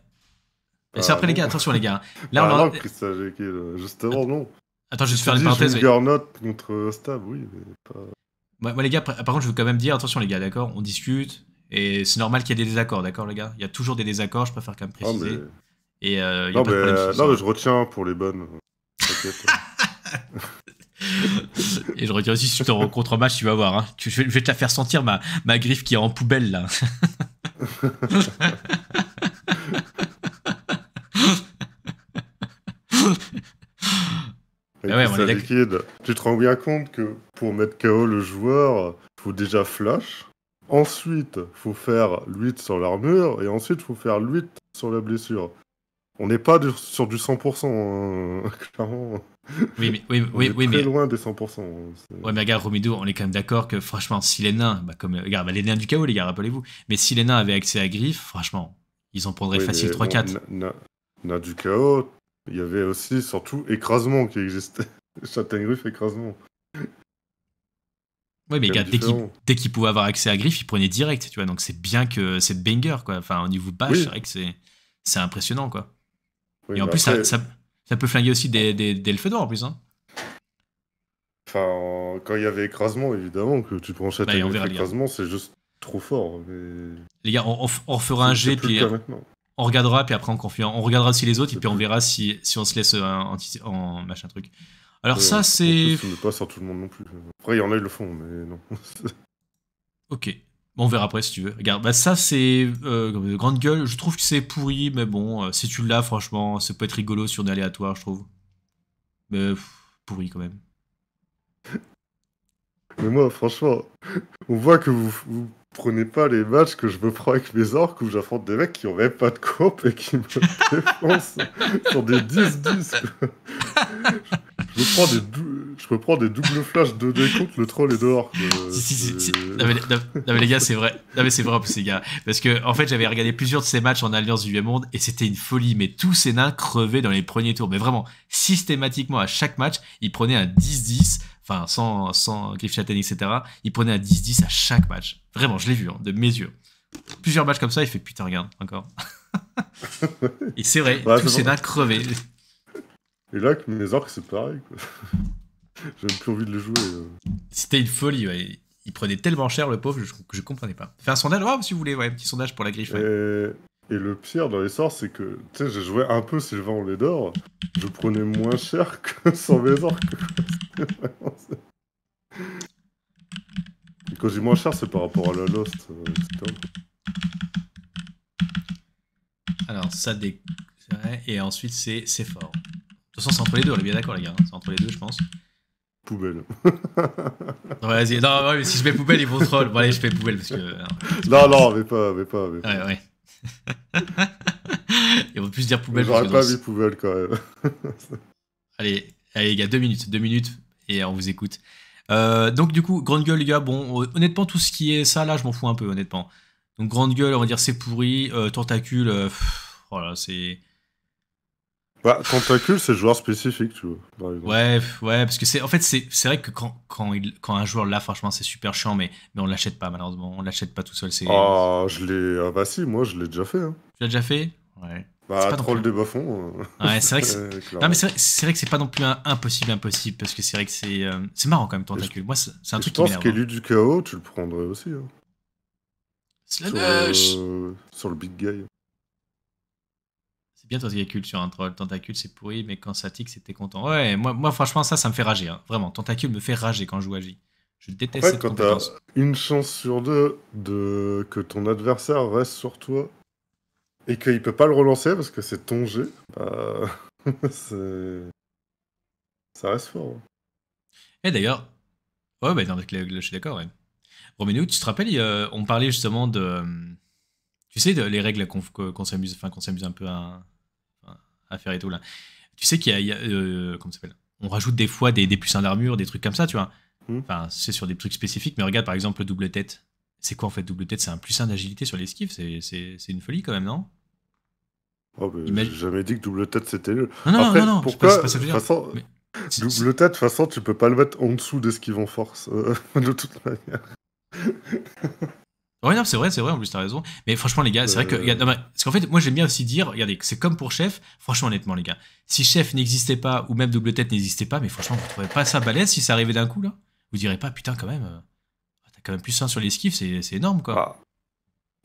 Et c'est après, les gars, attention, les gars. Hein. Là, on ah en... non, justement, non. Attends, je vais faire une parenthèse. Juggernaut contre euh, Stab, oui, mais moi, les gars, par contre, je veux quand même dire, attention, les gars, d'accord On discute, et c'est normal qu'il y ait des désaccords, d'accord, les gars Il y a toujours des désaccords, je préfère quand même ah, préciser. Et, euh, y a non, pas mais, euh, non, mais je retiens pour les bonnes. Et je retiens aussi si tu te rencontres en match, tu vas voir. Hein. je, vais, te la faire sentir ma, ma griffe qui est en poubelle là. Ah tu te rends bien compte que pour mettre KO le joueur, faut déjà flash. Ensuite, faut faire l'huit sur l'armure et ensuite faut faire l'huit sur la blessure. On n'est pas sur du 100%, hein, clairement. Oui, oui, on oui, est oui, très loin des 100%. Hein, ouais, mais regarde, Romido, on est quand même d'accord que, franchement, si les nains, bah, comme, regarde, bah, les nains du chaos, les gars, rappelez-vous, mais si les nains avaient accès à griffes franchement, ils en prendraient facile 3-4. Nains du chaos, il y avait aussi, surtout, écrasement qui existait. Châtaigne Griffe, écrasement. Oui, mais gars, dès qu'ils pouvaient pouvait avoir accès à griffe il prenait direct, tu vois. Donc c'est bien que c'est banger, quoi. Enfin, au niveau de c'est vrai que c'est impressionnant, quoi. Et en plus, ça, ça, peut flinguer aussi des, des, des elfes d'or, en plus. Hein. Enfin, quand il y avait écrasement, évidemment, que tu prends Châtaigne bah, écrasement, c'est juste trop fort. Les gars, on, on, on un g puis on regardera, puis après on confie, on regardera si les autres, et puis on verra si, si on se laisse en, machin truc. Alors ça, c'est... On ne pas sur tout le monde non plus. Après, il y en a, ils le font, mais non. ok. Bon, on verra après si tu veux. Regarde, bah ça c'est euh, grande gueule. Je trouve que c'est pourri, mais bon, euh, si tu l'as, franchement, ça peut être rigolo sur des aléatoires, je trouve. Mais pourri quand même. Mais moi, franchement, on voit que vous prenez pas les matchs que je me prends avec mes orques où j'affronte des mecs qui ont même pas de coupe et qui me défoncent sur des 10-10. je, me prends des double doubles flashs de contre le troll et dehors orques. non, mais, les gars, c'est vrai. Non mais c'est vrai, Parce que, en fait, j'avais regardé plusieurs de ces matchs en Alliance du Vieux Monde et c'était une folie. Mais tous ces nains crevaient dans les premiers tours. Mais vraiment, systématiquement, à chaque match, ils prenaient un 10-10 enfin sans, sans Griff etc., il prenait à 10-10 à chaque match. Vraiment, je l'ai vu, hein, de mes yeux. Plusieurs matchs comme ça, il fait putain, regarde, encore. Et c'est vrai, ouais, tous ces nains crevés. Et là, mes orques, c'est pareil. J'avais plus envie de le jouer. Euh. C'était une folie, Il prenait tellement cher, le pauvre, que je, comprenais pas. Fais un sondage, oh, si vous voulez, un petit sondage pour la griffe. Euh, et le pire dans les sorts, c'est que, tu sais, j'ai joué un peu Sylvain on les je prenais moins cher que sans mes orques. Et quand je moins cher, c'est par rapport à la Lost, euh, Alors, ça, dé... et ensuite, c'est fort. De toute façon, c'est entre les deux, on est bien d'accord, les gars. Hein. C'est entre les deux, je pense. Poubelle. vas-y. Non, mais si je mets poubelle, ils vont troll. Bon, allez, je fais poubelle parce que. Hein. Non, non, mais pas, mais pas. Mais pas. Ouais, ouais. Et on plus dire poubelle. J'aurais pas mis poubelle quand même. allez, allez les gars, deux minutes, deux minutes et on vous écoute. Euh, donc du coup, grande gueule les gars, bon, euh, honnêtement tout ce qui est ça là, je m'en fous un peu honnêtement. Donc grande gueule, on va dire c'est pourri, euh, tentacule, voilà c'est bah, tentacule, c'est joueur spécifique, tu vois. Ouais, ouais, parce que c'est, en fait, c'est, c'est vrai que quand, quand, il, quand un joueur là, franchement, c'est super chiant, mais, mais on l'achète pas, malheureusement. On l'achète pas tout seul. C'est... Ah, je l'ai. Ah, bah si, moi, je l'ai déjà fait. Hein. Tu l'as déjà fait Ouais. Bah, pas troll des bas hein. Ouais, c'est vrai que c'est... non, mais c'est vrai, que c'est pas non plus impossible, impossible, parce que c'est vrai que c'est, euh, c'est marrant quand même, tentacule. Moi, c'est, un truc qui m'énerve. Je pense qu'élu du chaos, tu le prendrais aussi. Hein. Sur, euh, sur le big guy bien tentacule sur un troll. Tentacule, c'est pourri, mais quand ça tique, c'était content. Ouais, moi, moi, franchement, ça, ça me fait rager. Hein. Vraiment, tentacule me fait rager quand je joue à J. Je déteste quand t'as une chance sur deux de que ton adversaire reste sur toi et qu'il peut pas le relancer parce que c'est ton G, bah, ça reste fort. Hein. Et d'ailleurs, ouais, bah, je suis d'accord. Ouais. nous tu te rappelles, on parlait justement de, hum, tu sais, les règles qu'on s'amuse, enfin qu'on s'amuse un peu à, à faire et tout là. Tu sais qu'il y a, euh, s'appelle On rajoute des fois des, des d'armure, des trucs comme ça, tu vois. Hmm. Enfin, c'est sur des trucs spécifiques, mais regarde par exemple le double tête. C'est quoi en fait double tête C'est un plus d'agilité sur l'esquive, c'est, c'est, c'est une folie quand même, non Oh, j'ai jamais dit que double tête c'était le Non, non, non, pourquoi ça Double tête, de toute façon, tu peux pas le mettre en dessous d'esquive en force, euh, de toute manière. Ouais, non, c'est vrai, c'est vrai, en plus, t'as raison. Mais franchement, les gars, c'est vrai que. Euh. parce qu'en fait, moi, j'aime bien aussi dire, regardez, c'est comme pour Chef. Franchement, honnêtement, les gars, si Chef n'existait pas, ou même Double Tête n'existait pas, mais franchement, vous trouvez pas ça balèze si ça arrivait d'un coup, là Vous direz pas, putain, quand même, euh, t'as quand même plus ça sur les skiffs, c'est énorme, quoi.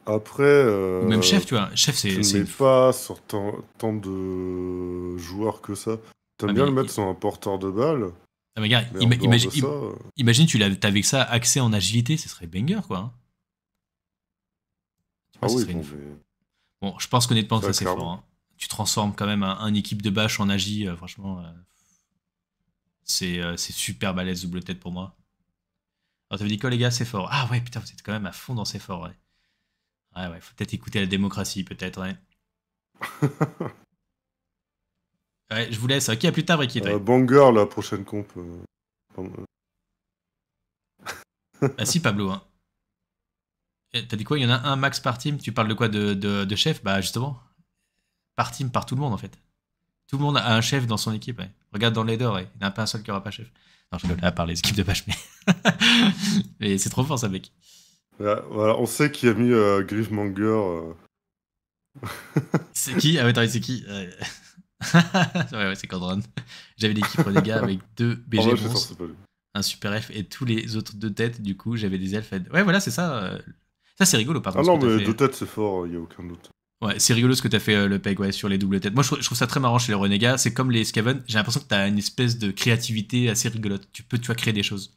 Ah. Après. Euh, même Chef, tu vois. Chef, c'est. c'est pas sur tant, de joueurs que ça. T'aimes ah, bien le mettre sur un porteur de balles ah, mais regarde, imagine, tu l'as tu ça accès en agilité, ce serait banger, quoi. Hein. Ah, ah bon, je pense qu'honnêtement, ça, c'est fort. Hein. Tu transformes quand même un, équipe de bâche en agi, euh, franchement. Euh, euh, c'est super balèze double tête pour moi. Alors, t'avais quoi, les gars C'est fort. Ah ouais, putain, vous êtes quand même à fond dans c'est fort, ouais. Ouais, faut peut-être écouter la démocratie, peut-être, ouais. ouais, je vous laisse. Ok, à plus tard, Ricky. Banger, la prochaine comp. Bah si, Pablo, hein. Eh, t'as dit quoi Il y en a un max par team Tu parles de quoi de, de, chef Bah justement, par team, par tout le monde en fait. Tout le monde a un chef dans son équipe. Regarde dans les il n'y en a pas un seul qui aura pas chef. Non, je rigole, à part les équipes de page, mais, mais c'est trop fort ça, mec. Voilà, on sait qui a mis euh, Griffmonger. Euh. c'est qui Ah ouais, attends, c'est qui euh. Ouais, ouais, c'est Cordron. J'avais l'équipe gars avec deux BG un super F et tous les autres deux têtes. Du coup, j'avais des elfes. Ouais, voilà, c'est ça. Euh, ça, c'est rigolo, par Ah non, mais deux têtes, c'est fort, il n'y a aucun doute. Ouais, c'est rigolo ce que t'as fait euh, le peg ouais, sur les doubles têtes. Moi, je, trouve ça très marrant chez les Renegas, C'est comme les scaven. J'ai l'impression que t'as une espèce de créativité assez rigolote. Tu peux, tu créer des choses.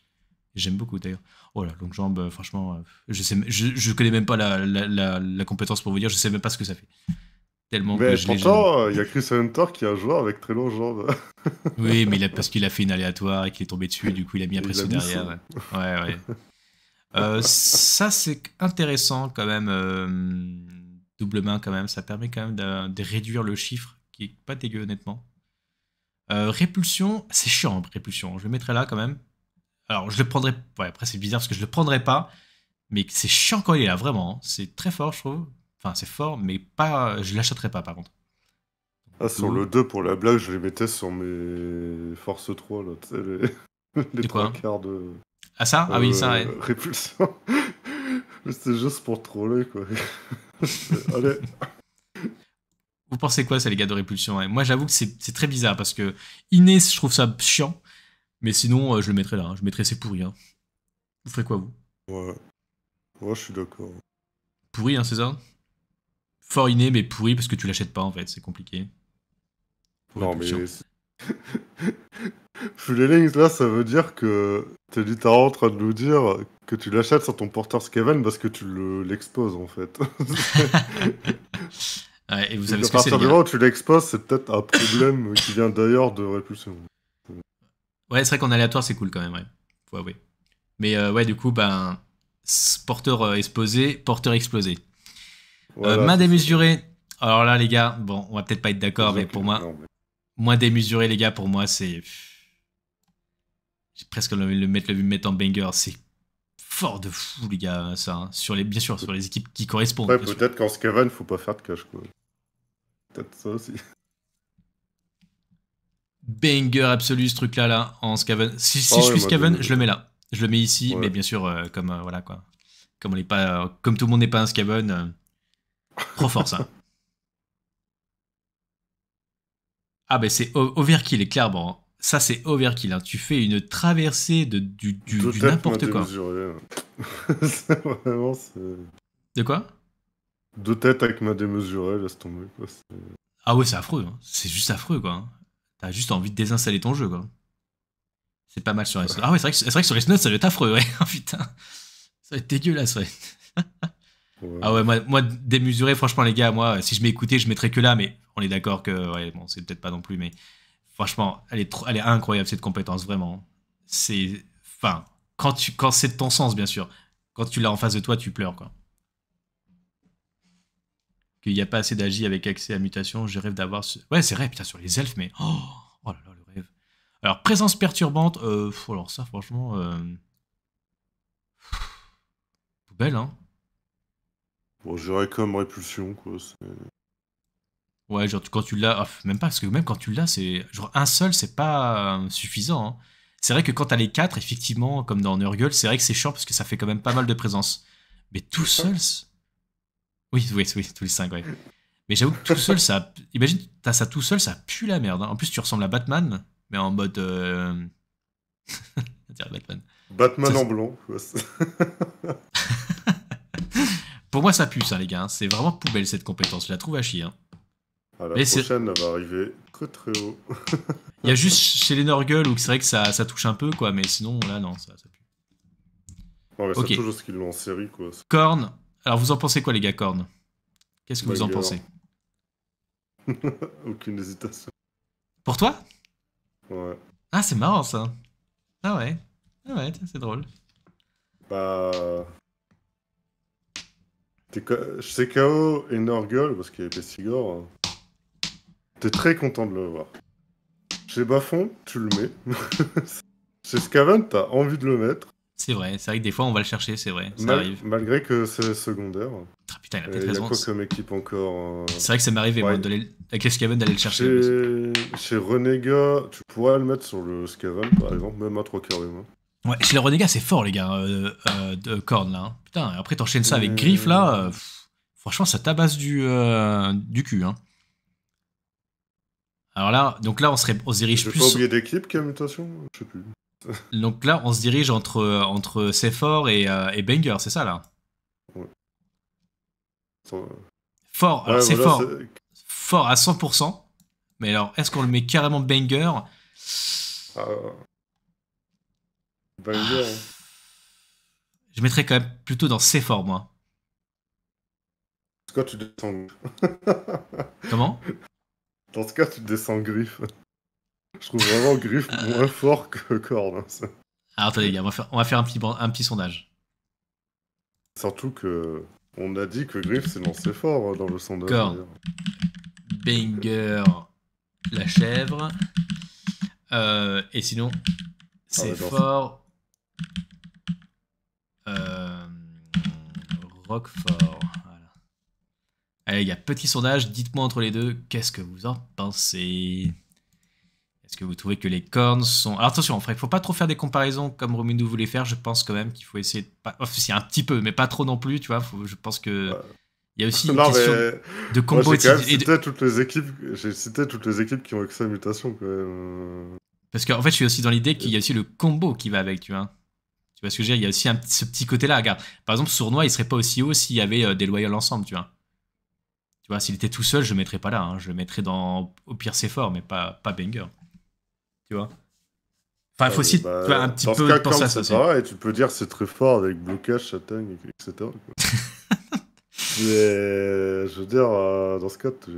J'aime beaucoup d'ailleurs. Oh là, longue jambe, euh, franchement, euh, je sais, je, connais même pas la, compétence pour vous dire. Je sais même pas ce que ça fait. Tellement. Mais pourtant, il y a Chris Hunter qui a joué avec très longue jambe. oui, mais il a, parce qu'il a fait une aléatoire et qu'il est tombé dessus, du coup, il a mis un pression derrière. ouais. ouais. Euh, ça, c'est intéressant quand même. Euh, double main quand même, ça permet quand même de, réduire le chiffre, qui est pas dégueu honnêtement. Euh, répulsion, c'est chiant, répulsion. Je le mettrai là quand même. Alors, je le prendrai. après, c'est bizarre parce que je le prendrais pas. Mais c'est chiant quand il est là, vraiment. Hein. C'est très fort, je trouve. Enfin, c'est fort, mais pas. Je l'achèterai pas, par contre. Ah, sur le 2, pour la blague, je les mettais sur mes Force 3, là. Tu sais, les, trois hein quarts de. Ah ça Ah oui, ça. Euh, ouais. Répulsion. C'était juste pour troller, quoi. Allez. Vous pensez quoi, ça, les gars de Répulsion Moi, j'avoue que c'est très bizarre parce que inné, je trouve ça chiant. Mais sinon, euh, je le mettrais là. Hein. Je mettrais c'est pourri. Hein. Vous ferez quoi, vous Ouais. Moi, je suis d'accord. Pourri, hein, c'est Fort inné, mais pourri parce que tu l'achètes pas, en fait. C'est compliqué. non, mais links là, ça veut dire que t'es littéralement en train de nous dire que tu l'achètes sur ton porteur Skaven parce que tu l'exposes, en fait. et vous savez ce que c'est. À partir du moment où tu l'exposes, c'est peut-être un problème qui vient d'ailleurs de Répulsion. Ouais, c'est vrai qu'en aléatoire, c'est cool quand même, ouais. Faut Mais euh, ouais, du coup, ben, porteur euh, exposé, porteur explosé. Euh, main démesurée. Alors là, les gars, bon, on va peut-être pas être d'accord, mais pour moi, Moins démesuré, les gars, pour moi, c'est. J'ai presque le mettre, le mettre en banger. C'est fort de fou, les gars, ça. Hein. Sur les, bien sûr, sur les équipes qui correspondent. Ouais, peut-être qu'en Skaven, faut pas faire de cash, quoi. Peut-être ça aussi. Banger absolu, ce truc-là, là, en scaven, Si, ah je suis scaven, je le mets là. Je le mets ici, mais bien sûr, euh, comme, euh, voilà, quoi. Comme, on est pas, euh, comme tout le monde n'est pas un scaven, trop fort, ça. Ah ben c'est overkill, clairement. Hein. Ça c'est overkill. Hein. Tu fais une traversée de, du, du, n'importe quoi. c'est vraiment... De quoi Deux têtes avec ma démesurée, laisse tomber. Quoi. Ah ouais, c'est affreux. Hein. C'est juste affreux, quoi. T'as juste envie de désinstaller ton jeu, quoi. C'est pas mal sur les... Ah ouais, c'est vrai, que, sur les ça doit être affreux, ouais. Oh, putain. Ça va être dégueulasse, ouais. Euh, ah ouais, moi, moi, démesuré, franchement, les gars, moi, si je m'écoutais, je mettrais que là, mais on est d'accord que, ouais, bon, c'est peut-être pas non plus, mais franchement, elle est, elle est incroyable, cette compétence, vraiment. C'est. Enfin, quand, quand c'est de ton sens, bien sûr. Quand tu l'as en face de toi, tu pleures, quoi. Qu'il n'y a pas assez d'agi avec accès à mutation, je rêve d'avoir. Ouais, c'est vrai, putain, sur les elfes, mais. Oh, oh là là, le rêve. Alors, présence perturbante, euh, alors ça, franchement. Euh, poubelle, hein. Bon, j'aurais comme répulsion, quoi. Ouais, genre quand tu l'as, ah, même pas, parce que même quand tu l'as, c'est genre un seul, c'est pas euh, suffisant. Hein. C'est vrai que quand t'as les quatre, effectivement, comme dans Nurgle, c'est vrai que c'est chiant parce que ça fait quand même pas mal de présence. Mais tout seul, oui, oui, oui, tous les cinq, ouais. Mais j'avoue que tout seul, ça, imagine, t'as ça tout seul, ça pue la merde. Hein. En plus, tu ressembles à Batman, mais en mode, euh, Batman. Batman en blanc. Pour moi, ça pue, ça, les gars. Hein. C'est vraiment poubelle, cette compétence. Je la trouve à chier. Hein. Ah, la prochaine, va arriver Il y a juste chez les Norgueuls où c'est vrai que ça, touche un peu, quoi. Mais sinon, là, non, ça, pue. C'est mais toujours ce qu'ils l'ont en série, quoi. Korn. Alors, vous en pensez quoi, les gars, Korn Qu'est-ce que vous en pensez Aucune hésitation. Pour toi Ouais. Ah, c'est marrant, ça. Ah ouais. Ah ouais, c'est drôle. Bah... Chez KO et Norgol, parce qu'il y avait Sigor. Hein. T'es très content de le voir. Chez Bafon, tu le mets. Chez Skaven, t'as envie de le mettre. C'est vrai, c'est vrai que des fois on va le chercher, c'est vrai, ça arrive. Malgré que c'est secondaire. Ah, putain, il a peut-être raison. Il y a quoi comme équipe encore euh, C'est vrai que ça m'est arrivé, avec les Skaven, d'aller le chercher. Chez... Renega, tu pourrais le mettre sur le Skaven, par exemple, même à 3 carrés. Ouais, chez les renégats, c'est fort, les gars, euh, euh, de Korn, là. Hein. Putain, et après, t'enchaînes ça avec Griff, là. Euh, franchement, ça tabasse du, du cul, hein. Alors là, donc là, on, serait, se dirige plus... Pas oublié d'équipe, y a mutation Je sais plus. donc là, on se dirige entre, entre fort et, et Banger, c'est ça, là ouais. Fort, c'est fort. Fort à 100%. Mais alors, est-ce qu'on le met carrément Banger ah. Ah, je mettrais quand même plutôt dans C4, moi. Dans ce cas, tu descends. Comment Dans ce cas, tu descends griffe. Je trouve vraiment griffe euh. moins fort que corne. Hein, Alors ah, attendez, les gars, on va faire, un, petit, sondage. Surtout que. On a dit que griffe, c'est dans C4 hein, dans le sondage. Corne. Banger, la chèvre. Euh, et sinon, c'est ah, bah, fort euh, Roquefort. Allez, il y a petit sondage. Dites-moi entre les deux, qu'est-ce que vous en pensez Est-ce que vous trouvez que les cornes sont... Alors attention, il ne faut pas trop faire des comparaisons comme nous voulait faire. Je pense quand même qu'il faut essayer de... Pas... Enfin, un petit peu, mais pas trop non plus, tu vois. Je pense que... Il y a aussi une question de combo toutes les équipes. J'ai cité toutes les équipes qui ont accès à mutation Parce qu'en fait, je suis aussi dans l'idée qu'il y a aussi le combo qui va avec, tu vois. Tu vois ce que je veux dire Il y a aussi ce petit côté-là. Regarde, par exemple, Sournois, il serait pas aussi haut s'il y avait euh, des loyaux ensemble, tu vois. Tu vois, s'il était tout seul, je le mettrais pas là. Hein. Je le mettrais dans, au pire, c'est fort, mais pas, pas banger. Tu vois Enfin, il faut euh, aussi bah, un petit peu penser à ça. tu peux dire c'est très fort avec blocage, Shatang, etc. mais, je veux dire, euh, dans ce cas, tu...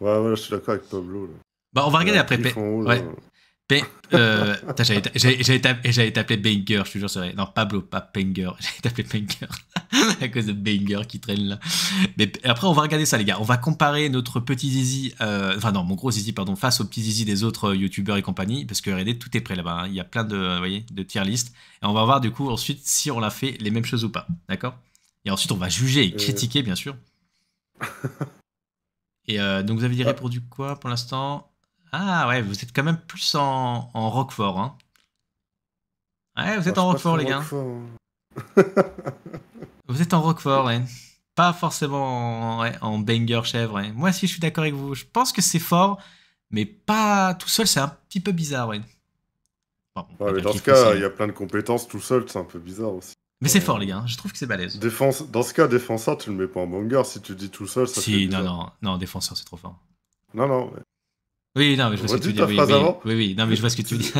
Ouais, ouais, je suis d'accord avec Pablo. Bah, on va regarder après. P. J'avais euh, été j'allais t'appeler Banger, je suis toujours Non, Pablo, pas Banger. J'allais t'appeler Banger à cause de Banger qui traîne là. Mais après, on va regarder ça, les gars. On va comparer notre petit zizi, euh, enfin non, mon gros zizi, pardon, face au petit zizi des autres euh, youtubeurs et compagnie. Parce que R&D tout est prêt là-bas. Hein. Il y a plein de, de tier list. Et on va voir du coup ensuite si on l'a fait les mêmes choses ou pas. D'accord Et ensuite, on va juger et critiquer, bien sûr. et donc, vous avez des quoi pour l'instant ah ouais, vous êtes quand même plus en, en Roquefort, hein. Ouais, vous êtes en Roquefort, les gars. Hein. vous êtes en Roquefort, ouais. Pas forcément en, banger chèvre, ouais. Moi, si je suis d'accord avec vous, je pense que c'est fort, mais pas tout seul, c'est un petit peu bizarre, ouais. dans ce cas, il y a plein de compétences tout seul, c'est un peu bizarre aussi. Mais c'est fort, les gars. Hein. Je trouve que c'est balèze. Défense... Dans ce cas, défenseur, tu le mets pas en banger. Si tu dis tout seul, ça si, fait. Si, non, non, non, défenseur, c'est trop fort. Non, non. Oui, non, mais je vois ce que tu dis. Oui, oui, oui, oui, non, mais je vois ce que tu dis.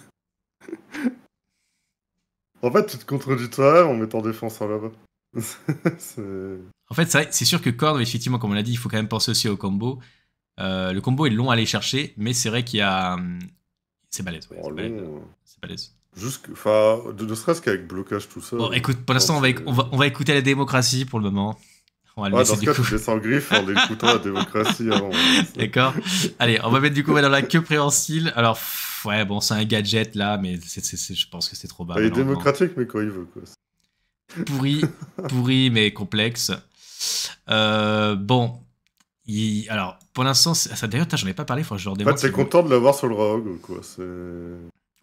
en fait, tu te contredis toi en mettant défense en là-bas. en fait, c'est c'est sûr que corde, effectivement, comme on l'a dit, il faut quand même penser aussi au combo. Euh, le combo est long à aller chercher, mais c'est vrai qu'il y a. Hum, c'est balèze. Ouais, oh, c'est balèze. Hein. juste enfin, ne serait-ce qu'avec blocage tout ça. Bon, écoute, pour l'instant, on, on, va, on va écouter la démocratie pour le moment. On va le ouais, dans ce cas, tu sans griffe, en écoutant la démocratie D'accord. Allez, on va mettre du coup dans la queue préhensile. Alors, ouais, bon, c'est un gadget là, mais je pense que c'est trop bas. Il est démocratique, mais quoi il veut. Quoi. Pourri, pourri, mais complexe. Euh, bon, alors, pour l'instant, ça d'ailleurs, j'en ai pas parlé, faut que je leur En t'es content de l'avoir sur le ou quoi.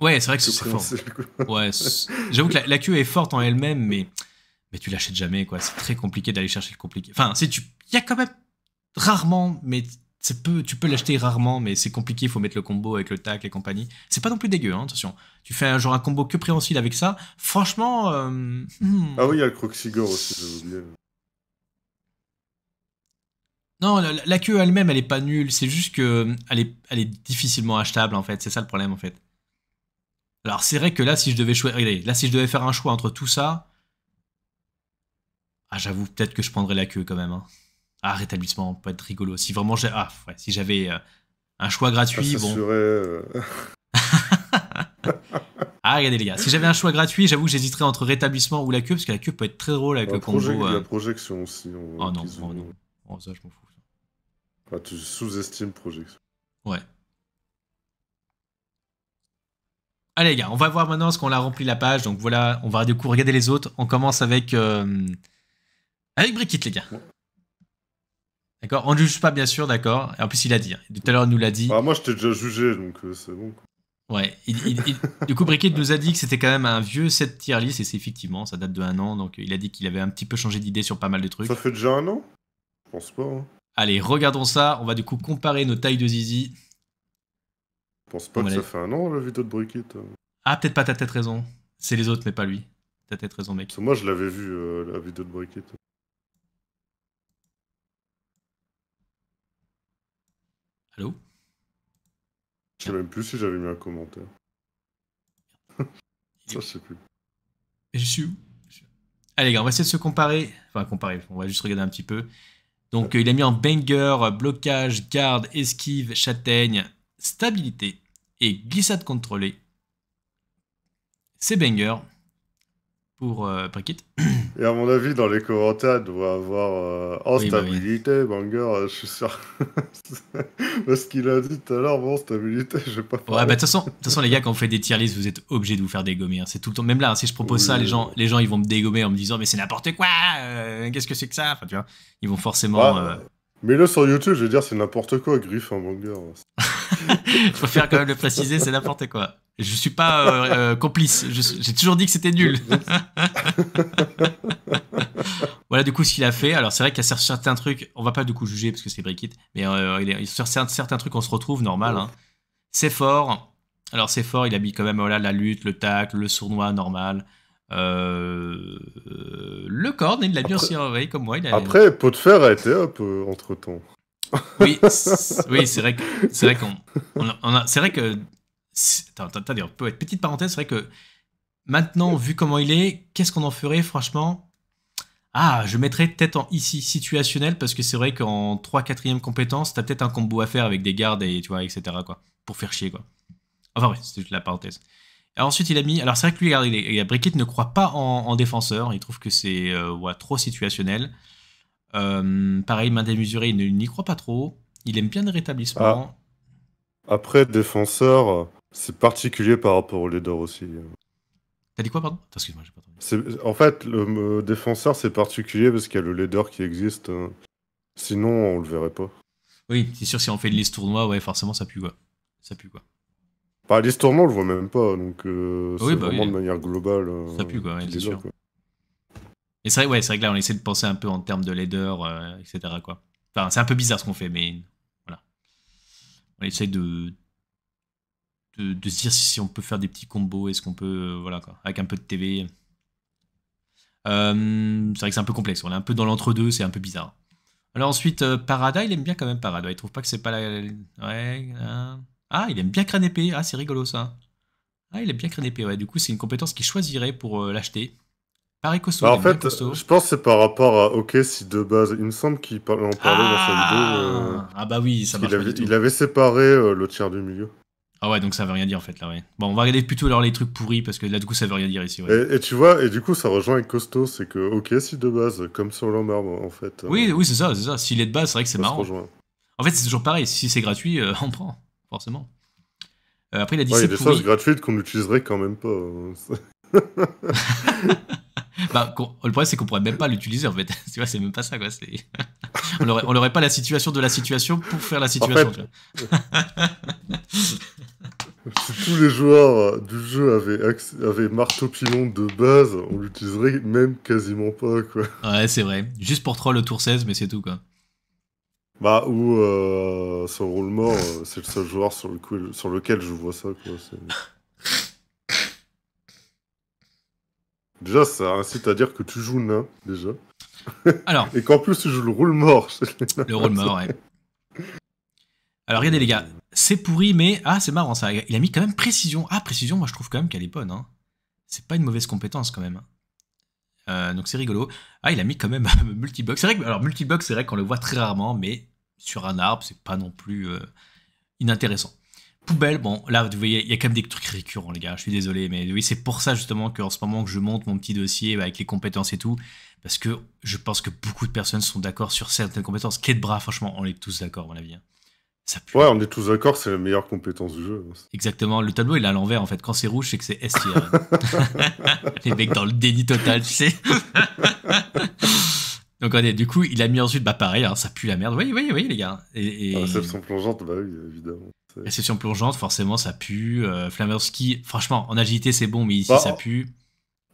Ouais, c'est vrai que c'est fort. Ouais, j'avoue que la, queue est forte en elle-même, mais mais tu l'achètes jamais, quoi. C'est très compliqué d'aller chercher le compliqué. Enfin, si tu, il y a quand même rarement, mais c'est peu, tu peux l'acheter rarement, mais c'est compliqué. Il faut mettre le combo avec le tac et compagnie. C'est pas non plus dégueu, hein, attention. Tu fais un genre un combo que préhensile avec ça. Franchement. Euh, hmm. Ah oui, il y a le aussi, je non, la, la queue elle-même, elle est pas nulle. C'est juste que euh, elle est, elle est difficilement achetable en fait. C'est ça le problème en fait. Alors c'est vrai que là, si je devais choisir, là, si je devais faire un choix entre tout ça, ah, j'avoue, peut-être que je prendrais la queue quand même. Hein. Ah, rétablissement, peut être rigolo. Si vraiment j'ai. Ah, si j'avais euh, un choix gratuit, bon. Euh. ah, regardez les gars, si j'avais un choix gratuit, j'avoue que j'hésiterais entre rétablissement ou la queue, parce que la queue peut être très drôle avec le projet, euh. La projection aussi. Oh non, oh, non. Oh, ça, je m'en fous. tu sous-estimes projection. Ouais. Allez les gars, on va voir maintenant ce qu'on a rempli la page. Donc voilà, on va du coup regarder les autres. On commence avec avec Brickit, les gars. D'accord On ne juge pas, bien sûr, d'accord. Et En plus, il a dit. Tout à l'heure, il nous l'a dit. Ah, moi, je t'ai déjà jugé, donc euh, c'est bon. Ouais. du coup, Brickit nous a dit que c'était quand même un vieux set tier list, et c'est effectivement, ça date de un an. Donc, il a dit qu'il avait un petit peu changé d'idée sur pas mal de trucs. Ça fait déjà un an Je pense pas. Hein. Allez, regardons ça. On va du coup comparer nos tailles de zizi. Je pense pas que ça fait un an, la vidéo de Brickit. Hein. Ah, peut-être pas, t'as peut-être raison. C'est les autres, mais pas lui. T'as peut-être raison, mec. Moi, je l'avais vu, euh, la vidéo de Brickit. Allô Je sais même plus si j'avais mis un commentaire. Ça, je sais plus. je suis où Allez, gars, on va essayer de se comparer. Enfin, comparer, on va juste regarder un petit peu. Donc, euh, il a mis en banger, blocage, garde, esquive, châtaigne, stabilité et glissade contrôlée. C'est banger pour euh, Et à mon avis, dans les commentaires, doit avoir euh, bah stabilité, banger, euh, je suis sûr. Parce qu'il a dit tout à l'heure, bon, stabilité, je vais pas. Ouais, bah de toute façon, les gars, quand vous fait des tier lists, vous êtes obligés de vous faire dégommer. Hein. C'est tout le Même là, hein, si je propose ça, les gens, les gens, ils vont me dégommer en me disant, mais c'est n'importe quoi, euh, qu'est-ce que c'est que ça Enfin, tu vois, ils vont forcément. Bah, euh, mais là sur YouTube, je vais dire, c'est n'importe quoi, Griffe en banger. Faut faire quand même le préciser, c'est n'importe quoi. Je suis pas euh, euh, complice. J'ai toujours dit que c'était nul. voilà du coup ce qu'il a fait. Alors c'est vrai qu'il y a certains trucs, on va pas du coup juger parce que c'est Brikit, mais euh, il y sur certains trucs on se retrouve normal. Hein. C'est fort. Alors c'est fort, il habite quand même voilà, la lutte, le tac, le sournois normal. le corne, il l'a bien aussi comme moi. Après, pot de fer a été peu entre temps. oui, c'est vrai que c'est vrai qu'on, c'est vrai que être petite parenthèse, c'est vrai que maintenant, vu comment il est, qu'est-ce qu'on en ferait, franchement Ah, je mettrais peut-être en ici situationnel, parce que c'est vrai qu'en 3-4ème compétence, t'as peut-être un combo à faire avec des gardes et tu vois, etc. quoi, pour faire chier, quoi. Enfin, oui c'est juste la parenthèse. ensuite, il a mis. Alors c'est vrai que lui, regardez, il a... Brickett ne croit pas en, défenseur. Il trouve que c'est euh, ouais, trop situationnel. Euh, pareil, main démesurée, il n'y croit pas trop. Il aime bien le rétablissement. Ah. Après, défenseur, c'est particulier par rapport au leader aussi. T'as dit quoi, pardon En fait, le défenseur, c'est particulier parce qu'il y a le leader qui existe. Hein. Sinon, on le verrait pas. Oui, c'est sûr, si on fait une liste tournoi, ouais, forcément, ça pue, quoi. Ça pue, quoi. Bah, liste tournoi, on le voit même pas, donc euh, bah vraiment de manière globale. Hein, ça pue, quoi, c'est sûr. Et c'est vrai, ouais, vrai que là, on essaie de penser un peu en termes de leader, euh, etc., Enfin, c'est un peu bizarre ce qu'on fait, mais voilà. On essaie de de, se dire si on peut faire des petits combos, est-ce qu'on peut, euh, voilà quoi, avec un peu de TV. Euh, c'est vrai que c'est un peu complexe, on est un peu dans l'entre-deux, c'est un peu bizarre. Alors ensuite, euh, Parada, il aime bien quand même Parada, il trouve pas que c'est pas la... Ouais, hein. Ah, il aime bien Crâne épée, ah c'est rigolo ça. Ah, il aime bien Crâne épée, ouais, du coup c'est une compétence qu'il choisirait pour l'acheter. Pareil costaud, bah, en fait, je pense que c'est par rapport à OK si de base, il me semble qu'il en parlait ah dans sa vidéo. ah, ah bah oui, ça marche il, il avait séparé le tiers du milieu. Ah ouais, donc ça veut rien dire en fait là, ouais. Bon, on va regarder plutôt alors les trucs pourris parce que là du coup ça veut rien dire ici. Ouais. Et, tu vois, et du coup ça rejoint avec costaud, c'est que ok si de base, comme sur l'embarbe en fait. oui, euh, oui c'est ça, c'est ça. S'il est de base, c'est vrai que c'est marrant. En fait c'est toujours pareil, si c'est gratuit, euh, on prend, forcément. Euh, après il a dit ouais, Il y a des choses gratuites qu'on n'utiliserait quand même pas. Hein. Bah, le problème, c'est qu'on pourrait même pas l'utiliser, en fait. tu vois, c'est même pas ça, quoi. on n'aurait aurait pas la situation de la situation pour faire la situation, si tous les joueurs euh, du jeu avaient, marteau pilon de base, on l'utiliserait même quasiment pas, quoi. Ouais, c'est vrai. Juste pour troll le tour 16, mais c'est tout, quoi. Bah, ou euh, Son roulement, euh, c'est le seul joueur sur, sur lequel je vois ça, quoi. Déjà, ça incite à dire que tu joues nain, déjà. Alors. Et qu'en plus, tu joues le rôle mort. Le rôle mort, ouais. Alors, regardez, les gars. C'est pourri, mais. Ah, c'est marrant ça. Il a mis quand même précision. Ah, précision, moi, je trouve quand même qu'elle est bonne. Hein. C'est pas une mauvaise compétence, quand même. Hein. Euh, donc, c'est rigolo. Ah, il a mis quand même multibox. C'est vrai Alors, multibox, c'est vrai qu'on le voit très rarement, mais sur un arbre, c'est pas non plus euh, inintéressant poubelle. Bon, là, vous voyez, il y a quand même des trucs récurrents, les gars. Je suis désolé, mais oui, c'est pour ça justement qu'en ce moment que je monte mon petit dossier bah, avec les compétences et tout, parce que je pense que beaucoup de personnes sont d'accord sur certaines compétences. Clé de bras, franchement, on est tous d'accord, à mon avis. Hein. Ça Ouais, on est tous d'accord, c'est la meilleure compétence du jeu. Exactement, le tableau il est à l'envers en fait. Quand c'est rouge, c'est que c'est S Les mecs dans le déni total, tu sais. Donc on du coup, il a mis ensuite, bah pareil, hein, ça pue la merde. Oui, oui, oui, les gars. Et, ah, bah oui, évidemment. La plongeante, forcément, ça pue. Euh, Flamerski, franchement, en agilité, c'est bon, mais ici, bah, ça pue.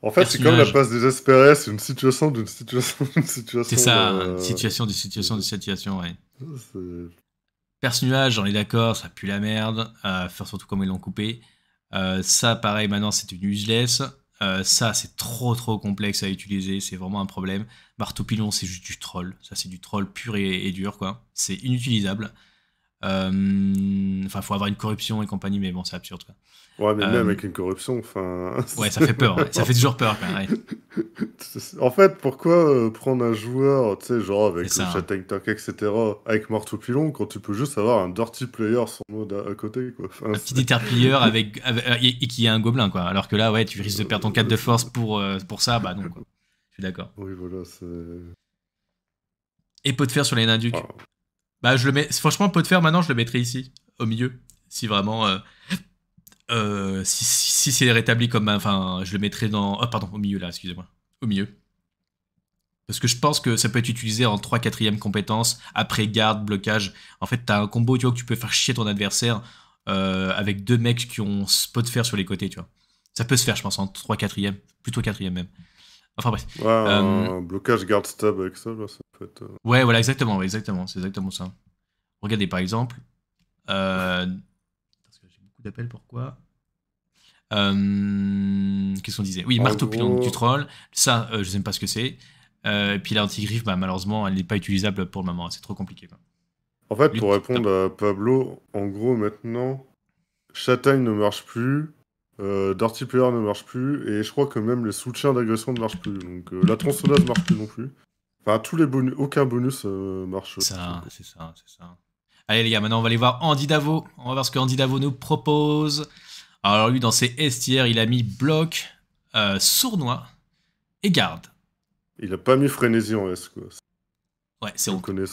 En fait, c'est comme la passe désespérée, c'est une situation d'une situation d'une situation. C'est ça, euh, situation d'une situation d'une situation, ouais. Personnage, on est d'accord, ça pue la merde, euh, surtout comme ils l'ont coupé. Euh, ça, pareil, maintenant, c'est une useless. ça, c'est trop trop complexe à utiliser, c'est vraiment un problème. Marteau c'est juste du troll. Ça, c'est du troll pur et, et dur, quoi. C'est inutilisable. Euh, enfin, faut avoir une corruption et compagnie, mais bon, c'est absurde. Quoi. Ouais, mais même euh, avec une corruption, enfin. ouais, ça fait peur. Ça fait toujours peur, en fait, pourquoi euh, prendre un joueur, tu sais, genre avec le hein. etc., avec Marteau Pilon, quand tu peux juste avoir un Dirty Player sans mode à, côté, quoi. un petit Dirty avec, et, qui est un gobelin, quoi. Alors que là, ouais, tu risques de perdre ton 4 de force pour, pour ça, bah non, Je suis d'accord. Oui, voilà, Et pot de fer sur les Ninducs. Bah, je le mets. Franchement, pot de fer, maintenant, je le mettrai ici, au milieu. Si vraiment. Euh, euh, si, c'est rétabli comme. Bah, enfin, je le mettrai dans. Oh, pardon, au milieu là, excusez-moi. Au milieu. Parce que je pense que ça peut être utilisé en 3 4 compétence, après garde, blocage. En fait, t'as un combo, tu vois, que tu peux faire chier ton adversaire euh, avec deux mecs qui ont spot de fer sur les côtés, tu vois. Ça peut se faire, je pense, en 3 4 plutôt 4 même. Enfin bref. un euh, blocage garde stab avec ça, ça peut être... Euh. Ouais, voilà, exactement, exactement, c'est exactement ça. Regardez par exemple. Euh, parce que j'ai beaucoup d'appels, pourquoi Qu'est-ce qu'on disait Oui, marteau du troll. Ça, je sais pas ce que c'est. et puis lanti bah, malheureusement, elle n'est pas utilisable pour le moment. C'est trop compliqué. En fait, pour répondre à Pablo, en gros, maintenant, Châtaigne ne marche plus. Euh, Player ne marche plus, et je crois que même le soutien d'agression ne marche plus. Donc euh, la tronçonneuse ne marche plus non plus. Enfin, tous les bonus, aucun bonus euh, marche. C'est ça, c'est ça, c'est ça. Allez les gars, maintenant on va aller voir Andy Davo. On va voir ce que Andy Davo nous propose. Alors lui, dans ses S-Tier, il a mis bloc, euh, sournois et garde. Il a pas mis frénésie en S, Ouais, c'est honteux.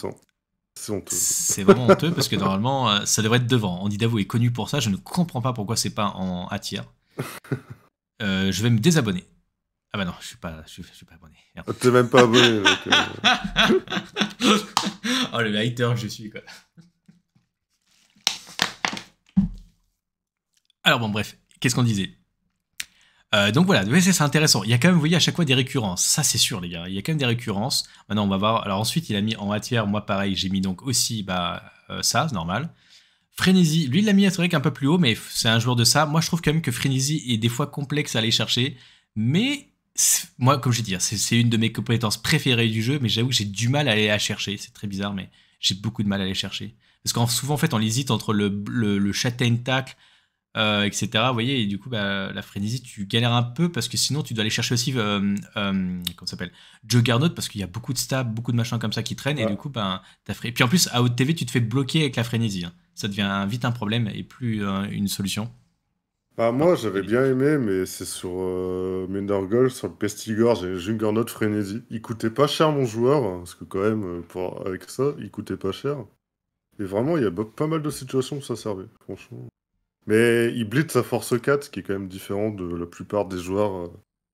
C'est honteux. C'est vraiment honteux parce que normalement, ça devrait être devant. Andy Davo est connu pour ça. Je ne comprends pas pourquoi c'est pas en A euh, je vais me désabonner. Ah bah non, je suis pas, je suis, pas abonné. Ah, t'es même pas abonné. Euh. oh le hater je suis quoi. Alors bon bref, qu'est-ce qu'on disait euh, donc voilà, c'est intéressant. Il y a quand même, vous voyez, à chaque fois des récurrences. Ça, c'est sûr, les gars. Il y a quand même des récurrences. Maintenant, on va voir. Alors ensuite, il a mis en matière. Moi, pareil, j'ai mis donc aussi bah, ça, c'est normal frénésie, lui, il l'a mis à un peu plus haut, mais c'est un joueur de ça. Moi, je trouve quand même que frénésie est des fois complexe à aller chercher, mais moi, comme je dis, hein, c'est une de mes compétences préférées du jeu, mais j'avoue que j'ai du mal à aller la chercher. C'est très bizarre, mais j'ai beaucoup de mal à aller chercher. Parce qu'en souvent, en fait, on hésite entre le, le, le châtain euh, etc. Vous voyez, et du coup, bah, la frénésie, tu galères un peu parce que sinon, tu dois aller chercher aussi, euh, euh comment s'appelle, Juggernaut, parce qu'il y a beaucoup de stabs, beaucoup de machins comme ça qui traînent, et du coup, ben, bah, t'as Et puis en plus, à haute TV, tu te fais bloquer avec la frénésie. Hein ça devient vite un problème et plus euh, une solution. Bah, moi, j'avais bien aimé, mais c'est sur euh, sur le Pestigore, j'ai Juggernaut Frenzy. Il coûtait pas cher, mon joueur, hein, parce que quand même, euh, pour, avec ça, il coûtait pas cher. Et vraiment, il y a pas mal de situations où ça servait, franchement. Mais il blitz sa force 4, ce qui est quand même différent de la plupart des joueurs euh,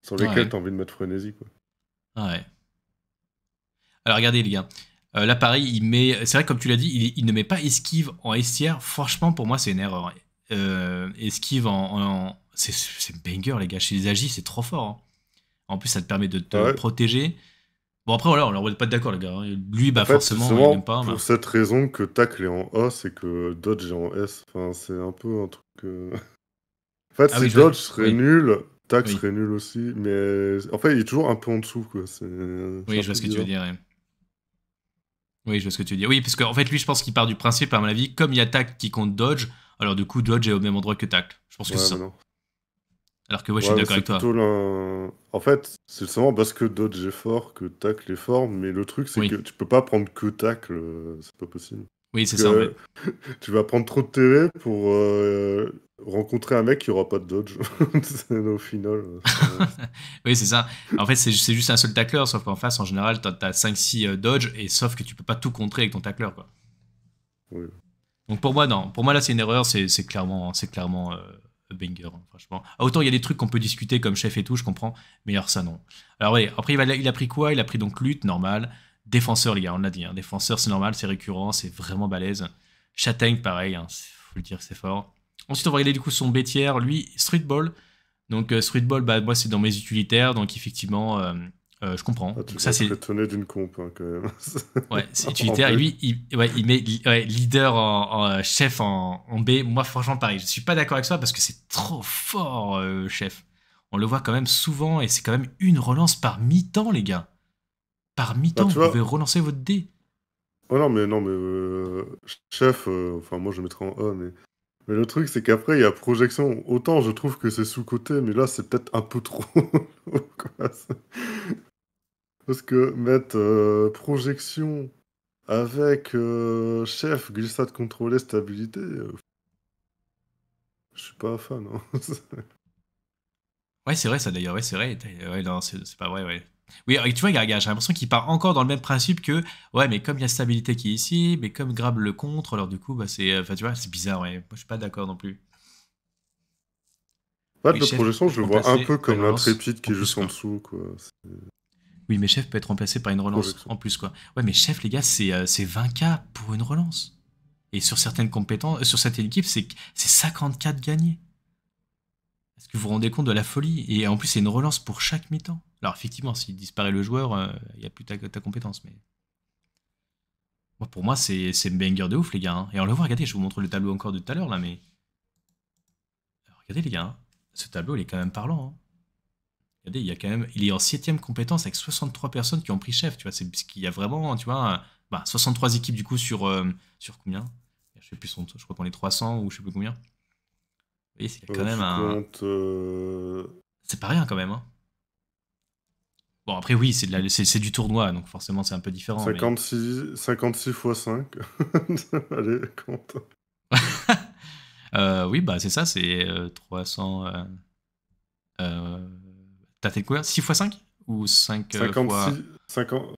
sur lesquels tu as envie de mettre Frénésie. quoi. ouais. Alors, regardez, les gars. Euh, là, pareil, il met. C'est vrai, comme tu l'as dit, il, ne met pas esquive en estière. Franchement, pour moi, c'est une erreur. Euh, esquive en. C'est banger, les gars. Chez les agis, c'est trop fort. Hein. En plus, ça te permet de te ah protéger. Bon, après, voilà, on leur pas d'accord, les gars. Hein. Lui, bah, forcément, il n'aime pas. Pour bah. cette raison que tacle est en A, c'est que dodge est en S. Enfin, c'est un peu un truc. Euh, en fait, ah si dodge serait nul, tacle serait nul aussi. Mais en fait, il est toujours un peu en dessous, Oui, je vois ce que tu veux dire. Oui, je vois ce que tu dis. Oui, parce qu'en fait, lui, je pense qu'il part du principe, à mon avis, comme il y a tact qui compte dodge, alors du coup, dodge est au même endroit que tact. Je pense que c'est ça. Alors que ouais, je suis d'accord avec toi. En fait, c'est seulement parce que dodge est fort que tacle est fort, mais le truc, c'est que tu peux pas prendre que tacle, c'est pas possible. Oui, c'est ça. Tu vas prendre trop de TV pour euh, rencontrer un mec qui aura pas de dodge. au final. Euh, oui, c'est ça. En fait, c'est juste un seul tacleur, sauf qu'en face, en général, tu as, 5-6 dodge, et sauf que tu peux pas tout contrer avec ton tacleur. Quoi. Donc pour moi, non. Pour moi, là, c'est une erreur. C'est clairement, clairement euh, banger, hein, franchement. Ah, autant il y a des trucs qu'on peut discuter comme chef et tout, je comprends. Mais alors, ça, non. Alors, oui, après, il il a pris quoi Il a pris donc lutte, normal. Défenseur, les gars, on l'a dit. Hein. Défenseur, c'est normal, c'est récurrent, c'est vraiment balèze. Châtaigne, pareil, hein. faut le dire, c'est fort. Ensuite, on va regarder du coup son bêtière. Lui, Streetball. Donc, euh, Streetball, bah, moi, c'est dans mes utilitaires. Donc, effectivement, euh, euh, je comprends. Ah, tu donc, ça, c'est. étonné d'une comp, hein, quand même. c'est utilitaire. lui, il, met leader en, chef en, en, B. Moi, franchement, pareil, je suis pas d'accord avec ça parce que c'est trop fort, chef. On le voit quand même souvent et c'est quand même une relance par mi-temps, les gars. Par mi-temps, bah, vous pouvez relancer votre dé. Oh non, mais non, mais euh, chef, euh, enfin moi je mettrais en A, mais, mais le truc c'est qu'après il y a projection. Autant je trouve que c'est sous-côté, mais là c'est peut-être un peu trop. Parce que mettre euh, projection avec chef, glissade contrôlée, stabilité, je suis pas fan. Hein. ouais, c'est vrai ça d'ailleurs, ouais, c'est vrai. Ouais, non, c'est pas vrai, ouais. Oui, tu vois, gars, j'ai l'impression qu'il part encore dans le même principe que ouais, mais comme il y a stabilité qui est ici, mais comme Grab le contre, alors du coup, bah, c'est, euh, enfin, tu vois, c'est bizarre. Ouais, moi, je suis pas d'accord non plus. Ouais, oui, la je le vois un peu comme l'intrépide qui est juste en dessous, quoi. Oui, mais chef peut être remplacé par une relance en plus, quoi. Ouais, mais chef, les gars, c'est 20K euh, pour une relance. Et sur certaines compétences, sur certaines équipes, c'est 54 gagnés. Est-ce que vous vous rendez compte de la folie Et en plus, c'est une relance pour chaque mi-temps. Alors effectivement, s'il disparaît le joueur, euh, il n'y a plus ta, compétence. Mais pour moi, c'est banger de ouf, les gars. Hein. Et on le voit, regardez, je vous montre le tableau encore de tout à l'heure, là, mais... Alors, regardez, les gars, hein, ce tableau, il est quand même parlant. Hein. Regardez, il, y a quand même... il est en 7 septième compétence avec 63 personnes qui ont pris chef, tu vois. C'est qu'il y a vraiment, tu vois, 63 bah, équipes, du coup, sur, euh, sur combien Je sais plus, je crois qu'on est 300 ou je ne sais plus combien. Oui, c'est quand euh, même un. Euh, c'est pas rien quand même. Hein. Bon, après, oui, c'est, du tournoi, donc forcément, c'est un peu différent. 56, 56 x 5. Allez, compte. Euh, oui, bah, c'est ça, c'est 300. T'as fait quoi 6 x 5 Ou 5 56,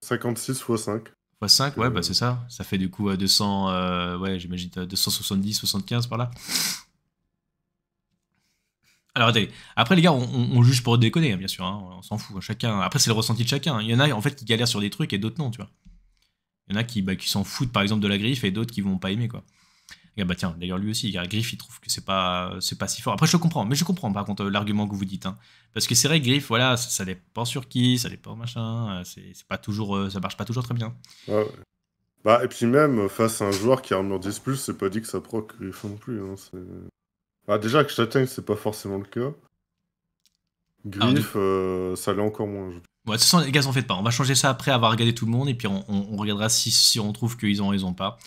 56 x 5. X 5, ouais, bah, c'est ça. Ça fait du coup 200, ouais, j'imagine 270, 75 par là. Alors attendez, après les gars, on, juge pour déconner, hein, bien sûr, hein. on, s'en fout. Chacun, après c'est le ressenti de chacun. Il y en a en fait qui galèrent sur des trucs et d'autres non, tu vois. Il y en a qui, bah, s'en foutent par exemple de la griffe et d'autres qui vont pas aimer quoi. bah tiens, d'ailleurs lui aussi, il la griffe, il trouve que c'est pas c'est pas si fort. Après je comprends, mais je comprends par contre euh, l'argument que vous dites, hein. parce que c'est vrai, griffe, voilà, ça, dépend sur qui, ça dépend machin, euh, c'est pas toujours, euh, ça marche pas toujours très bien. Bah et puis même face à un joueur qui a un 10 plus, c'est pas dit que ça proc griffe non plus. Bah, déjà que t'atteigne, c'est pas forcément le cas. Griff, euh, ça l'est encore moins. de toute façon, les gars, en fait pas. On va changer ça après avoir regardé tout le monde et puis on, regardera si, si, on trouve qu'ils ont raison ou pas.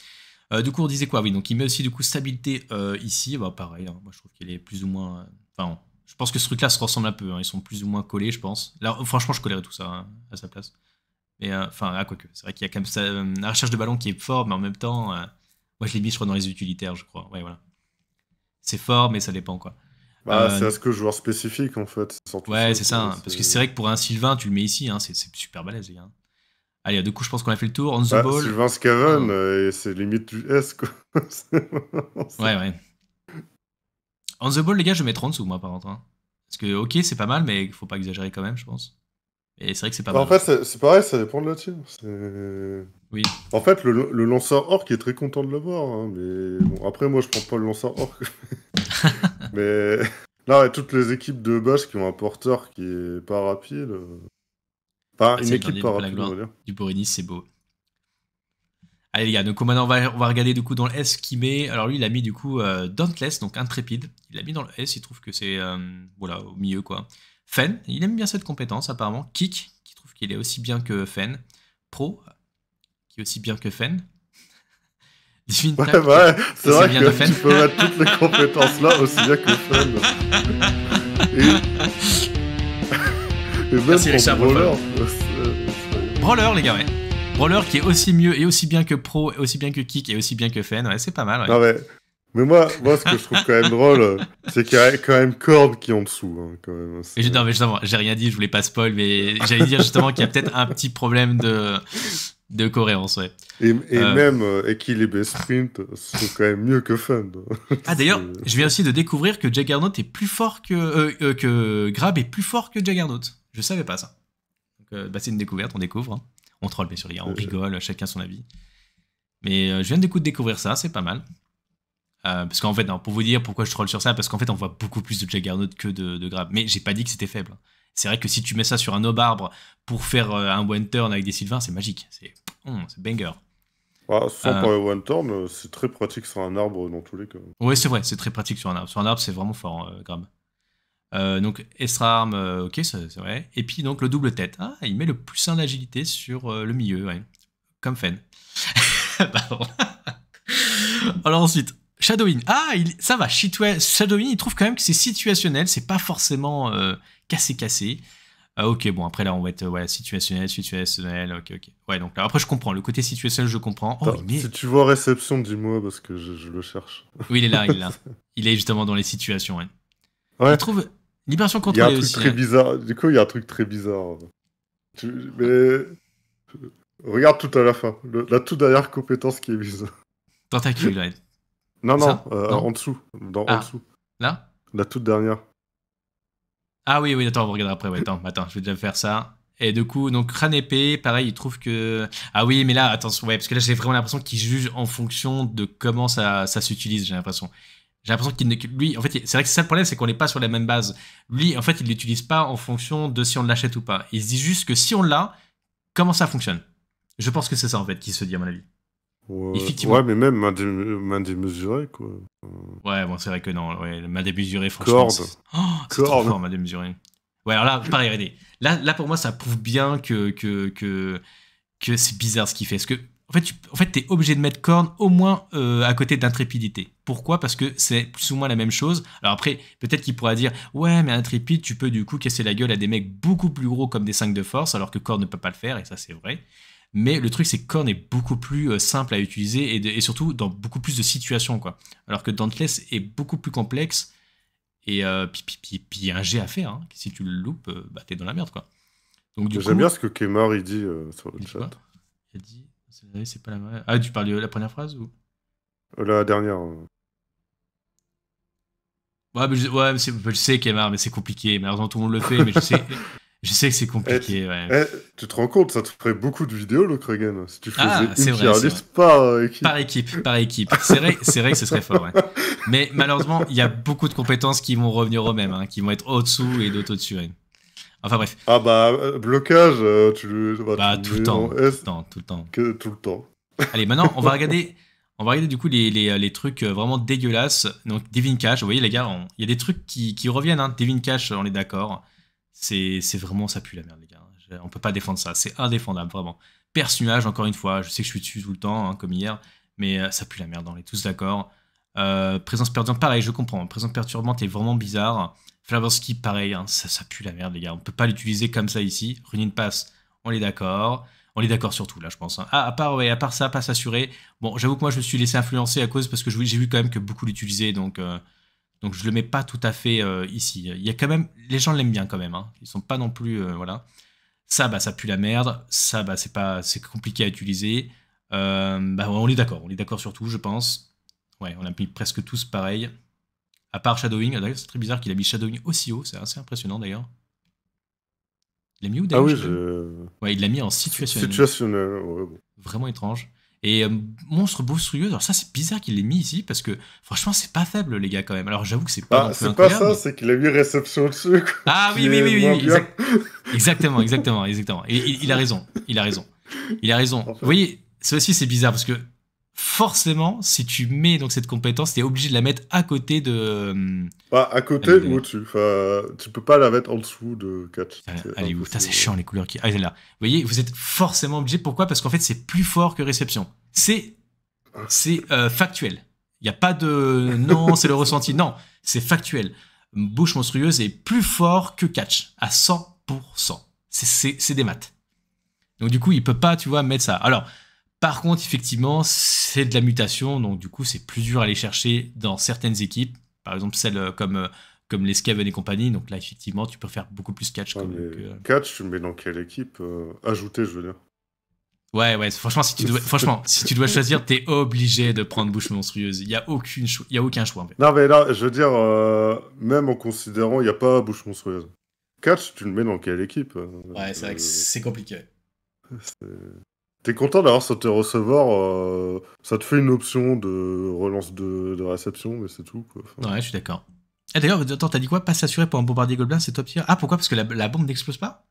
Euh, du coup, on disait quoi Oui, donc il met aussi du coup stabilité euh, ici. Bah, pareil, hein. moi je trouve qu'il est plus ou moins. Enfin, je pense que ce truc-là se ressemble un peu. Hein. ils sont plus ou moins collés, je pense. Là, franchement, je collerais tout ça hein, à sa place. Mais enfin, à ah, quoi que. C'est vrai qu'il y a quand même ça, la recherche de ballon qui est fort, mais en même temps, moi je l'ai mis, je crois, dans les utilitaires, je crois. Ouais, voilà c'est fort, mais ça dépend quoi. Bah, euh, c'est à ce que joueur spécifique en fait. Ouais, c'est ça. Hein, parce que c'est vrai que pour un Sylvain, tu le mets ici, hein, c'est super balèze, les gars. Allez, du coup, je pense qu'on a fait le tour. On the bah, ball. Sylvain Scaven, oh. euh, c'est limite du S quoi. ouais, ouais. On the ball, les gars, je vais mettre en dessous, moi, par contre. Hein. Parce que, ok, c'est pas mal, mais faut pas exagérer quand même, je pense. Et c'est vrai que c'est pas bah, mal. En fait, c'est pareil, ça dépend de la team. Oui. En fait, le, lanceur orc est très content de l'avoir. Hein, mais bon, après, moi, je prends pas le lanceur orc. mais là, et toutes les équipes de base qui ont un porteur qui est pas rapide. enfin, euh, ah, une équipe pas rapide, on Du Borinis, c'est beau. Allez les gars, donc maintenant on va, regarder du coup dans le S qui met. Alors lui il a mis du coup euh, donc intrépide. Il l'a mis dans le S, il trouve que c'est euh, voilà au milieu quoi. Fen, il aime bien cette compétence apparemment. Kick, qui trouve qu'il est aussi bien que Fen. Pro, qui est aussi bien que Fen. Divine ouais, ouais, c'est vrai que Fen. tu peux mettre toutes les compétences là aussi bien que Fen. Et, et même Merci, pour Brawler. Brawler, les gars, ouais. Brawler qui est aussi mieux et aussi bien que Pro, aussi bien que Kick et aussi bien que Fen, ouais, c'est pas mal. Ouais. Mais moi, moi, ce que je trouve quand même drôle, c'est qu'il y a quand même Korn qui en dessous. Hein, quand même. Hein. non, mais justement, j'ai rien dit, je voulais pas spoil, mais j'allais dire justement qu'il y a peut-être un petit problème de, de cohérence, ouais. Et, et euh. même euh, Equilibre Sprint sont quand même mieux que fun hein. ah d'ailleurs, je viens aussi de découvrir que Juggernaut est plus fort que, euh, que Grab est plus fort que Jaggernaut. Je savais pas ça. bah, c'est une découverte, on découvre. On troll, bien sûr, on rigole, chacun son avis. Mais je viens de découvrir ça, c'est pas mal. Euh, parce qu'en fait, pour vous dire pourquoi je troll sur ça, parce qu'en fait, on voit beaucoup plus de Juggernaut que de, de Grab. Mais j'ai pas dit que c'était faible. C'est vrai que si tu mets ça sur un no arbre pour faire euh, un one turn avec des Sylvains, c'est magique. C'est hmm, banger. Bah, sans euh. parler one turn, c'est très pratique sur un arbre dans tous les cas. Oui, c'est vrai, c'est très pratique sur un arbre. Sur un arbre, c'est vraiment fort, grabe Grab. donc extra Arm ok, c'est vrai. Et puis donc le double tête. Ah, il met le plus 1 d'agilité sur le milieu, Comme Fen. Alors ensuite, Shadowin. Ah, il, ça va. Shadowin, il trouve quand même que c'est situationnel. C'est pas forcément cassé-cassé. Euh, ah, ok, bon, après là, on va être ouais, situationnel, situationnel, ok, ok. Ouais, donc là, après, je comprends. Le côté situationnel, je comprends. Oh, si tu vois réception, dis-moi, parce que je, le cherche. Oui, il est là, il est là. il est justement dans les situations, Il trouve Libération contrôlée Il y très bizarre. Du coup, il y a un truc très bizarre. Mais... Euh, regarde tout à la fin. La toute dernière compétence qui est bizarre. ta non, non, euh, en dessous. Dans, En ah. dessous. Là La toute dernière. Ah oui, oui, attends, on regarder après. attends, attends, je vais déjà faire ça. Et du coup, donc crâne épée, pareil, il trouve que. Ah oui, mais là, attention, ouais, parce que là, j'ai vraiment l'impression qu'il juge en fonction de comment ça, s'utilise, j'ai l'impression. J'ai l'impression qu'il ne. Lui, en fait, c'est vrai que c'est ça le problème, c'est qu'on n'est pas sur la même base. Lui, en fait, il ne l'utilise pas en fonction de si on l'achète ou pas. Il se dit juste que si on l'a, comment ça fonctionne. Je pense que c'est ça, en fait, qui se dit, à mon avis. Ouais, mais même main, dé démesurée, quoi. Ouais, bon, c'est vrai que non. Ouais, main franchement. Corde. Oh, c'est trop fort, main démesurée. Ouais, alors là, pareil, regardez. Là, là, pour moi, ça prouve bien que, que, que, que c'est bizarre ce qu'il fait. Parce que, en fait, tu en fait, es obligé de mettre corne au moins euh, à côté d'intrépidité. Pourquoi Parce que c'est plus ou moins la même chose. Alors après, peut-être qu'il pourra dire Ouais, mais intrépide, tu peux du coup casser la gueule à des mecs beaucoup plus gros comme des 5 de force, alors que corne ne peut pas le faire, et ça, c'est vrai. Mais le truc, c'est que Korn est beaucoup plus euh, simple à utiliser et, et, surtout dans beaucoup plus de situations, quoi. Alors que Dauntless est beaucoup plus complexe et euh, puis, puis, un G à faire. Hein. Si tu le loupes, euh, bah, t'es dans la merde, quoi. Donc j'aime bien ce que Kemar il dit euh, sur le chat. Il dit, c'est pas la Ah, tu parles de la première phrase ou La dernière. Ouais, mais je, je sais, Kemar, mais c'est compliqué. Malheureusement, tout le monde le fait, mais je sais. Je sais que c'est compliqué. Eh, ouais. Eh, tu te rends compte, ça te ferait beaucoup de vidéos, le Krogan, si tu ah, faisais ah, une vrai, liste euh, par équipe. Par équipe, par C'est vrai, que ce serait fort. Ouais. Mais malheureusement, il y a beaucoup de compétences qui vont revenir eux mêmes, hein, qui vont être au-dessous et d'autres au-dessus. Enfin bref. Ah bah, euh, blocage, euh, bah, tu, bah, tout, le temps, tout le temps. Que, tout le temps. Allez, maintenant, on va regarder. On va regarder du coup les, les, les, trucs vraiment dégueulasses. Donc, Devin Cash, vous voyez les gars, il y a des trucs qui, qui reviennent. Hein. Devin Cash, on est d'accord c'est vraiment ça pue la merde, les gars. On peut pas défendre ça. C'est indéfendable, vraiment. Personnage, encore une fois, je sais que je suis dessus tout le temps, hein, comme hier, mais euh, ça pue la merde, on est tous d'accord. Euh, présence perturbante, pareil, je comprends. Présence perturbante est vraiment bizarre. Flavorski, pareil, hein, ça, ça, pue la merde, les gars. On peut pas l'utiliser comme ça ici. Running Pass, on est d'accord. On est d'accord sur tout, là, je pense. Hein. Ah, à part, à part ça, pas s'assurer. Bon, j'avoue que moi, je me suis laissé influencer à cause parce que j'ai vu quand même que beaucoup l'utilisaient, donc. Euh, donc je le mets pas tout à fait euh, ici. Il y a quand même, les gens l'aiment bien quand même. Hein. Ils sont pas non plus, euh, voilà. Ça, bah ça pue la merde. Ça, bah c'est pas, c'est compliqué à utiliser. Euh, bah on est d'accord, on est d'accord sur tout, je pense. Ouais, on a mis presque tous pareil. À part Shadowing, d'ailleurs c'est très bizarre qu'il a mis Shadowing aussi haut, c'est assez impressionnant d'ailleurs. Il l'a mis où d'ailleurs Ah oui, il l'a mis en situationnel. Vraiment étrange. Et euh, Monstre Monstrueux, alors ça c'est bizarre qu'il l'ait mis ici parce que franchement c'est pas faible les gars quand même. Alors j'avoue que c'est pas. Ah, c'est pas ça, c'est qu'il a eu réception dessus. ah oui, oui, oui, oui, exactement, exactement, exactement. Et il, a raison, il a raison. Il a raison. Vous voyez, ça aussi c'est bizarre parce que forcément, si tu mets donc cette compétence, tu es obligé de la mettre à côté de. Euh, pas à côté ou dessus. tu, tu peux pas la mettre en dessous de Catch. Ah, allez, vous, c'est chiant les couleurs qui. Ah, là. Vous voyez, vous êtes forcément obligé. Pourquoi Parce qu'en fait, c'est plus fort que réception. C'est ah. c'est euh, factuel. Il n'y a pas de non, c'est le ressenti. Non, c'est factuel. Bouche monstrueuse est plus fort que catch à 100%. C'est des maths. Donc, du coup, il peut pas, tu vois, mettre ça. Alors, par contre, effectivement, c'est de la mutation, donc du coup, c'est plus dur à aller chercher dans certaines équipes, par exemple celles euh, comme, euh, comme les Skaven et compagnie. Donc là, effectivement, tu peux faire beaucoup plus catch. Euh, catch, tu le mets dans quelle équipe Ajouter, je veux dire. Ouais, ouais, franchement, si tu dois, franchement, si tu dois choisir, t'es obligé de prendre bouche monstrueuse. Il n'y a, aucune y a aucun choix. En fait. Non, mais là, je veux dire, même en considérant, il n'y a pas bouche monstrueuse. Catch, tu le mets dans quelle équipe Ouais, c'est vrai que c'est compliqué. T'es content d'avoir sauté recevoir. Euh, ça te fait une option de relance de, réception, mais c'est tout. Quoi. Ouais, je suis d'accord. Ah, d'ailleurs, attends, t'as dit quoi Pas s'assurer pour un bombardier gobelin, c'est top tier. Ah, pourquoi Parce que la, bombe n'explose pas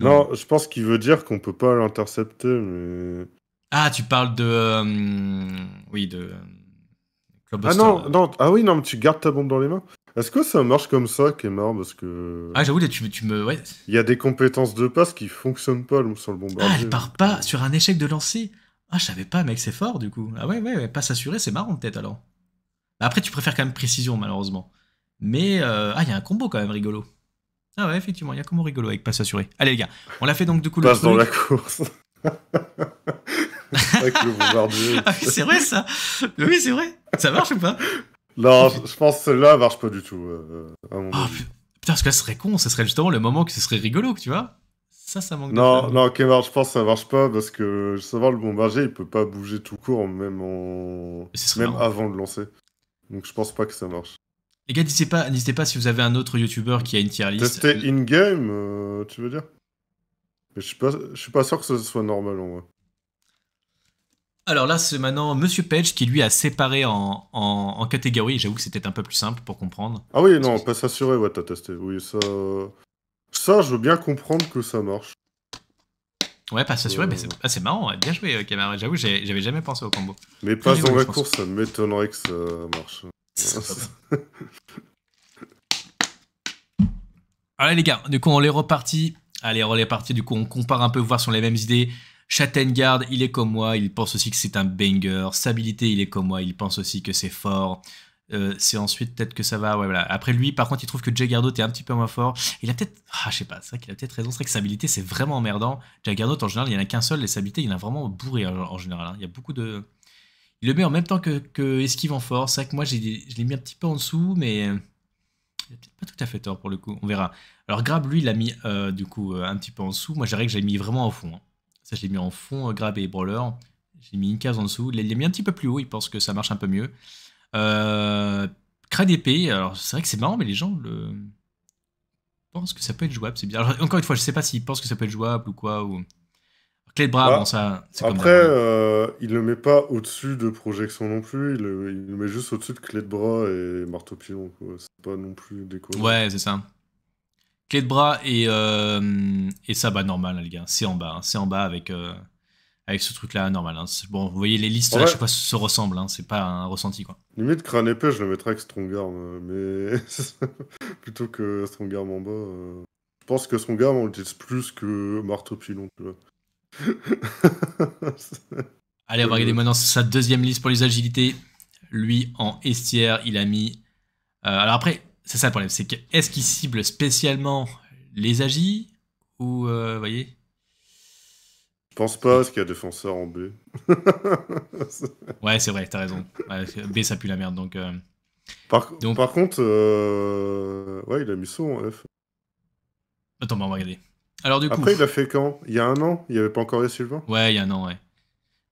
Non, je pense qu'il veut dire qu'on peut pas l'intercepter, mais. Ah, tu parles de. Euh, oui, de. Euh, ah non, non, ah oui, non, mais tu gardes ta bombe dans les mains. Est-ce que ça marche comme ça, Kemar Parce que. Ah, j'avoue, tu, tu me. Il y a des compétences de passe qui fonctionnent pas sur le bombardier. Ah, elle part pas sur un échec de lancer Ah, je savais pas, mec, c'est fort du coup. Ah, ouais, ouais, ouais passe assurée, c'est marrant peut-être alors. Bah, après, tu préfères quand même précision, malheureusement. Mais. Euh, ah, il y a un combo quand même rigolo. Ah, ouais, effectivement, il y a un combo rigolo avec passe assurée. Allez, les gars, on l'a fait donc du coup passe le. dans la course ah, c'est vrai ça Oui, c'est vrai. Ça marche ou pas non, je pense que celle-là marche pas du tout. Euh, euh, ah, putain, parce que là, ce serait con, ce serait justement le moment que ce serait rigolo, tu vois. Ça, ça manque non, de Non, Kemar, je pense que ça marche pas parce que savoir le bombardier, il peut pas bouger tout court, même, en... même avant de lancer. Donc je pense pas que ça marche. Les gars, n'hésitez pas, pas si vous avez un autre youtubeur qui a une tier list. C'était in-game, euh, tu veux dire je suis, pas, je suis pas sûr que ce soit normal en vrai. Alors là, c'est maintenant Monsieur Page qui lui a séparé en, en, catégories. J'avoue que c'était un peu plus simple pour comprendre. Ah oui, non, pas s'assurer, ouais, t'as testé. Oui, ça. Ça, je veux bien comprendre que ça marche. Ouais, pas s'assurer, mais euh. ah, c'est marrant, bien joué, camarade. Euh, j'avoue, j'avais jamais pensé au combo. Mais pas dans la course, ça m'étonnerait que ça marche. Allez les gars, du coup on les reparti. Allez, on est repartit, du coup on compare un peu, voir si on les mêmes idées. Chatengarde, il est comme moi, il pense aussi que c'est un banger. Stabilité, il est comme moi, il pense aussi que c'est fort. Euh, c'est ensuite peut-être que ça va. voilà. Après lui, par contre, il trouve que Jay est un petit peu moins fort. Il a peut-être. Ah, je sais pas, c'est vrai qu'il a peut-être raison. C'est vrai que stabilité, c'est vraiment emmerdant. Jay en général, il n'y en a qu'un seul. Les Stabilité, il a vraiment bourré hein, en, général. Hein. Il y a beaucoup de. Il le met en même temps que, que Esquive en fort. C'est vrai que moi, je l'ai mis un petit peu en dessous, mais. Euh, il a peut-être pas tout à fait tort pour le coup. On verra. Alors, Grab, lui, il l'a mis euh, du coup un petit peu en dessous. Moi, que j'ai mis vraiment au fond. Hein. Ça, j'ai mis en fond euh, grab et brawler. J'ai mis une case en dessous. Il l'a mis un petit peu plus haut. Il pense que ça marche un peu mieux. Euh, d'épée, Alors, c'est vrai que c'est marrant, mais les gens le pensent que ça peut être jouable. C'est bien. encore une fois, je sais pas s'ils pensent que ça peut être jouable ou quoi. Ou... Clé de bras, c'est bah, bon, ça. Après, hein. euh, il ne le met pas au-dessus de projection non plus. Il le, met juste au-dessus de clé de bras et marteau pilon. C'est pas non plus déconnant. Ouais, c'est ça de bras et, euh, et ça, bah normal, hein, gars. C'est en bas. Hein. C'est en bas avec, euh, avec ce truc-là, normal. Hein. Bon, vous voyez, les listes, je sais pas, se ressemblent. C'est pas un ressenti, quoi. Limite, crâne épais, je le mettrais avec Strong Arm. Euh, mais plutôt que Strong Arm en bas, je pense que Strong Arm, on utilise plus que Marteau Pilon, Allez, on va regarder maintenant sa deuxième liste pour les agilités. Lui, en estière, il a mis. alors après, c'est ça le problème, c'est que est-ce qu'il cible spécialement les agis ou euh, voyez Je pense pas est-ce qu'il y a défenseur en B. ouais, c'est vrai, t'as raison. B ça pue la merde donc. Euh. Par, donc... par contre, euh, ouais, il a mis son en F. Attends, on va regarder. Alors du coup. Après, il a fait quand Il y a un an Il n'y avait pas encore les Sylvains Ouais, il y a un an, ouais.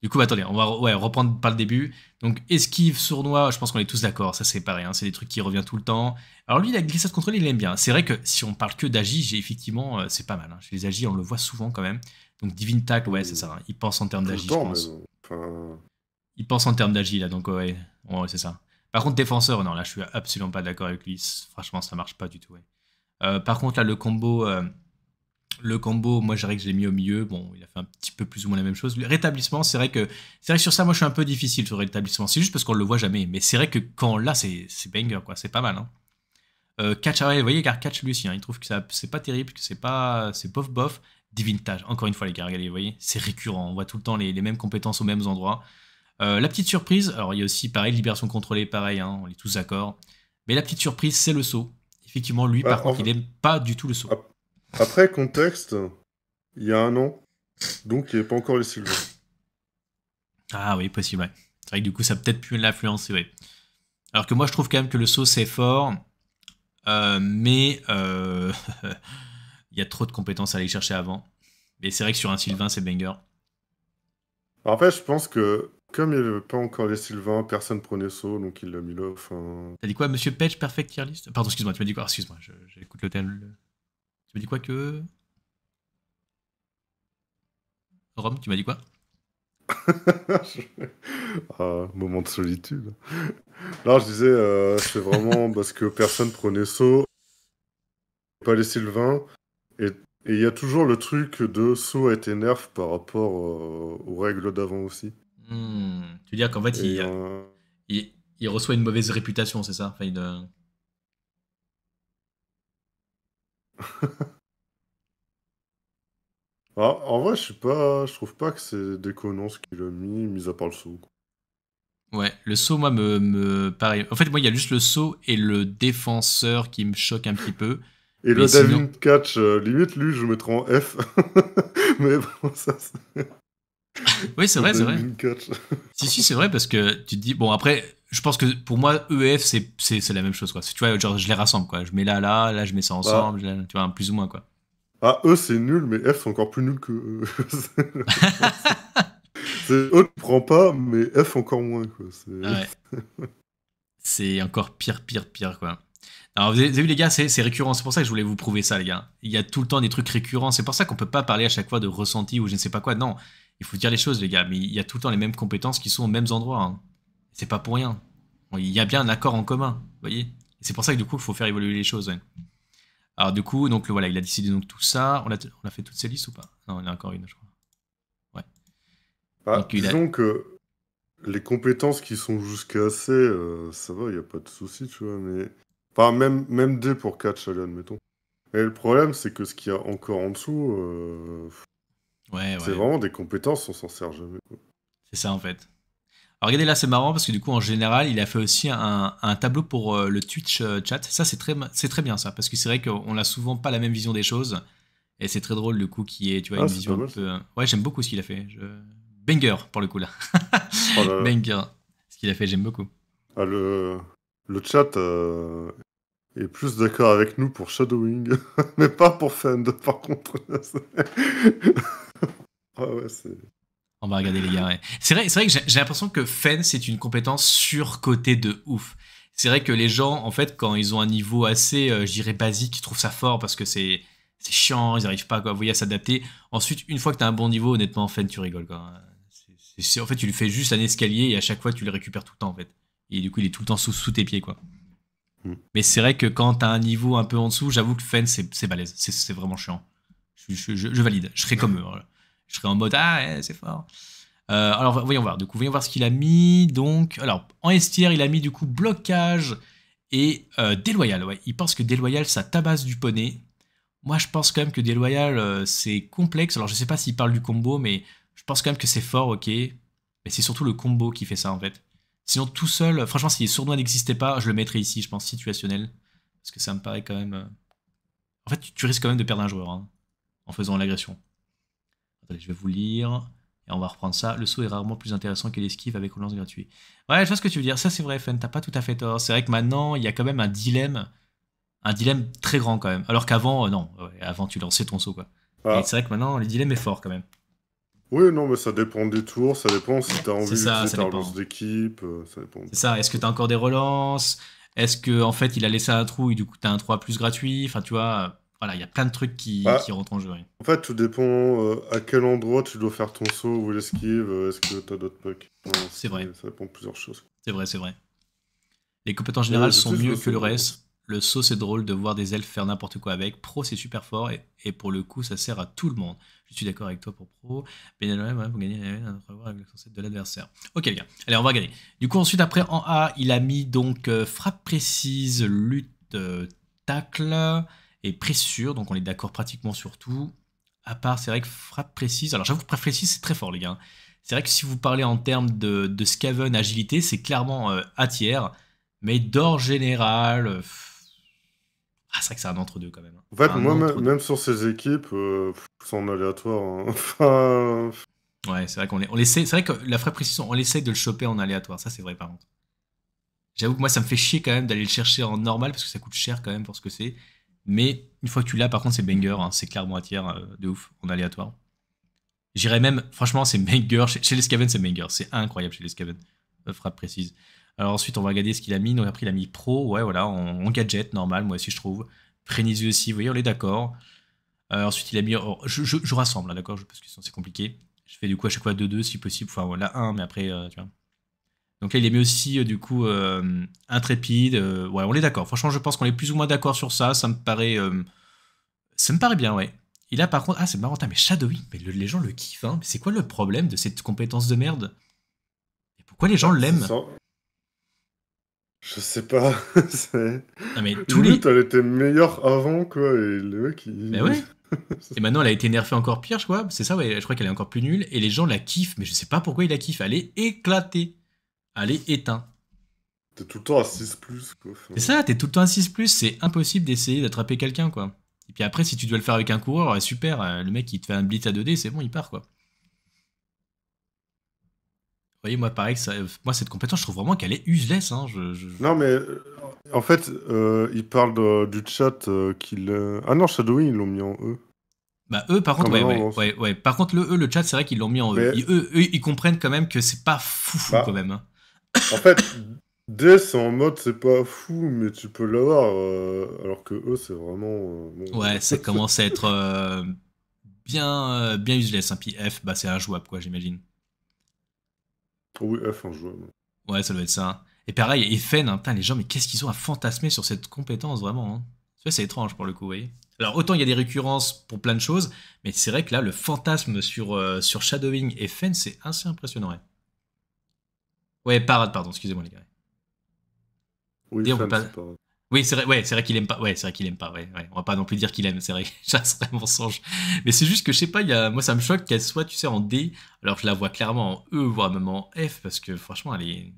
Du coup, bah, attendez, on va reprendre par le début. Donc, esquive, sournois, je pense qu'on est tous d'accord, ça c'est pareil, hein, c'est des trucs qui revient tout le temps. Alors lui, la glissade contrôlée, il aime bien. C'est vrai que si on parle que d'agi, effectivement, euh, c'est pas mal. Hein. les agis, on le voit souvent quand même. Donc Divine tackle, ouais, c'est ça. Hein. Il pense en termes d'agi, je pense. Il pense en termes d'agi, là, donc ouais, c'est ça. Par contre, défenseur, non, là, je suis absolument pas d'accord avec lui. Franchement, ça marche pas du tout, ouais. Euh, par contre, là, le combo... Euh, le combo, moi, je que je l'ai mis au milieu. Bon, il a fait un petit peu plus ou moins la même chose. Le rétablissement, c'est vrai que c'est vrai sur ça, moi, je suis un peu difficile sur le rétablissement. C'est juste parce qu'on le voit jamais. Mais c'est vrai que quand là, c'est banger, quoi. C'est pas mal. Hein. Euh, catch, ah vous voyez, car catch lui aussi, hein, il trouve que c'est pas terrible, que c'est pas, c'est bof bof. Divintage, encore une fois les gars, regardez, vous voyez, c'est récurrent, on voit tout le temps les, les mêmes compétences aux mêmes endroits. Euh, la petite surprise, alors il y a aussi pareil, libération contrôlée, pareil, hein, on est tous d'accord. Mais la petite surprise, c'est le saut. Effectivement, lui, par contre, il aime pas du tout le saut. Ah, après, contexte, il y a un an, donc il n'y avait pas encore les Sylvains. Ah oui, possible, ouais. C'est vrai que du coup, ça a peut-être pu l'influencer, ouais. Alors que moi, je trouve quand même que le saut, c'est fort, euh, mais euh, il y a trop de compétences à aller chercher avant. Mais c'est vrai que sur un Sylvain, c'est banger. en fait, je pense que comme il n'y avait pas encore les Sylvains, personne prenait saut, donc il l'a mis là. T'as dit quoi, Monsieur Page, Perfect Tier List Pardon, excuse-moi, tu m'as dit quoi Excuse-moi, j'écoute le thème. Tu m'as dit quoi que. Rome, tu m'as dit quoi ah, moment de solitude. Là, je disais, euh, c'est vraiment parce que personne prenait saut, pas le vin Et il y a toujours le truc de saut a été nerf par rapport euh, aux règles d'avant aussi. Hmm, tu veux dire qu'en fait, il, reçoit une mauvaise réputation, c'est ça Ah, en vrai, je trouve pas que c'est déconnant ce qu'il a mis, mis à part le saut. Ouais, le saut, moi, me, pareil. paraît. En fait, moi, il y a juste le saut et le défenseur qui me choque un petit peu. Et le catch, euh, limite lui, je le en F. Mais bon, ça c'est. Oui, c'est vrai, c'est vrai. Si, si, c'est vrai, parce que tu te dis, bon, après, je pense que pour moi, E F, c'est la même chose. Quoi. Tu vois, genre, je les rassemble. Quoi. Je mets là, là, là, je mets ça ensemble. Ah. tu vois, plus ou moins. Quoi. Ah, E, c'est nul, mais F, c'est encore plus nul que E. e, ne prend pas, mais F, encore moins. Ah c'est encore pire, pire, pire. quoi. Alors, vous avez, vu, les gars, c'est récurrent. C'est pour ça que je voulais vous prouver ça, les gars. Il y a tout le temps des trucs récurrents. C'est pour ça qu'on peut pas parler à chaque fois de ressenti ou je ne sais pas quoi. Non, il faut dire les choses, les gars. Mais il y a tout le temps les mêmes compétences qui sont aux mêmes endroits. Hein. C'est pas pour rien. Il y a bien un accord en commun, vous voyez C'est pour ça que du coup, il faut faire évoluer les choses. Alors du coup, donc voilà, il a décidé donc tout ça. On a, on fait toutes ces listes ou pas Non, il y en a encore une, je crois. Ouais. Bah, donc, disons que les compétences qui sont jusqu'à assez euh, ça va, il n'y a pas de souci, tu vois, mais... pas même, même D pour catch, allez, admettons. Et le problème, c'est que ce qu'il y a encore en dessous, euh, c'est vraiment des compétences, on s'en sert jamais. C'est ça, en fait regardez là, c'est marrant parce que du coup, en général, il a fait aussi un, tableau pour euh, le Twitch euh, chat. Ça, c'est très, c'est très bien ça, parce que c'est vrai qu'on n'a souvent pas la même vision des choses. Et c'est très drôle, le coup, qui est, tu vois, ah, une vision un peu. Ouais, j'aime beaucoup ce qu'il a fait. Banger, pour le coup, là. Oh banger. Ce qu'il a fait, j'aime beaucoup. Ah, le... le chat euh, est plus d'accord avec nous pour Shadowing, mais pas pour Fend, par contre. ah ouais, c'est. On va regarder les gars. C'est vrai, vrai que j'ai l'impression que Fen, c'est une compétence surcotée de ouf. C'est vrai que les gens, en fait, quand ils ont un niveau assez, euh, je dirais, basique, ils trouvent ça fort parce que c'est chiant, ils n'arrivent pas quoi, à s'adapter. Ensuite, une fois que tu as un bon niveau, honnêtement, Fen, tu rigoles. Quoi. en fait, tu lui fais juste un escalier et à chaque fois, tu le récupères tout le temps, en fait. Et du coup, il est tout le temps sous, tes pieds, quoi. Hmm. Mais c'est vrai que quand tu as un niveau un peu en dessous, j'avoue que Fen, c'est balèze. C'est vraiment chiant. Je, valide. Je serais comme eux je serais en mode ah eh, c'est fort. Euh, alors voyons voir, du coup, voyons voir ce qu'il a mis. Donc, alors en S il a mis du coup blocage et euh, déloyal. Ouais, il pense que déloyal ça tabasse du poney. Moi, je pense quand même que déloyal euh, c'est complexe. Alors je sais pas s'il parle du combo, mais je pense quand même que c'est fort, ok. Mais c'est surtout le combo qui fait ça en fait. Sinon, tout seul, franchement, si les sournois n'existaient pas, je le mettrais ici, je pense, situationnel. Parce que ça me paraît quand même. En fait, tu risques quand même de perdre un joueur hein, en faisant l'agression je vais vous lire. Et on va reprendre ça. Le saut est rarement plus intéressant que l'esquive avec relance gratuit. Ouais, je vois ce que tu veux dire. Ça, c'est vrai, Fen. T'as pas tout à fait tort. C'est vrai que maintenant, il y a quand même un dilemme. Un dilemme très grand, quand même. Alors qu'avant, euh, non. avant, tu lançais ton saut, quoi. Ah. C'est vrai que maintenant, le dilemme est fort, quand même. Oui, non, mais ça dépend des tours, ça dépend si t'as envie ça, de faire d'équipe, euh, ça dépend. C'est ça, est-ce que t'as encore des relances Est-ce que en fait il a laissé un trou et du coup t'as un 3 plus gratuit Enfin, tu vois, voilà, il y a plein de trucs qui, ah. rentrent en jeu. En fait, tout dépend euh, à quel endroit tu dois faire ton saut ou l'esquive. Est-ce que tu as d'autres pucks C'est vrai. Ça dépend de plusieurs choses. C'est vrai, c'est vrai. Les compétences générales sont mieux que le reste. Le saut, c'est drôle de voir des elfes faire n'importe quoi avec. Pro, c'est super fort et, pour le coup, ça sert à tout le monde. Je suis d'accord avec toi pour Pro. Benelem, vous gagnez avec le de l'adversaire. Ok, les gars, Allez, on va gagner. Du coup, ensuite, après, en A, il a mis donc euh, frappe précise, lutte, euh, tacle et pressure, donc on est d'accord pratiquement sur tout. À part, c'est vrai que frappe précise, alors j'avoue que frappe précise c'est très fort les gars. C'est vrai que si vous parlez en termes de, de Scaven agilité, c'est clairement euh, à tiers, mais d'or général. Euh, ah, c'est vrai que c'est un entre-deux quand même. Hein. En fait, moi, même sur ces équipes, euh, c'est en aléatoire. Hein. ouais, c'est vrai qu'on on essaie. C'est vrai que la frappe précise, on essaie de le choper en aléatoire. Ça, c'est vrai, par contre. J'avoue que moi, ça me fait chier quand même d'aller le chercher en normal parce que ça coûte cher quand même pour ce que c'est. Mais une fois que tu l'as, par contre, c'est banger. Hein. c'est clairement à tiers euh, de ouf, en aléatoire. J'irais même, franchement, c'est banger. Chez, les Scaven, c'est banger. C'est incroyable chez les Scaven. Euh, frappe précise. Alors ensuite, on va regarder ce qu'il a mis. Donc après, il a mis pro, ouais, voilà, en, gadget, normal, moi aussi, je trouve. Prénisieux aussi, vous voyez, on est d'accord. Euh, ensuite, il a mis. Oh, je, rassemble, là, d'accord Parce que sinon, c'est compliqué. Je fais du coup à chaque fois 2-2 si possible. Enfin, voilà, 1, mais après, tu vois. Donc là, il est mis aussi, euh, du coup, euh, intrépide. Euh, ouais, on est d'accord. Franchement, je pense qu'on est plus ou moins d'accord sur ça. Ça me paraît. ça me paraît bien, ouais. Il là, par contre. Ah, c'est marrant, mais Shadow, mais les gens le kiffent. Hein. c'est quoi le problème de cette compétence de merde Et pourquoi les gens ah, l'aiment Je sais pas. non, mais tout les... elle était meilleure avant, quoi. Et le Mais ouais. et maintenant, elle a été nerfée encore pire, je crois. C'est ça, ouais. Je crois qu'elle est encore plus nulle. Et les gens la kiffent, mais je sais pas pourquoi ils la kiffent. Elle est éclatée. Allez, éteint. T'es tout le temps à 6 quoi. C'est ça, t'es tout le temps à 6 plus, c'est impossible d'essayer d'attraper quelqu'un quoi. Et puis après, si tu dois le faire avec un coureur, super, euh, le mec il te fait un blitz à 2D, c'est bon, il part quoi. Vous voyez, moi, pareil, euh, moi, cette compétence, je trouve vraiment qu'elle est useless. Hein, Non, mais euh, en fait, il parle du chat qu'il. Ah non, Shadowing, ils l'ont mis en E. Bah, eux, par contre, ouais, ouais, Par contre, le E, le chat, c'est vrai qu'ils l'ont mis en E. Ils, eux, ils comprennent quand même que c'est pas foufou, bah, quand même. Hein. En fait, c'est en mode c'est pas fou, mais tu peux l'avoir, euh, alors que E, c'est vraiment. Euh, ouais, ça commence à être euh, bien, bien useless. Hein. Puis F, bah, c'est injouable, quoi, j'imagine. Oui, F injouable. Ouais, ça doit être ça. Hein. Et pareil, FN, hein. putain, les gens, mais qu'est-ce qu'ils ont à fantasmer sur cette compétence, vraiment hein. C'est étrange pour le coup, vous voyez. Alors, autant il y a des récurrences pour plein de choses, mais c'est vrai que là, le fantasme sur, sur Shadowing et c'est assez impressionnant. Ouais. Ouais, Parade, pardon, excusez-moi les gars. Oui, c'est Oui, c'est vrai, vrai qu'il aime pas. Ouais, c'est vrai qu'il aime pas. Ouais, On va pas non plus dire qu'il aime, c'est vrai. Ça serait mensonge. Mais c'est juste que je sais pas, y a... moi ça me choque qu'elle soit, tu sais, en D, alors je la vois clairement en E, voire même en F, parce que franchement, elle est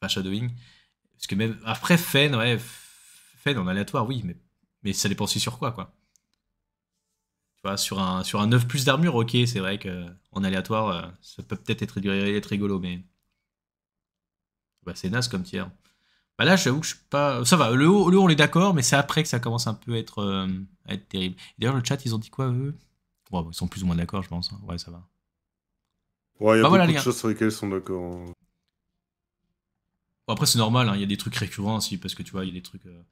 pas shadowing. Parce que même après Fen, ouais, Fen en aléatoire, oui, mais mais ça dépend aussi sur quoi, quoi. Tu vois, sur un sur un 9 plus d'armure, ok, c'est vrai que en aléatoire, euh, ça peut peut-être être, être rigolo, mais bah, c'est naze comme tiers. Bah là, j'avoue que je suis pas. Ça va, le haut, on est d'accord, mais c'est après que ça commence un peu à être, euh, terrible. D'ailleurs, le chat, ils ont dit quoi, eux Ils sont plus ou moins d'accord, je pense. Hein. Ouais, ça va. Ouais, il y a bah, beaucoup de choses sur lesquelles ils sont d'accord. Hein. après, c'est normal, hein, il y a des trucs récurrents aussi, parce que tu vois, il y a des trucs. Euh.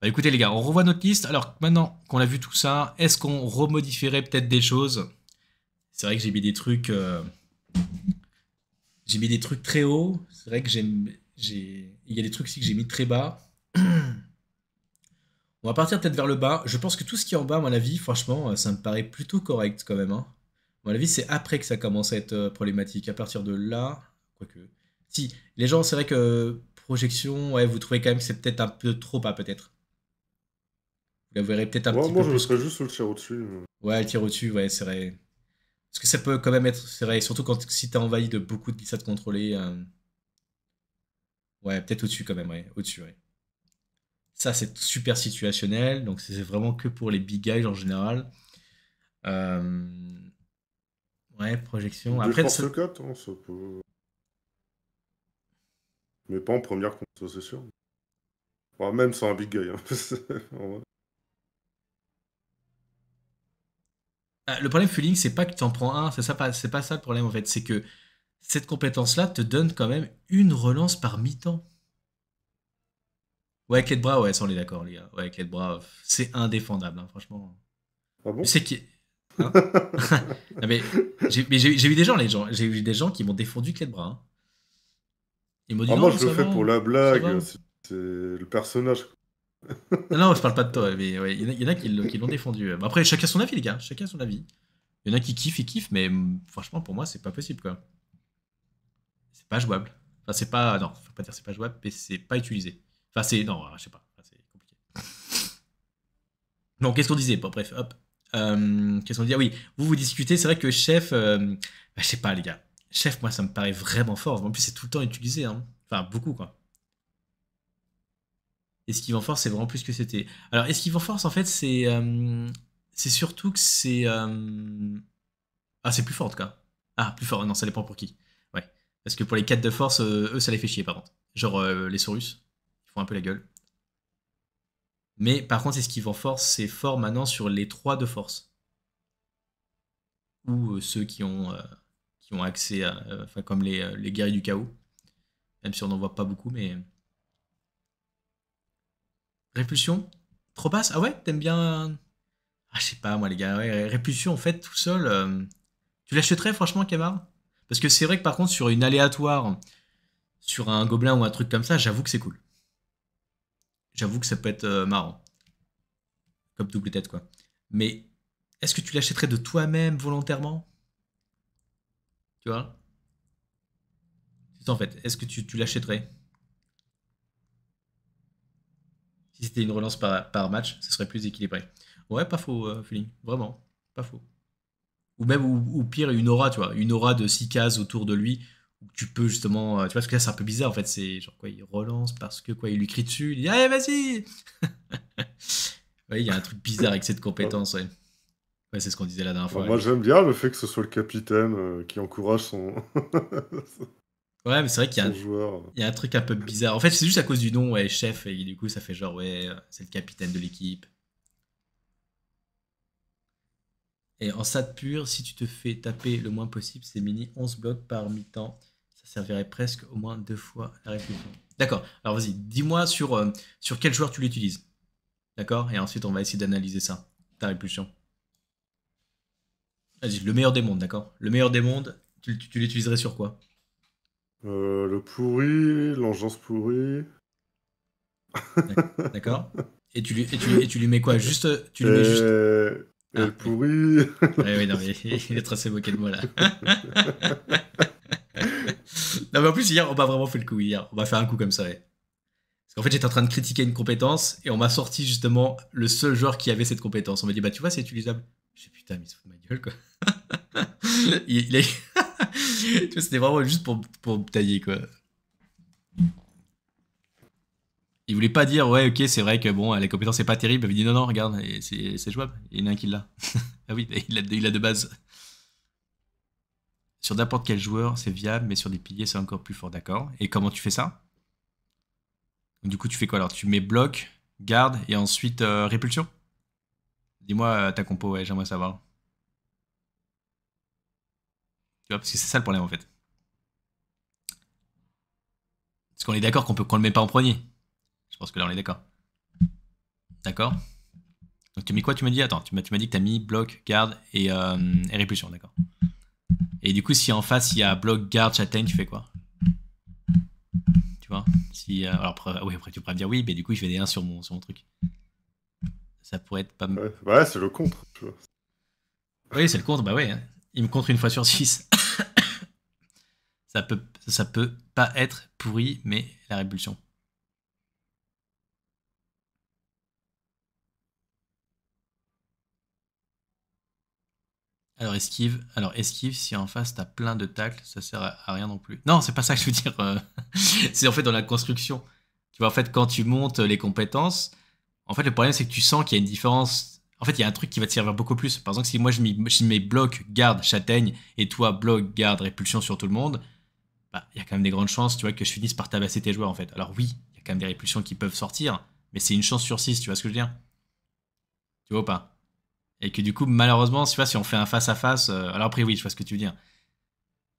Bah, écoutez, les gars, on revoit notre liste. Alors, maintenant qu'on a vu tout ça, est-ce qu'on remodifierait peut-être des choses C'est vrai que j'ai mis des trucs. Euh, j'ai mis des trucs très haut, C'est vrai que j'ai, il y a des trucs aussi que j'ai mis très bas. On va partir peut-être vers le bas. Je pense que tout ce qui est en bas, à mon avis, franchement, euh, ça me paraît plutôt correct quand même. Hein. À mon avis, c'est après que ça commence à être euh, problématique. À partir de là, quoique. Si, les gens, c'est vrai que projection, ouais, vous trouvez quand même que c'est peut-être un peu trop bas, peut-être. Vous la verrez peut-être un petit moi, Moi, je me serais juste le tir au-dessus. Euh. Ouais, le tir au-dessus, ouais, c'est vrai. Parce que ça peut quand même être, c'est vrai, surtout quand, si t'es envahi de beaucoup de glissades contrôlées. Euh, ouais, peut-être au-dessus quand même, ouais. Au-dessus, ouais. Ça, c'est super situationnel, donc c'est vraiment que pour les big guys en général. Euh, ouais, projection. Après, de le hein, ça peut... Mais pas en première contre, c'est sûr. Enfin, même sans un big guy. Hein. Ah, le problème feeling, c'est pas que tu en prends un, c'est ça, c'est pas ça le problème en fait, c'est que cette compétence-là te donne quand même une relance par mi-temps. Ouais, clé de bras, ouais, ça on est d'accord, les gars. Ouais, clé de bras, c'est indéfendable, hein, franchement. Ah bon C'est qui hein mais j'ai eu des gens, les gens, j'ai eu des gens qui m'ont défendu clé de bras. Hein. Ils m'ont dit ah, moi je le fais pour la blague, c'est le personnage non, je parle pas de toi, mais il y, en a qui, l'ont défendu. Après, chacun son avis, les gars, chacun son avis. Il y en a qui kiffent, et kiffent, mais mm, franchement, pour moi, c'est pas possible, quoi. C'est pas jouable. Enfin, c'est pas. Non, faut pas dire c'est pas jouable, mais c'est pas utilisé. Enfin, c'est. Non, je sais pas. c'est compliqué. Donc, qu'est-ce qu'on disait Bref, hop. Euh, qu'est-ce qu'on disait ah Oui, vous vous discutez. C'est vrai que chef. Euh, bah, je sais pas, les gars. Chef, moi, ça me paraît vraiment fort. En plus, c'est tout le temps utilisé. Hein. Enfin, beaucoup, quoi. Esquive en force, c'est vraiment plus que c'était. Alors, Esquive en force, en fait, c'est euh, c'est surtout que c'est. Euh, ah, c'est plus fort en Ah, plus fort, non, ça dépend pour qui. Ouais. Parce que pour les 4 de force, euh, eux, ça les fait chier par contre. Genre les Saurus, ils font un peu la gueule. Mais par contre, Esquive en force, c'est fort maintenant sur les 3 de force. Ou ceux qui ont, qui ont accès à. Enfin, comme les, les guerriers du chaos. Même si on n'en voit pas beaucoup, mais. Répulsion Trop basse Ah ouais T'aimes bien. Ah, je sais pas, moi, les gars. Répulsion, en fait, tout seul. Euh, tu l'achèterais, franchement, Kemar Parce que c'est vrai que, par contre, sur une aléatoire, sur un gobelin ou un truc comme ça, j'avoue que c'est cool. J'avoue que ça peut être euh, marrant. Comme double tête, quoi. Mais est-ce que tu l'achèterais de toi-même volontairement Tu vois en fait. Est-ce que tu l'achèterais si c'était une relance par, match, ce serait plus équilibré. Ouais, pas faux, euh, Vraiment, pas faux. Ou même, ou, pire, une aura, tu vois, une aura de 6 cases autour de lui, où tu peux justement, euh, tu vois, parce que là, c'est un peu bizarre, en fait, c'est genre quoi, il relance parce que quoi, il lui crie dessus, il dit, allez, vas-y il y a un truc bizarre avec cette compétence, ouais. Ouais, c'est ce qu'on disait la dernière fois. moi, j'aime bien le fait que ce soit le capitaine euh, qui encourage son. Ouais, mais c'est vrai qu'il y, a un... truc un peu bizarre. En fait, c'est juste à cause du nom, ouais, chef, et du coup, ça fait genre, ouais, c'est le capitaine de l'équipe. Et en SAT pur, si tu te fais taper le moins possible, c'est mini 11 blocs par mi-temps. Ça servirait presque au moins deux fois la répulsion. D'accord, alors vas-y, dis-moi sur, euh, sur quel joueur tu l'utilises. D'accord Et ensuite, on va essayer d'analyser ça, ta répulsion. Vas-y, le meilleur des mondes, d'accord Le meilleur des mondes, tu l'utiliserais sur quoi euh, le pourri, l'engeance pourrie. D'accord. Et tu, lui, et, tu, lui mets quoi Juste. Tu lui mets juste... le ah, pourri. Oui ah oui non, mais il est très évoqué de moi là. non, mais en plus, hier, on m'a vraiment fait le coup. Hier, on m'a fait un coup comme ça, ouais. Parce qu'en fait, j'étais en train de critiquer une compétence et on m'a sorti justement le seul joueur qui avait cette compétence. On m'a dit, bah, tu vois, c'est utilisable. Je putain, mais il se fout de ma gueule, quoi. il, il c'était vraiment juste pour, pour tailler, quoi. Il voulait pas dire, ouais, ok, c'est vrai que bon, la compétences c'est pas terrible. Il dit, non, non, regarde, c'est jouable. Il y en a un qui l'a. ah oui, il l'a il a de base. Sur n'importe quel joueur, c'est viable, mais sur des piliers, c'est encore plus fort, d'accord. Et comment tu fais ça Du coup, tu fais quoi alors Tu mets bloc, garde et ensuite euh, répulsion Dis-moi euh, ta compo, ouais, j'aimerais savoir. Tu vois, parce que c'est ça le problème en fait. Parce qu'on est d'accord qu'on peut ne le met pas en premier. Je pense que là on est d'accord. D'accord Donc tu mets quoi Tu me dis Attends, tu m'as dit que tu mis bloc, garde euh, et, répulsion, d'accord. Et du coup, si en face il y a bloc, garde, châtaigne, tu fais quoi Tu vois si, euh, Alors après, oui, après tu pourrais me dire oui, mais du coup je vais des 1 sur mon, sur truc. Ça pourrait être pas mal. Bah ouais, c'est le contre. Oui, c'est le contre, bah ouais. Hein. Il me contre une fois sur 6. Ça peut, ça peut pas être pourri, mais la répulsion. Alors esquive, alors esquive, si en face t'as plein de tacles, ça sert à, rien non plus. Non, c'est pas ça que je veux dire. Euh, c'est en fait dans la construction. Tu vois, en fait, quand tu montes les compétences, en fait, le problème c'est que tu sens qu'il y a une différence. En fait, il y a un truc qui va te servir beaucoup plus. Par exemple, si moi je mets, je mets bloc, garde, châtaigne, et toi bloc, garde, répulsion sur tout le monde, bah, il y a quand même des grandes chances, tu vois, que je finisse par tabasser tes joueurs, en fait. Alors oui, il y a quand même des répulsions qui peuvent sortir, mais c'est une chance sur 6, tu vois ce que je veux dire Tu vois ou pas Et que du coup, malheureusement, tu vois, si on fait un face-à-face, euh, alors après, oui, je vois ce que tu veux dire.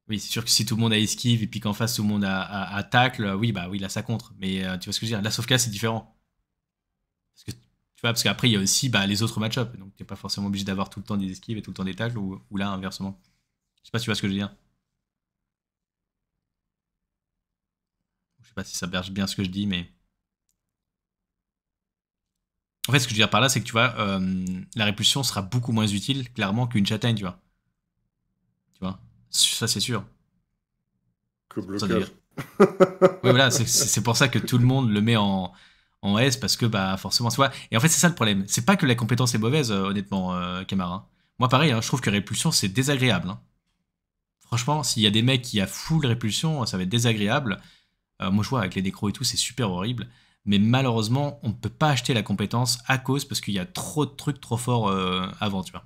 Oui, c'est sûr que si tout le monde a esquive et puis qu'en face, tout le monde a, euh, oui, bah oui, là, ça contre. Mais euh, tu vois ce que je veux dire La cas c'est différent. Parce que, tu vois, parce qu'après, il y a aussi bah, les autres match-up, donc n'es pas forcément obligé d'avoir tout le temps des esquives et tout le temps des tacles, ou, ou là, inversement. Je sais pas si tu vois ce que je veux dire. Je sais pas si ça berge bien ce que je dis, mais. En fait, ce que je veux dire par là, c'est que tu vois, euh, la répulsion sera beaucoup moins utile, clairement, qu'une châtaigne, tu vois. Tu vois Ça, c'est sûr. Que blocage. oui, voilà, c'est pour ça que tout le monde le met en, S, parce que, bah, forcément, tu vois. Et en fait, c'est ça le problème. C'est pas que la compétence est mauvaise, euh, honnêtement, euh, Camara. Hein. Moi, pareil, hein, je trouve que répulsion, c'est désagréable. Hein. Franchement, s'il y a des mecs qui a full répulsion, ça va être désagréable. Euh, moi, je vois avec les décros et tout, c'est super horrible. Mais malheureusement, on ne peut pas acheter la compétence à cause parce qu'il y a trop de trucs trop forts euh, avant, tu vois.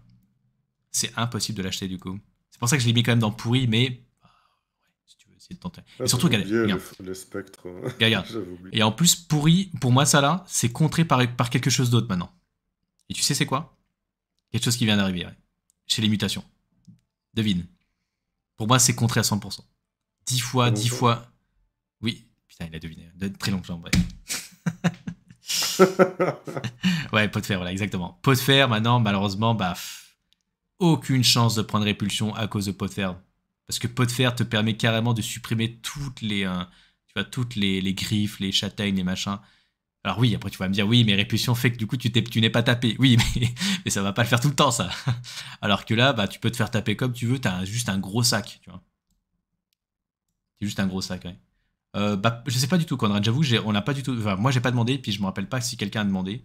C'est impossible de l'acheter du coup. C'est pour ça que je l'ai mis quand même dans pourri, mais bah, si tu veux essayer de tenter. Ah, et surtout, regarde Le, spectre. et en plus, pourri, pour moi, ça là, c'est contré par, par quelque chose d'autre maintenant. Et tu sais, c'est quoi Quelque chose qui vient d'arriver, Chez les mutations. Devine. Pour moi, c'est contré à 100%. 10 fois, 10 ah, fois, oui, putain, il a deviné. très longue jambe, ouais. ouais, pot de fer, voilà, exactement. Pot de fer, maintenant, malheureusement, bah, aucune chance de prendre répulsion à cause de pot de fer. Parce que pot de fer te permet carrément de supprimer toutes les, euh, tu vois, toutes les, griffes, les châtaignes, les machins. Alors oui, après tu vas me dire, oui, mais répulsion fait que du coup tu, n'es pas tapé. Oui, mais, mais ça va pas le faire tout le temps, ça. Alors que là, bah, tu peux te faire taper comme tu veux, t'as juste un gros sac, tu vois. C'est juste un gros sac, ouais. Euh, bah, je sais pas du tout, Conrad. J'avoue, on n'a pas du tout. Enfin, moi, j'ai pas demandé, puis je me rappelle pas si quelqu'un a demandé.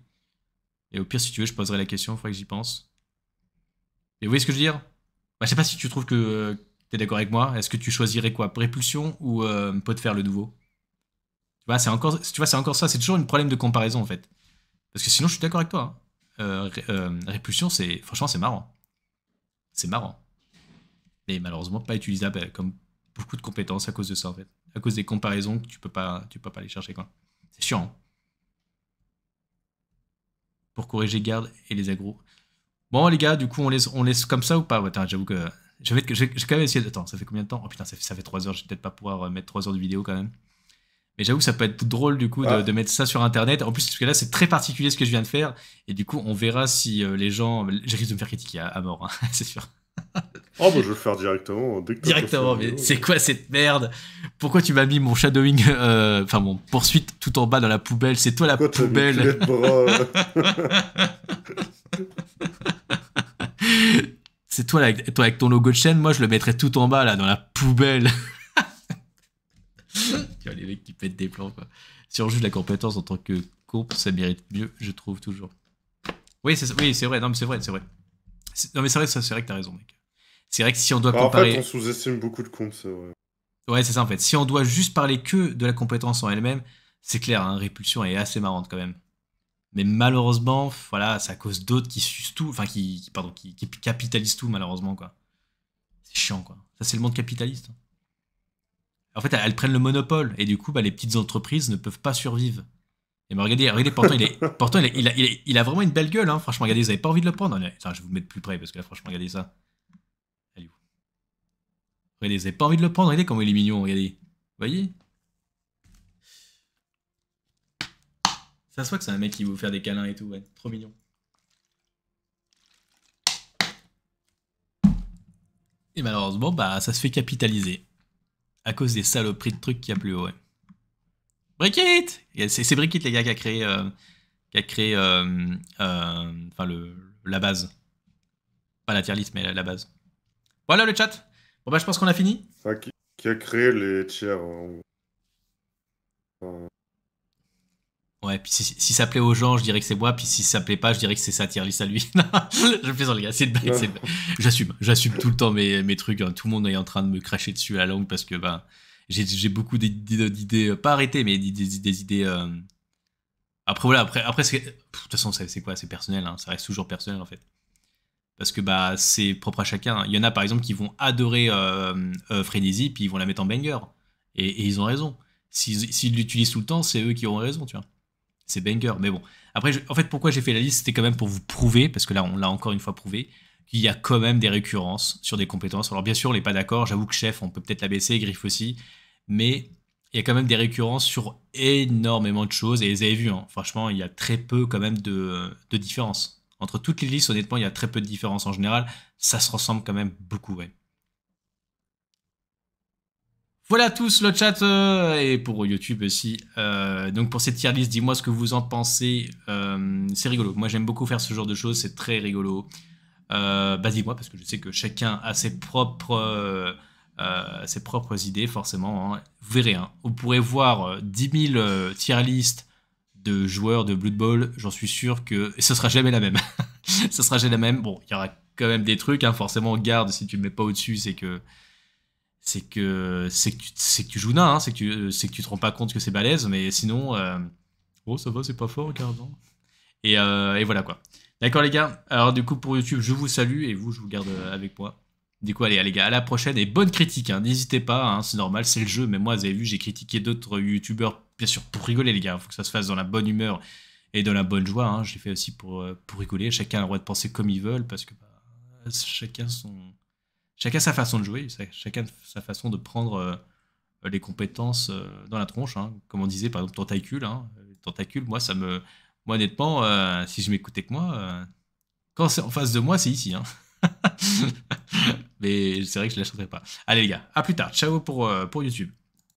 Et au pire, si tu veux, je poserai la question, il faudrait que j'y pense. Et vous voyez ce que je veux dire bah, Je sais pas si tu trouves que euh, tu es d'accord avec moi. Est-ce que tu choisirais quoi Répulsion ou euh, pot de faire le nouveau Tu vois, c'est encore, tu vois, c'est encore ça. C'est toujours un problème de comparaison, en fait. Parce que sinon, je suis d'accord avec toi. Hein. Euh, euh, répulsion, c'est franchement, c'est marrant. C'est marrant. Mais malheureusement, pas utilisable comme beaucoup de compétences à cause de ça, en fait à cause des comparaisons, tu peux pas, tu peux pas les chercher quoi. C'est chiant. Pour corriger garde et les agros. Bon les gars, du coup on laisse, on laisse comme ça ou pas J'avoue que j'avais, j'ai quand même essayé. Attends, ça fait combien de temps Oh putain, ça fait, ça fait 3 heures. Je peut-être pas pouvoir euh, mettre 3 heures de vidéo quand même. Mais j'avoue ça peut être drôle du coup de, mettre ça sur internet. En plus, parce que là, c'est très particulier ce que je viens de faire. Et du coup, on verra si euh, les gens. j'ai risque de me faire critiquer à, mort, hein, c'est sûr. Oh, bah, je vais le faire directement. directement, c'est quoi cette merde Pourquoi tu m'as mis mon shadowing, euh, enfin mon poursuite tout en bas dans la poubelle C'est toi la poubelle C'est toi, toi avec ton logo de chaîne, moi je le mettrais tout en bas là dans la poubelle. tu vois les mecs qui pètent des plans quoi. Si on juge la compétence en tant que comp, ça mérite mieux, je trouve toujours. Oui, c'est vrai, non c'est vrai, c'est vrai. Non, mais c'est vrai, que t'as raison, mec. C'est vrai que si on doit comparer. Bah, en fait, on sous-estime beaucoup de comptes, c'est vrai. Ouais, c'est ça en fait. Si on doit juste parler que de la compétence en elle-même, c'est clair, hein, Répulsion est assez marrante quand même. Mais malheureusement, voilà, ça à cause d'autres qui tout, enfin qui, pardon, qui, capitalisent tout malheureusement quoi. C'est chiant quoi. Ça c'est le monde capitaliste. Hein. En fait, elles, prennent le monopole et du coup, bah, les petites entreprises ne peuvent pas survivre et mais regardez, regardez pourtant, il, a, vraiment une belle gueule. Hein. Franchement, regardez, vous n'avez pas envie de le prendre. Hein. je vais vous mettre plus près parce que là, franchement, regardez ça. Allez, regardez, vous n'avez pas envie de le prendre. Regardez comment il est mignon. Regardez. Vous voyez Ça se voit que c'est un mec qui veut vous faire des câlins et tout. Ouais. Trop mignon. Et malheureusement, bah, ça se fait capitaliser. À cause des saloperies de trucs qu'il y a plus haut, ouais. Brickit C'est Brickit, les gars, qui a créé, euh, qui a créé euh, euh, enfin le, la base. Pas la tier list, mais la, base. Voilà le chat. Bon, bah, je pense qu'on a fini. qui, a créé les tiers. Hein. Ouais, puis si, ça plaît aux gens, je dirais que c'est moi, puis si ça plaît pas, je dirais que c'est sa tier list à lui. je plaisante, les gars, c'est J'assume, j'assume tout le temps mes, mes trucs. Hein. Tout le monde est en train de me cracher dessus à la langue parce que, bah j'ai beaucoup d'idées, euh, pas arrêtées, mais des, idées. Euh, après, voilà, après, après de toute façon, c'est quoi C'est personnel, hein. ça reste toujours personnel en fait. Parce que bah, c'est propre à chacun. Il y en a par exemple qui vont adorer euh, euh puis ils vont la mettre en banger. Et, ils ont raison. S'ils l'utilisent tout le temps, c'est eux qui auront raison, tu vois. C'est banger. Mais bon. Après, en fait, pourquoi j'ai fait la liste, c'était quand même pour vous prouver, parce que là, on l'a encore une fois prouvé, qu'il y a quand même des récurrences sur des compétences. Alors bien sûr, on n'est pas d'accord, j'avoue que chef, on peut peut-être baisser griffe aussi, mais il y a quand même des récurrences sur énormément de choses. Et les avez vu, hein. franchement, il y a très peu quand même de, de différences. Entre toutes les listes, honnêtement, il y a très peu de différences en général. Ça se ressemble quand même beaucoup, ouais. Voilà tous le chat euh, et pour YouTube aussi. Euh, donc pour cette tier list, dis-moi ce que vous en pensez. Euh, c'est rigolo. Moi j'aime beaucoup faire ce genre de choses, c'est très rigolo. bah dis-moi parce que je sais que chacun a ses propres euh, ses propres idées, forcément. Hein. Vous verrez, hein. vous pourrez voir 10 euh, 000 euh, tier list de joueurs de Blood Bowl, j'en suis sûr que ce sera jamais la même. ça sera jamais la même. Bon, il y aura quand même des trucs, hein. forcément, garde, si tu ne mets pas au-dessus, c'est que c'est que c'est que, que, tu joues nain, hein. c'est que tu que tu te rends pas compte que c'est balèze, mais sinon oh ça va, c'est pas fort, regarde. Hein. Et, et voilà quoi. D'accord les gars. Alors du coup pour YouTube, je vous salue et vous, je vous garde avec moi. Du coup, allez, les gars, à la prochaine et bonne critique. Hein. N'hésitez pas, hein, c'est normal, c'est le jeu. Mais moi, vous avez vu, j'ai critiqué d'autres youtubeurs, bien sûr, pour rigoler, les gars. Il faut que ça se fasse dans la bonne humeur et dans la bonne joie. Hein. Je l'ai fait aussi pour, euh, pour rigoler. Chacun a le droit de penser comme il veut parce que bah, chacun, son... chacun sa façon de jouer, chacun sa façon de prendre euh, les compétences euh, dans la tronche. Comme on disait, par exemple, tentacule. Tentacule, moi, ça me. Moi, honnêtement, si je m'écoutais que moi, quand c'est en face de moi, c'est ici. Mais c'est vrai que je ne la pas. Allez les gars, à plus tard. Ciao pour, euh, pour YouTube.